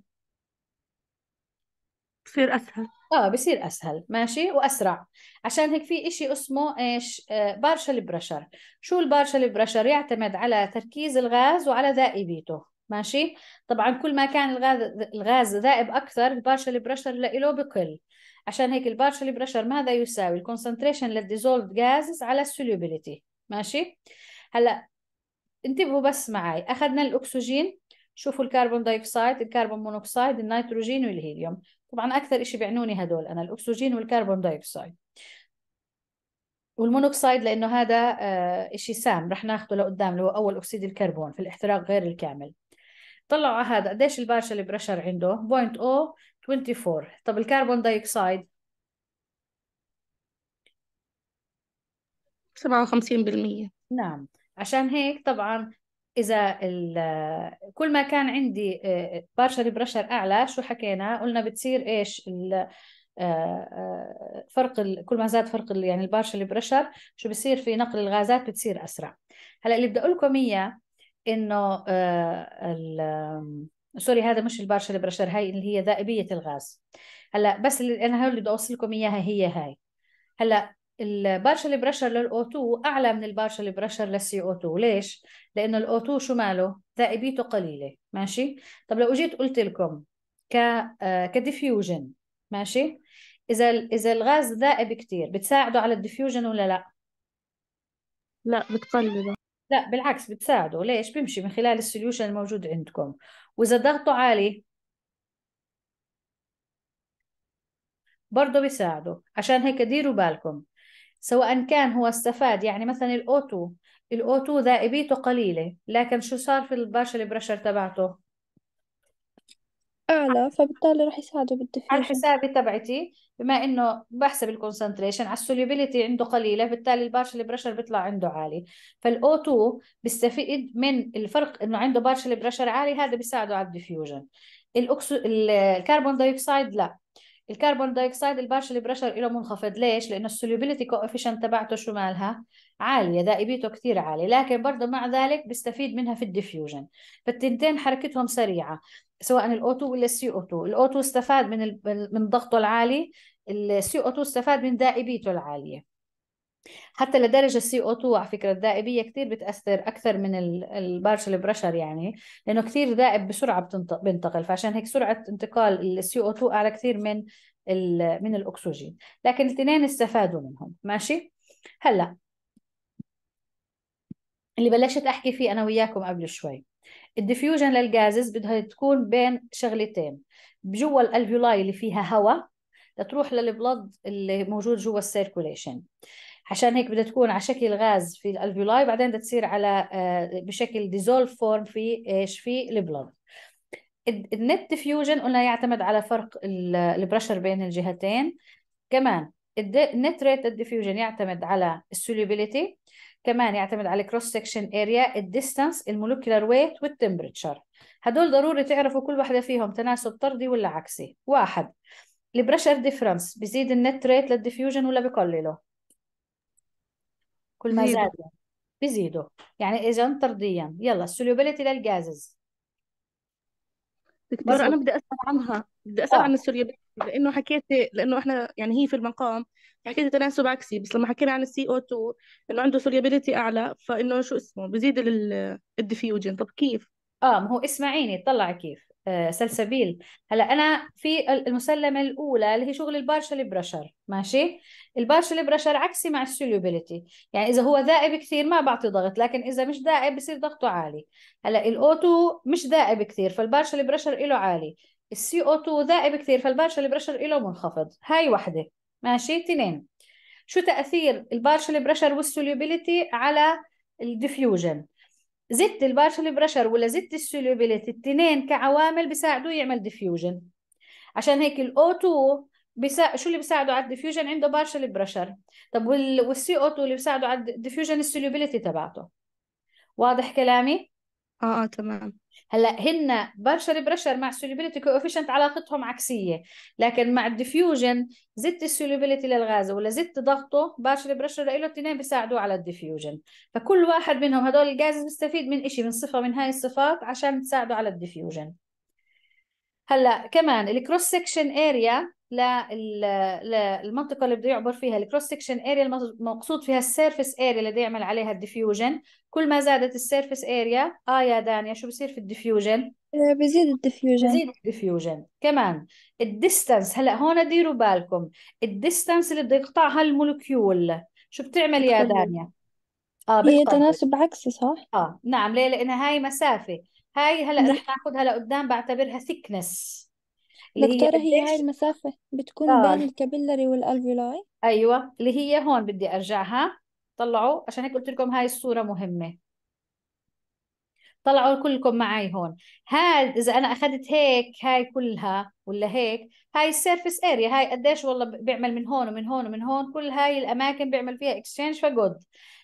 Speaker 1: بصير اسهل اه بصير اسهل ماشي واسرع عشان هيك في إشي اسمه ايش آه، بارشل بريشر شو البارشل بريشر يعتمد على تركيز الغاز وعلى ذائبيته ماشي طبعا كل ما كان الغاز الغاز ذائب اكثر البارشل بريشر له بقل عشان هيك البارشل بريشر ماذا يساوي الكونسنتريشن للديزولف جازز على السوليوبيليتي ماشي هلا انتبهوا بس معي اخذنا الاكسجين شوفوا الكربون دايوكسيد الكربون مونوكسيد النيتروجين والهيليوم طبعا اكثر شيء بيعنوني هدول انا الاكسجين والكربون دايوكسيد والمونوكسيد لانه هذا آه، شيء سام رح ناخده لقدام اللي هو اول اكسيد الكربون في الاحتراق غير الكامل طلعوا على هذا قديش البارشل بريشر عنده 0.024 طب الكربون دايوكسيد 57% نعم عشان هيك طبعا اذا كل ما كان عندي آه، بارشري بريشر اعلى شو حكينا قلنا بتصير ايش آه، آه، فرق كل ما زاد فرق يعني البارشري بريشر شو بصير في نقل الغازات بتصير اسرع هلا اللي بدي اقول لكم اياه انه سوري هذا مش البارشري بريشر هاي اللي هي ذائبيه الغاز هلا بس اللي انا هاي اللي بدي اوصل لكم اياها هي هاي هلا البارشل بريشر للاو 2 اعلى من البارشل بريشر للسي او 2 ليش لانه الاو 2 شو ماله ذائبيته قليله ماشي طب لو اجيت قلت لكم ك آه، كديفيوجن ماشي اذا اذا الغاز ذائب كثير بتساعده على الديفيوجن ولا لا لا بتقلله لا بالعكس بتساعده ليش بيمشي من خلال السوليوشن الموجود عندكم واذا ضغطه عالي برضه بيساعده عشان هيك ديروا بالكم سواء كان هو استفاد يعني مثلا الأوتو الأوتو ذائبيته قليلة لكن شو صار في البارشل بريشر تبعته أعلى فبالتالي راح يساعده بالدفيوجن على حسابي تبعتي بما إنه بحسب الكونسنتريشن على السوليبيليتي عنده قليلة بالتالي البارشل بريشر بيطلع عنده عالي فالأو 2 بيستفيد من الفرق إنه عنده بارشل بريشر عالي هذا بيساعده على الديفيوجن الأكسو... الكربون دايوكسيد لا الكربون دايوكسيد البارشل بريشر له منخفض ليش لانه السوليبيليتي كوفيشنت تبعته شو مالها عاليه ذائبيته كثير عاليه لكن برضه مع ذلك بيستفيد منها في الديفيوجن فالتنتين حركتهم سريعه سواء الاو 2 ولا السي او 2 الاو 2 استفاد من ال... من ضغطه العالي السي او 2 استفاد من ذائبيته العاليه حتى لدرجه السي او 2 على فكره الذائبيه كثير بتاثر اكثر من البارشل بريشر يعني لانه كثير ذائب بسرعه بينتقل فعشان هيك سرعه انتقال السي او 2 اعلى كثير من من الاكسجين لكن الاثنين استفادوا منهم ماشي هلا اللي بلشت احكي فيه انا وياكم قبل شوي الديفيوجن للجازز بدها تكون بين شغلتين بجوا الالفيولاي اللي فيها هواء لتروح للبلد اللي موجود جوا السيركوليشن عشان هيك بدها تكون على شكل غاز في الالفيولاي بعدين بدها تصير على آه، بشكل ديزولف فورم في ايش في البلود النت ديفيوجن قلنا يعتمد على فرق البرشر بين الجهتين كمان النت ريت الديفيوجن يعتمد على السوليبيليتي كمان يعتمد على الكروس سكشن اريا الديستانس المولكيولار ويت والتمبرتشر هدول ضروري تعرفوا كل وحده فيهم تناسب طردي ولا عكسي واحد البريشر ديفرنس بزيد النت ريت للديفيوجن ولا بقلله كل ما زاد بيزيدوا يعني اذا طرديا يلا السوليوبيليتي للجازز دكتور انا بدي اسال عنها بدي اسال اه عن السوليوبيليتي لانه حكيتي لانه احنا يعني هي في المقام حكيتي تناسب عكسي بس لما حكينا عن السي او 2 انه عنده سوليوبيليتي اعلى فانه شو اسمه بزيد الديفيوجن طب كيف اه ما هو اسمعيني طلع كيف آه سلسبيل هلا انا في المسلمه الاولى اللي هي شغل البارشل بريشر ماشي البارشل بريشر عكسي مع السوليوبيليتي يعني اذا هو ذائب كثير ما بعطي ضغط لكن اذا مش ذائب بصير ضغطه عالي هلا الاو2 مش ذائب كثير فالبارشل بريشر له عالي السي او 2 ذائب كثير فالبارشل بريشر له منخفض هاي وحده ماشي اثنين شو تاثير البارشل بريشر والسوليوبيليتي على الديفيوجن زدت البارشل بريشر ولا زدت السوليوبيليتي الاثنين كعوامل بيساعدوه يعمل ديفيوجن عشان هيك الاو 2 بيسا... شو اللي بيساعده على الديفيوجن عنده بارشل بريشر طب وال... والسي او 2 اللي بيساعده على الديفيوجن السوليبيليتي تبعته واضح كلامي اه اه تمام هلا هن بارشل بريشر مع السوليبيليتي كوفيشنت علاقتهم عكسيه لكن مع الديفيوجن زدت السوليبيليتي للغاز ولا زدت ضغطه بارشل بريشر له الاثنين بيساعدوه على الديفيوجن فكل واحد منهم هدول الغاز بيستفيد من شيء من صفه من هاي الصفات عشان تساعده على الديفيوجن هلا كمان الكروس سكشن اريا للمنطقه اللي بده يعبر فيها الكروس سكشن اريا المقصود فيها السيرفس اريا اللي بده يعمل عليها الديفيوجن كل ما زادت السيرفس اريا اه يا دانيا شو بصير في الديفيوجن آه، بزيد الديفيوجن بزيد الديفيوجن كمان الديستانس هلا هون ديروا بالكم الديستانس اللي بده يقطعها المولكيول شو بتعمل يا دانيا اه هي تناسب عكسي صح اه نعم ليه لانها هاي مسافه هاي هلا رح نعم. ناخذها لقدام بعتبرها ثيكنس اللي هي دكتورة هي هاي المسافة بتكون آه. بين اه الكابيلاري والألفيولاي ايوه اللي هي هون بدي ارجعها طلعوا عشان هيك قلت لكم هاي الصورة مهمة طلعوا كلكم معي هون هاد اذا انا اخذت هيك هاي كلها ولا هيك هاي السيرفيس اريا هاي قديش والله بيعمل من هون ومن هون ومن هون كل هاي الاماكن بيعمل فيها اكسشينج فجود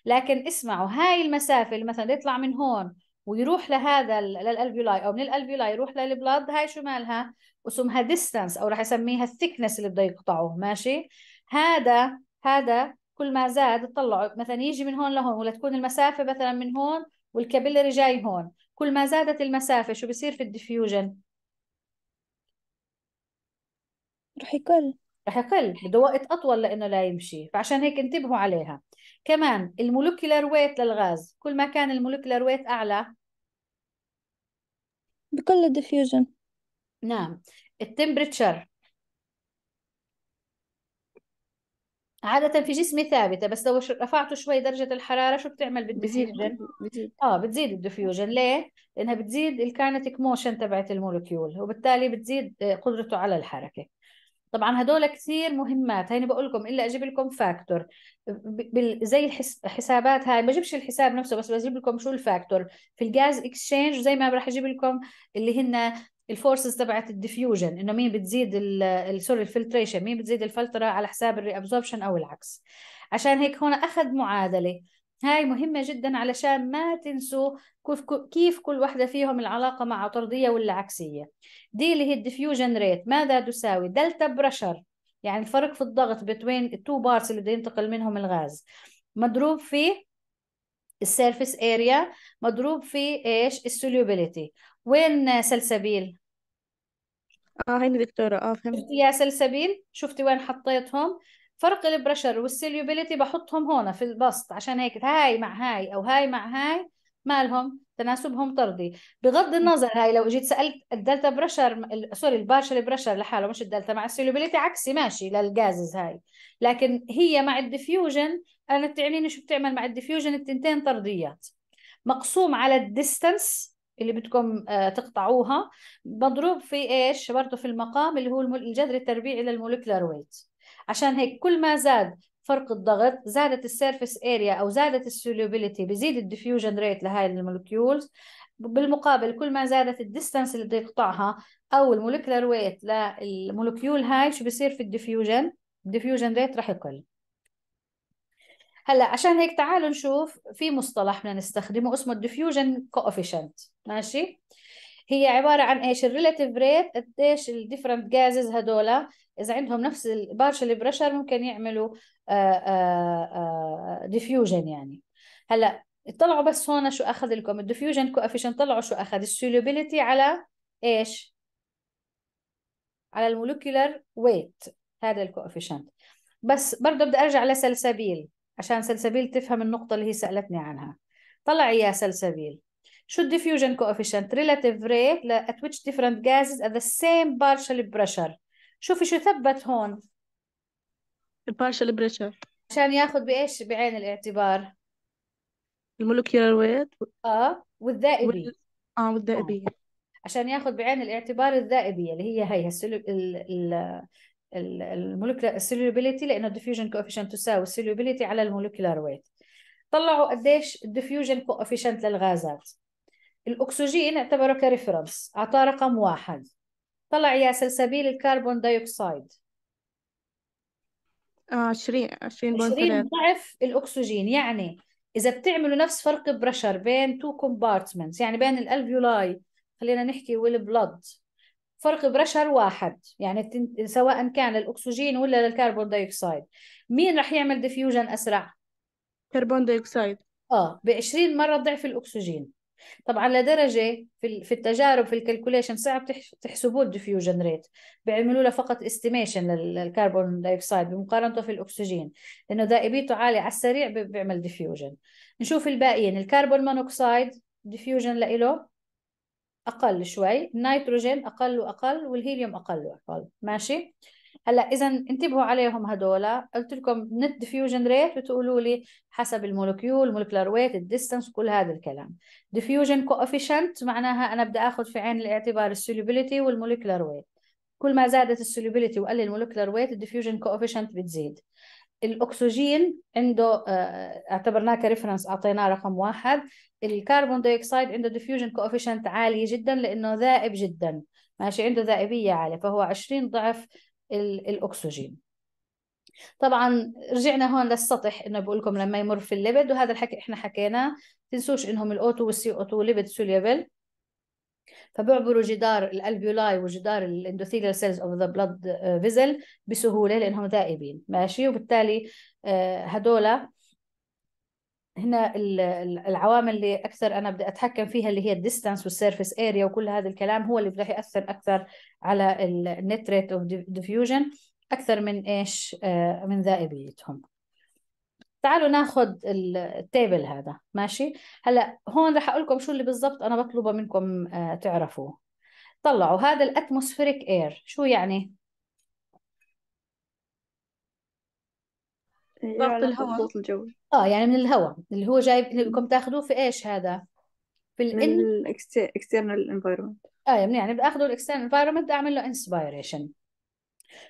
Speaker 1: لكن اسمعوا هاي المسافة اللي مثلا يطلع من هون ويروح لهذا للالفيولاي او من الالفيولاي يروح للبلاد هاي شو مالها اسمها ديستانس او راح اسميها الثكنس اللي بده يقطعه ماشي هذا هذا كل ما زاد طلعوا مثلا يجي من هون لهون ولا تكون المسافه مثلا من هون والكابيلري جاي هون كل ما زادت المسافه شو بصير في الديفيوجن رح يقل رح يقل بده وقت اطول لانه لا يمشي فعشان هيك انتبهوا عليها كمان المولكيولر ويت للغاز كل ما كان المولكيولر ويت اعلى بكل الديفيوجن نعم التمبريتشر عادة في جسمي ثابتة بس لو رفعته شوي درجة الحرارة شو بتعمل بالديفيوجن؟ بتزيد اه بتزيد الديفيوجن ليه؟ لأنها بتزيد الكاينتيك موشن تبعت المولكيول وبالتالي بتزيد آه، قدرته على الحركة طبعا هدول كثير مهمات هيني بقول لكم الا اجيب لكم فاكتور زي الحسابات هاي ما بجيبش الحساب نفسه بس بجيب لكم شو الفاكتور في الجاز اكسشينج زي ما راح اجيب لكم اللي هن الفورسز تبعت الديفيوجن انه مين بتزيد سوري الفلتريشن مين بتزيد الفلتره على حساب الريابزوربشن او العكس عشان هيك هون اخذ معادله هاي مهمة جدا علشان ما تنسوا كيف كل وحدة فيهم العلاقة مع طردية ولا عكسية دي اللي هي الديفيوجن ريت ماذا تساوي دلتا برشر يعني الفرق في الضغط بين التو بارس اللي بده ينتقل منهم الغاز مضروب في السيرفيس اريا مضروب في ايش السوليوبيليتي وين سلسبيل اه هيني دكتورة اه فهمت شفتي يا سلسبيل شفتي وين حطيتهم فرق البريشر والسيليوبيليتي بحطهم هون في البسط عشان هيك هاي مع هاي او هاي مع هاي مالهم تناسبهم طردي بغض النظر هاي لو جيت سالت الدلتا بريشر سوري البارشل بريشر لحاله مش الدلتا مع السيلوبيليتي عكسي ماشي للجازز هاي لكن هي مع الديفيوجن انا بتعنيني شو بتعمل مع الديفيوجن التنتين طرديات مقسوم على الديستنس اللي بدكم آه، تقطعوها مضروب في ايش برضه في المقام اللي هو الجذر التربيعي للمولكيولر ويت عشان هيك كل ما زاد فرق الضغط زادت السيرفس اريا او زادت السوليوبيليتي بزيد الديفيوجن ريت لهاي المولكيولز بالمقابل كل ما زادت الديستانس اللي بده يقطعها او المولكيولر ويت للمولكيول هاي شو بصير في الديفيوجن الديفيوجن ريت راح يقل هلا عشان هيك تعالوا نشوف في مصطلح بدنا نستخدمه اسمه الديفيوجن كوفيشنت ماشي هي عباره عن ايش الريلاتيف ريت قديش الديفرنت جازز هدول اذا عندهم نفس البارشل بريشر ممكن يعملوا ديفيوجن آه، آه، آه، يعني هلا طلعوا بس هون شو اخذ لكم الديفيوجن كوفيشنت طلعوا شو اخذ السوليبيليتي على ايش على المولوكيولر ويت هذا الكوفيشنت بس برضه بدي ارجع لسلسبيل عشان سلسبيل تفهم النقطة اللي هي سألتني عنها طلع يا سلسبيل شو الديفيوجن كوفيشنت relative rate at which different gases at the same partial pressure شوفي شو ثبت هون البارشال pressure عشان ياخذ بإيش بعين الاعتبار المولكيولر ويت اه والذائبي اه والذائبية آه. عشان ياخذ بعين الاعتبار الذائبية اللي هي هي ال... ال... المولكيولار السوليوبيليتي لانه الديفيوجن كوفيشنت تساوي السوليوبيليتي على المولكيولار ويت طلعوا قديش الديفيوجن كوفيشنت للغازات الاكسجين اعتبره كريفرنس اعطاه رقم واحد طلع يا سلسبيل الكربون دايوكسيد 20 20 20 ضعف الاكسجين يعني اذا بتعملوا نفس فرق برشر بين تو كومبارتمنتس يعني بين الالفيولاي خلينا نحكي والبلد فرق بريشر واحد يعني سواء كان للاكسجين ولا للكربون دايوكسيد مين رح يعمل ديفيوجن اسرع كربون دايوكسيد اه ب 20 مره ضعف الاكسجين طبعا لدرجه في في التجارب في الكالكوليشن صعب تحسبوا الديفيوجن ريت بيعملوا له فقط استيميشن للكربون دايوكسيد بمقارنته في الاكسجين لانه دائبيته عاليه على السريع بيعمل ديفيوجن نشوف الباقيين الكربون مونوكسيد ديفيوجن لإله اقل شوي النيتروجين اقل واقل والهيليوم اقل واقل ماشي هلا اذا انتبهوا عليهم هدول قلت لكم نت ديفيوجن ريت بتقولوا لي حسب المولكيول مولكيولار ويت الديستنس كل هذا الكلام ديفيوجن كوفيشنت معناها انا بدي اخذ في عين الاعتبار السوليبيليتي والمولكيولار ويت كل ما زادت السوليبيليتي وقل المولكيولار ويت الديفيوجن كوفيشنت بتزيد الاكسجين عنده آه، اعتبرناه كريفرنس اعطيناه رقم واحد الكربون دايوكسيد عنده ديفيوجن كوفيشنت عاليه جدا لانه ذائب جدا ماشي عنده ذائبيه عاليه فهو 20 ضعف الاكسجين طبعا رجعنا هون للسطح انه بقول لكم لما يمر في الليبد وهذا الحكي احنا حكيناه تنسوش انهم الاوتو والسي او 2 ليبد سوليبل فبيعبروا جدار الالبيولاي وجدار الاندوثيليال سيلز اوف ذا بلاد فيزل بسهوله لانهم ذائبين ماشي وبالتالي آه، هدول هنا العوامل اللي اكثر انا بدي اتحكم فيها اللي هي الديستانس والسيرفيس اريا وكل هذا الكلام هو اللي راح ياثر اكثر على النت ريت اوف ديفيوجن اكثر من ايش آه، من ذائبيتهم تعالوا ناخذ التيبل هذا ماشي هلا هون رح اقول لكم شو اللي بالضبط انا بطلبه منكم آه، تعرفوه طلعوا هذا الاتموسفيريك اير شو يعني إيه، ضغط الهواء ضغط الجوي اه يعني من الهواء اللي هو جايب بدكم تاخذوه في ايش هذا في ال الاكسترنال انفايرمنت اه يعني باخذه الاكسترنال انفايرمنت اعمل له انسبيريشن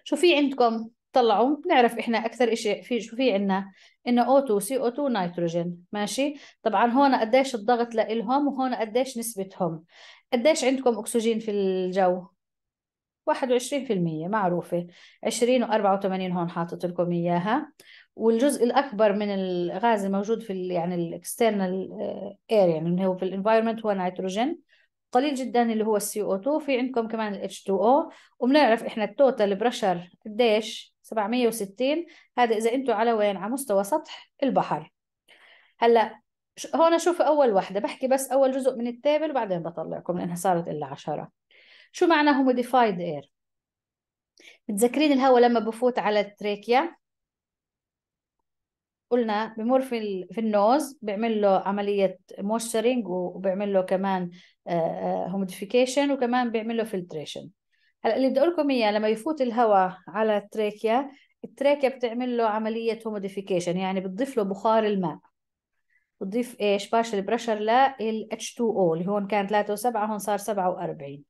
Speaker 1: شو في عندكم طلعوا بنعرف احنا اكثر شيء في شو في عندنا انه او 2 سي او 2 نيتروجين ماشي طبعا هون قديش الضغط لإلهم وهون قديش نسبتهم قديش عندكم اكسجين في الجو 21% معروفة 20 و84 هون حاطط لكم إياها والجزء الأكبر من الغاز الموجود في يعني الاكسترنال اير آه، يعني اللي هو في الانفايرمنت هو نيتروجين قليل جدا اللي هو السي او 2 في عندكم كمان الاتش 2 او وبنعرف احنا التوتال بريشر قديش 760 هذا إذا انتم على وين على مستوى سطح البحر هلا هون شوفوا أول وحدة بحكي بس أول جزء من التابل وبعدين بطلعكم لأنها صارت إلا 10 شو معنى هوموديفايد اير؟ متذكرين الهواء لما بفوت على التريكيا قلنا بمر في في النوز بيعمل له عملية موشرينج وبيعمل له كمان هوموديفيكيشن آه، آه، وكمان بيعمل له فلتريشن هلا اللي بدي اقول لكم اياه لما يفوت الهواء على التراكيا التراكيا بتعمل له عمليه هوموديفيكيشن يعني بتضيف له بخار الماء بتضيف ايش بارشل بريشر لل H2O اللي هون كان 3 و7 هون صار 47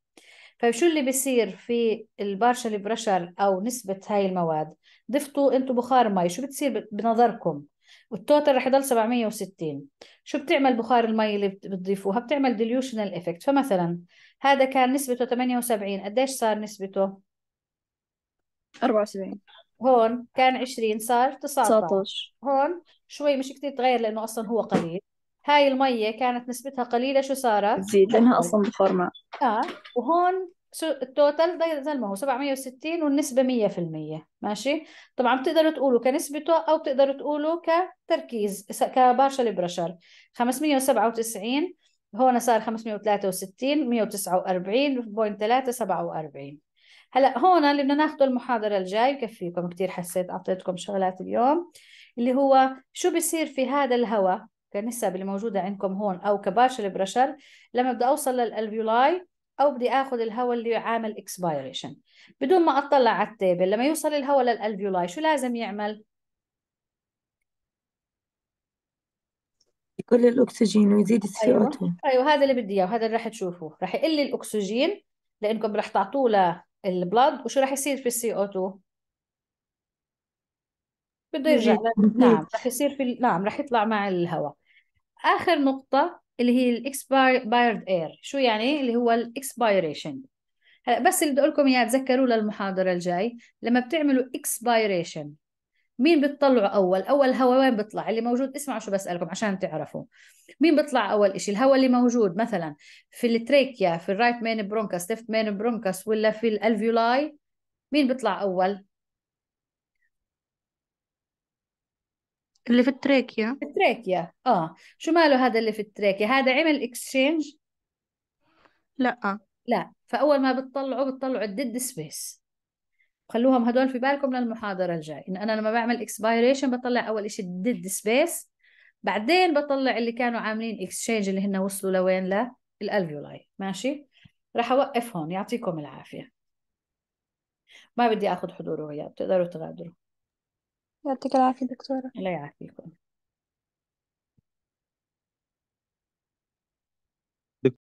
Speaker 1: فشو طيب اللي بيصير في البارشل بريشر او نسبه هاي المواد ضفتوا انتم بخار مي شو بتصير بنظركم والتوتال رح يضل 760 شو بتعمل بخار المي اللي بتضيفوها بتعمل ديليوشنال ايفكت فمثلا هذا كان نسبته 78 قديش صار نسبته 74 هون كان 20 صار 19 19 هون شوي مش كثير تغير لانه اصلا هو قليل هاي المية كانت نسبتها قليلة شو صارت؟ تزيد لأنها أصلا بخار ماء آه وهون التوتال زي ما هو 760 والنسبة 100% ماشي؟ طبعا بتقدروا تقولوا كنسبته أو بتقدروا تقولوا كتركيز كبارشل برشر 597 هون صار 563 149.347 هلا هون اللي بدنا ناخده المحاضرة الجاي بكفيكم كثير حسيت اعطيتكم شغلات اليوم اللي هو شو بصير في هذا الهواء كنسب اللي موجودة عندكم هون او كباشر برشر لما بدي اوصل للالفيولاي او بدي اخذ الهواء اللي عامل اكسبيريشن بدون ما اطلع على التيبل لما يوصل الهواء للالفيولاي شو لازم يعمل يقل الأكسجين ويزيد أيوة. السي او 2 ايوه هذا اللي بدي اياه وهذا اللي راح تشوفوه راح يقل الأكسجين لأنكم راح تعطوه للبلد وشو راح يصير في السي او 2 بده يرجع نعم راح يصير في نعم راح يطلع مع الهواء آخر نقطة اللي هي الاكسبايرد اير شو يعني اللي هو الاكسبايريشن هلا بس اللي بدي اقول لكم اياه تذكروا للمحاضره الجاي لما بتعملوا اكسبايريشن مين بتطلعه اول اول هواء وين بيطلع اللي موجود اسمعوا شو بسالكم عشان تعرفوا مين بيطلع اول شيء الهواء اللي موجود مثلا في التريكيا في الرايت مين برونكاس ليفت مين برونكاس ولا في الالفيولاي مين بيطلع اول اللي في التريكيا التريكيا اه شو ماله هذا اللي في التريكيا هذا عمل اكسشينج لا لا فاول ما بتطلعوا بتطلعوا الديد سبيس خلوهم هدول في بالكم للمحاضره الجاي ان انا لما بعمل اكسبايريشن بطلع اول شيء ديد سبيس بعدين بطلع اللي كانوا عاملين اكسشينج اللي هن وصلوا لوين الالفيولاي ماشي راح اوقف هون يعطيكم العافيه ما بدي اخذ حضور وغياب تقدروا تغادروا يعطيك العافيه دكتوره الله يعافيكم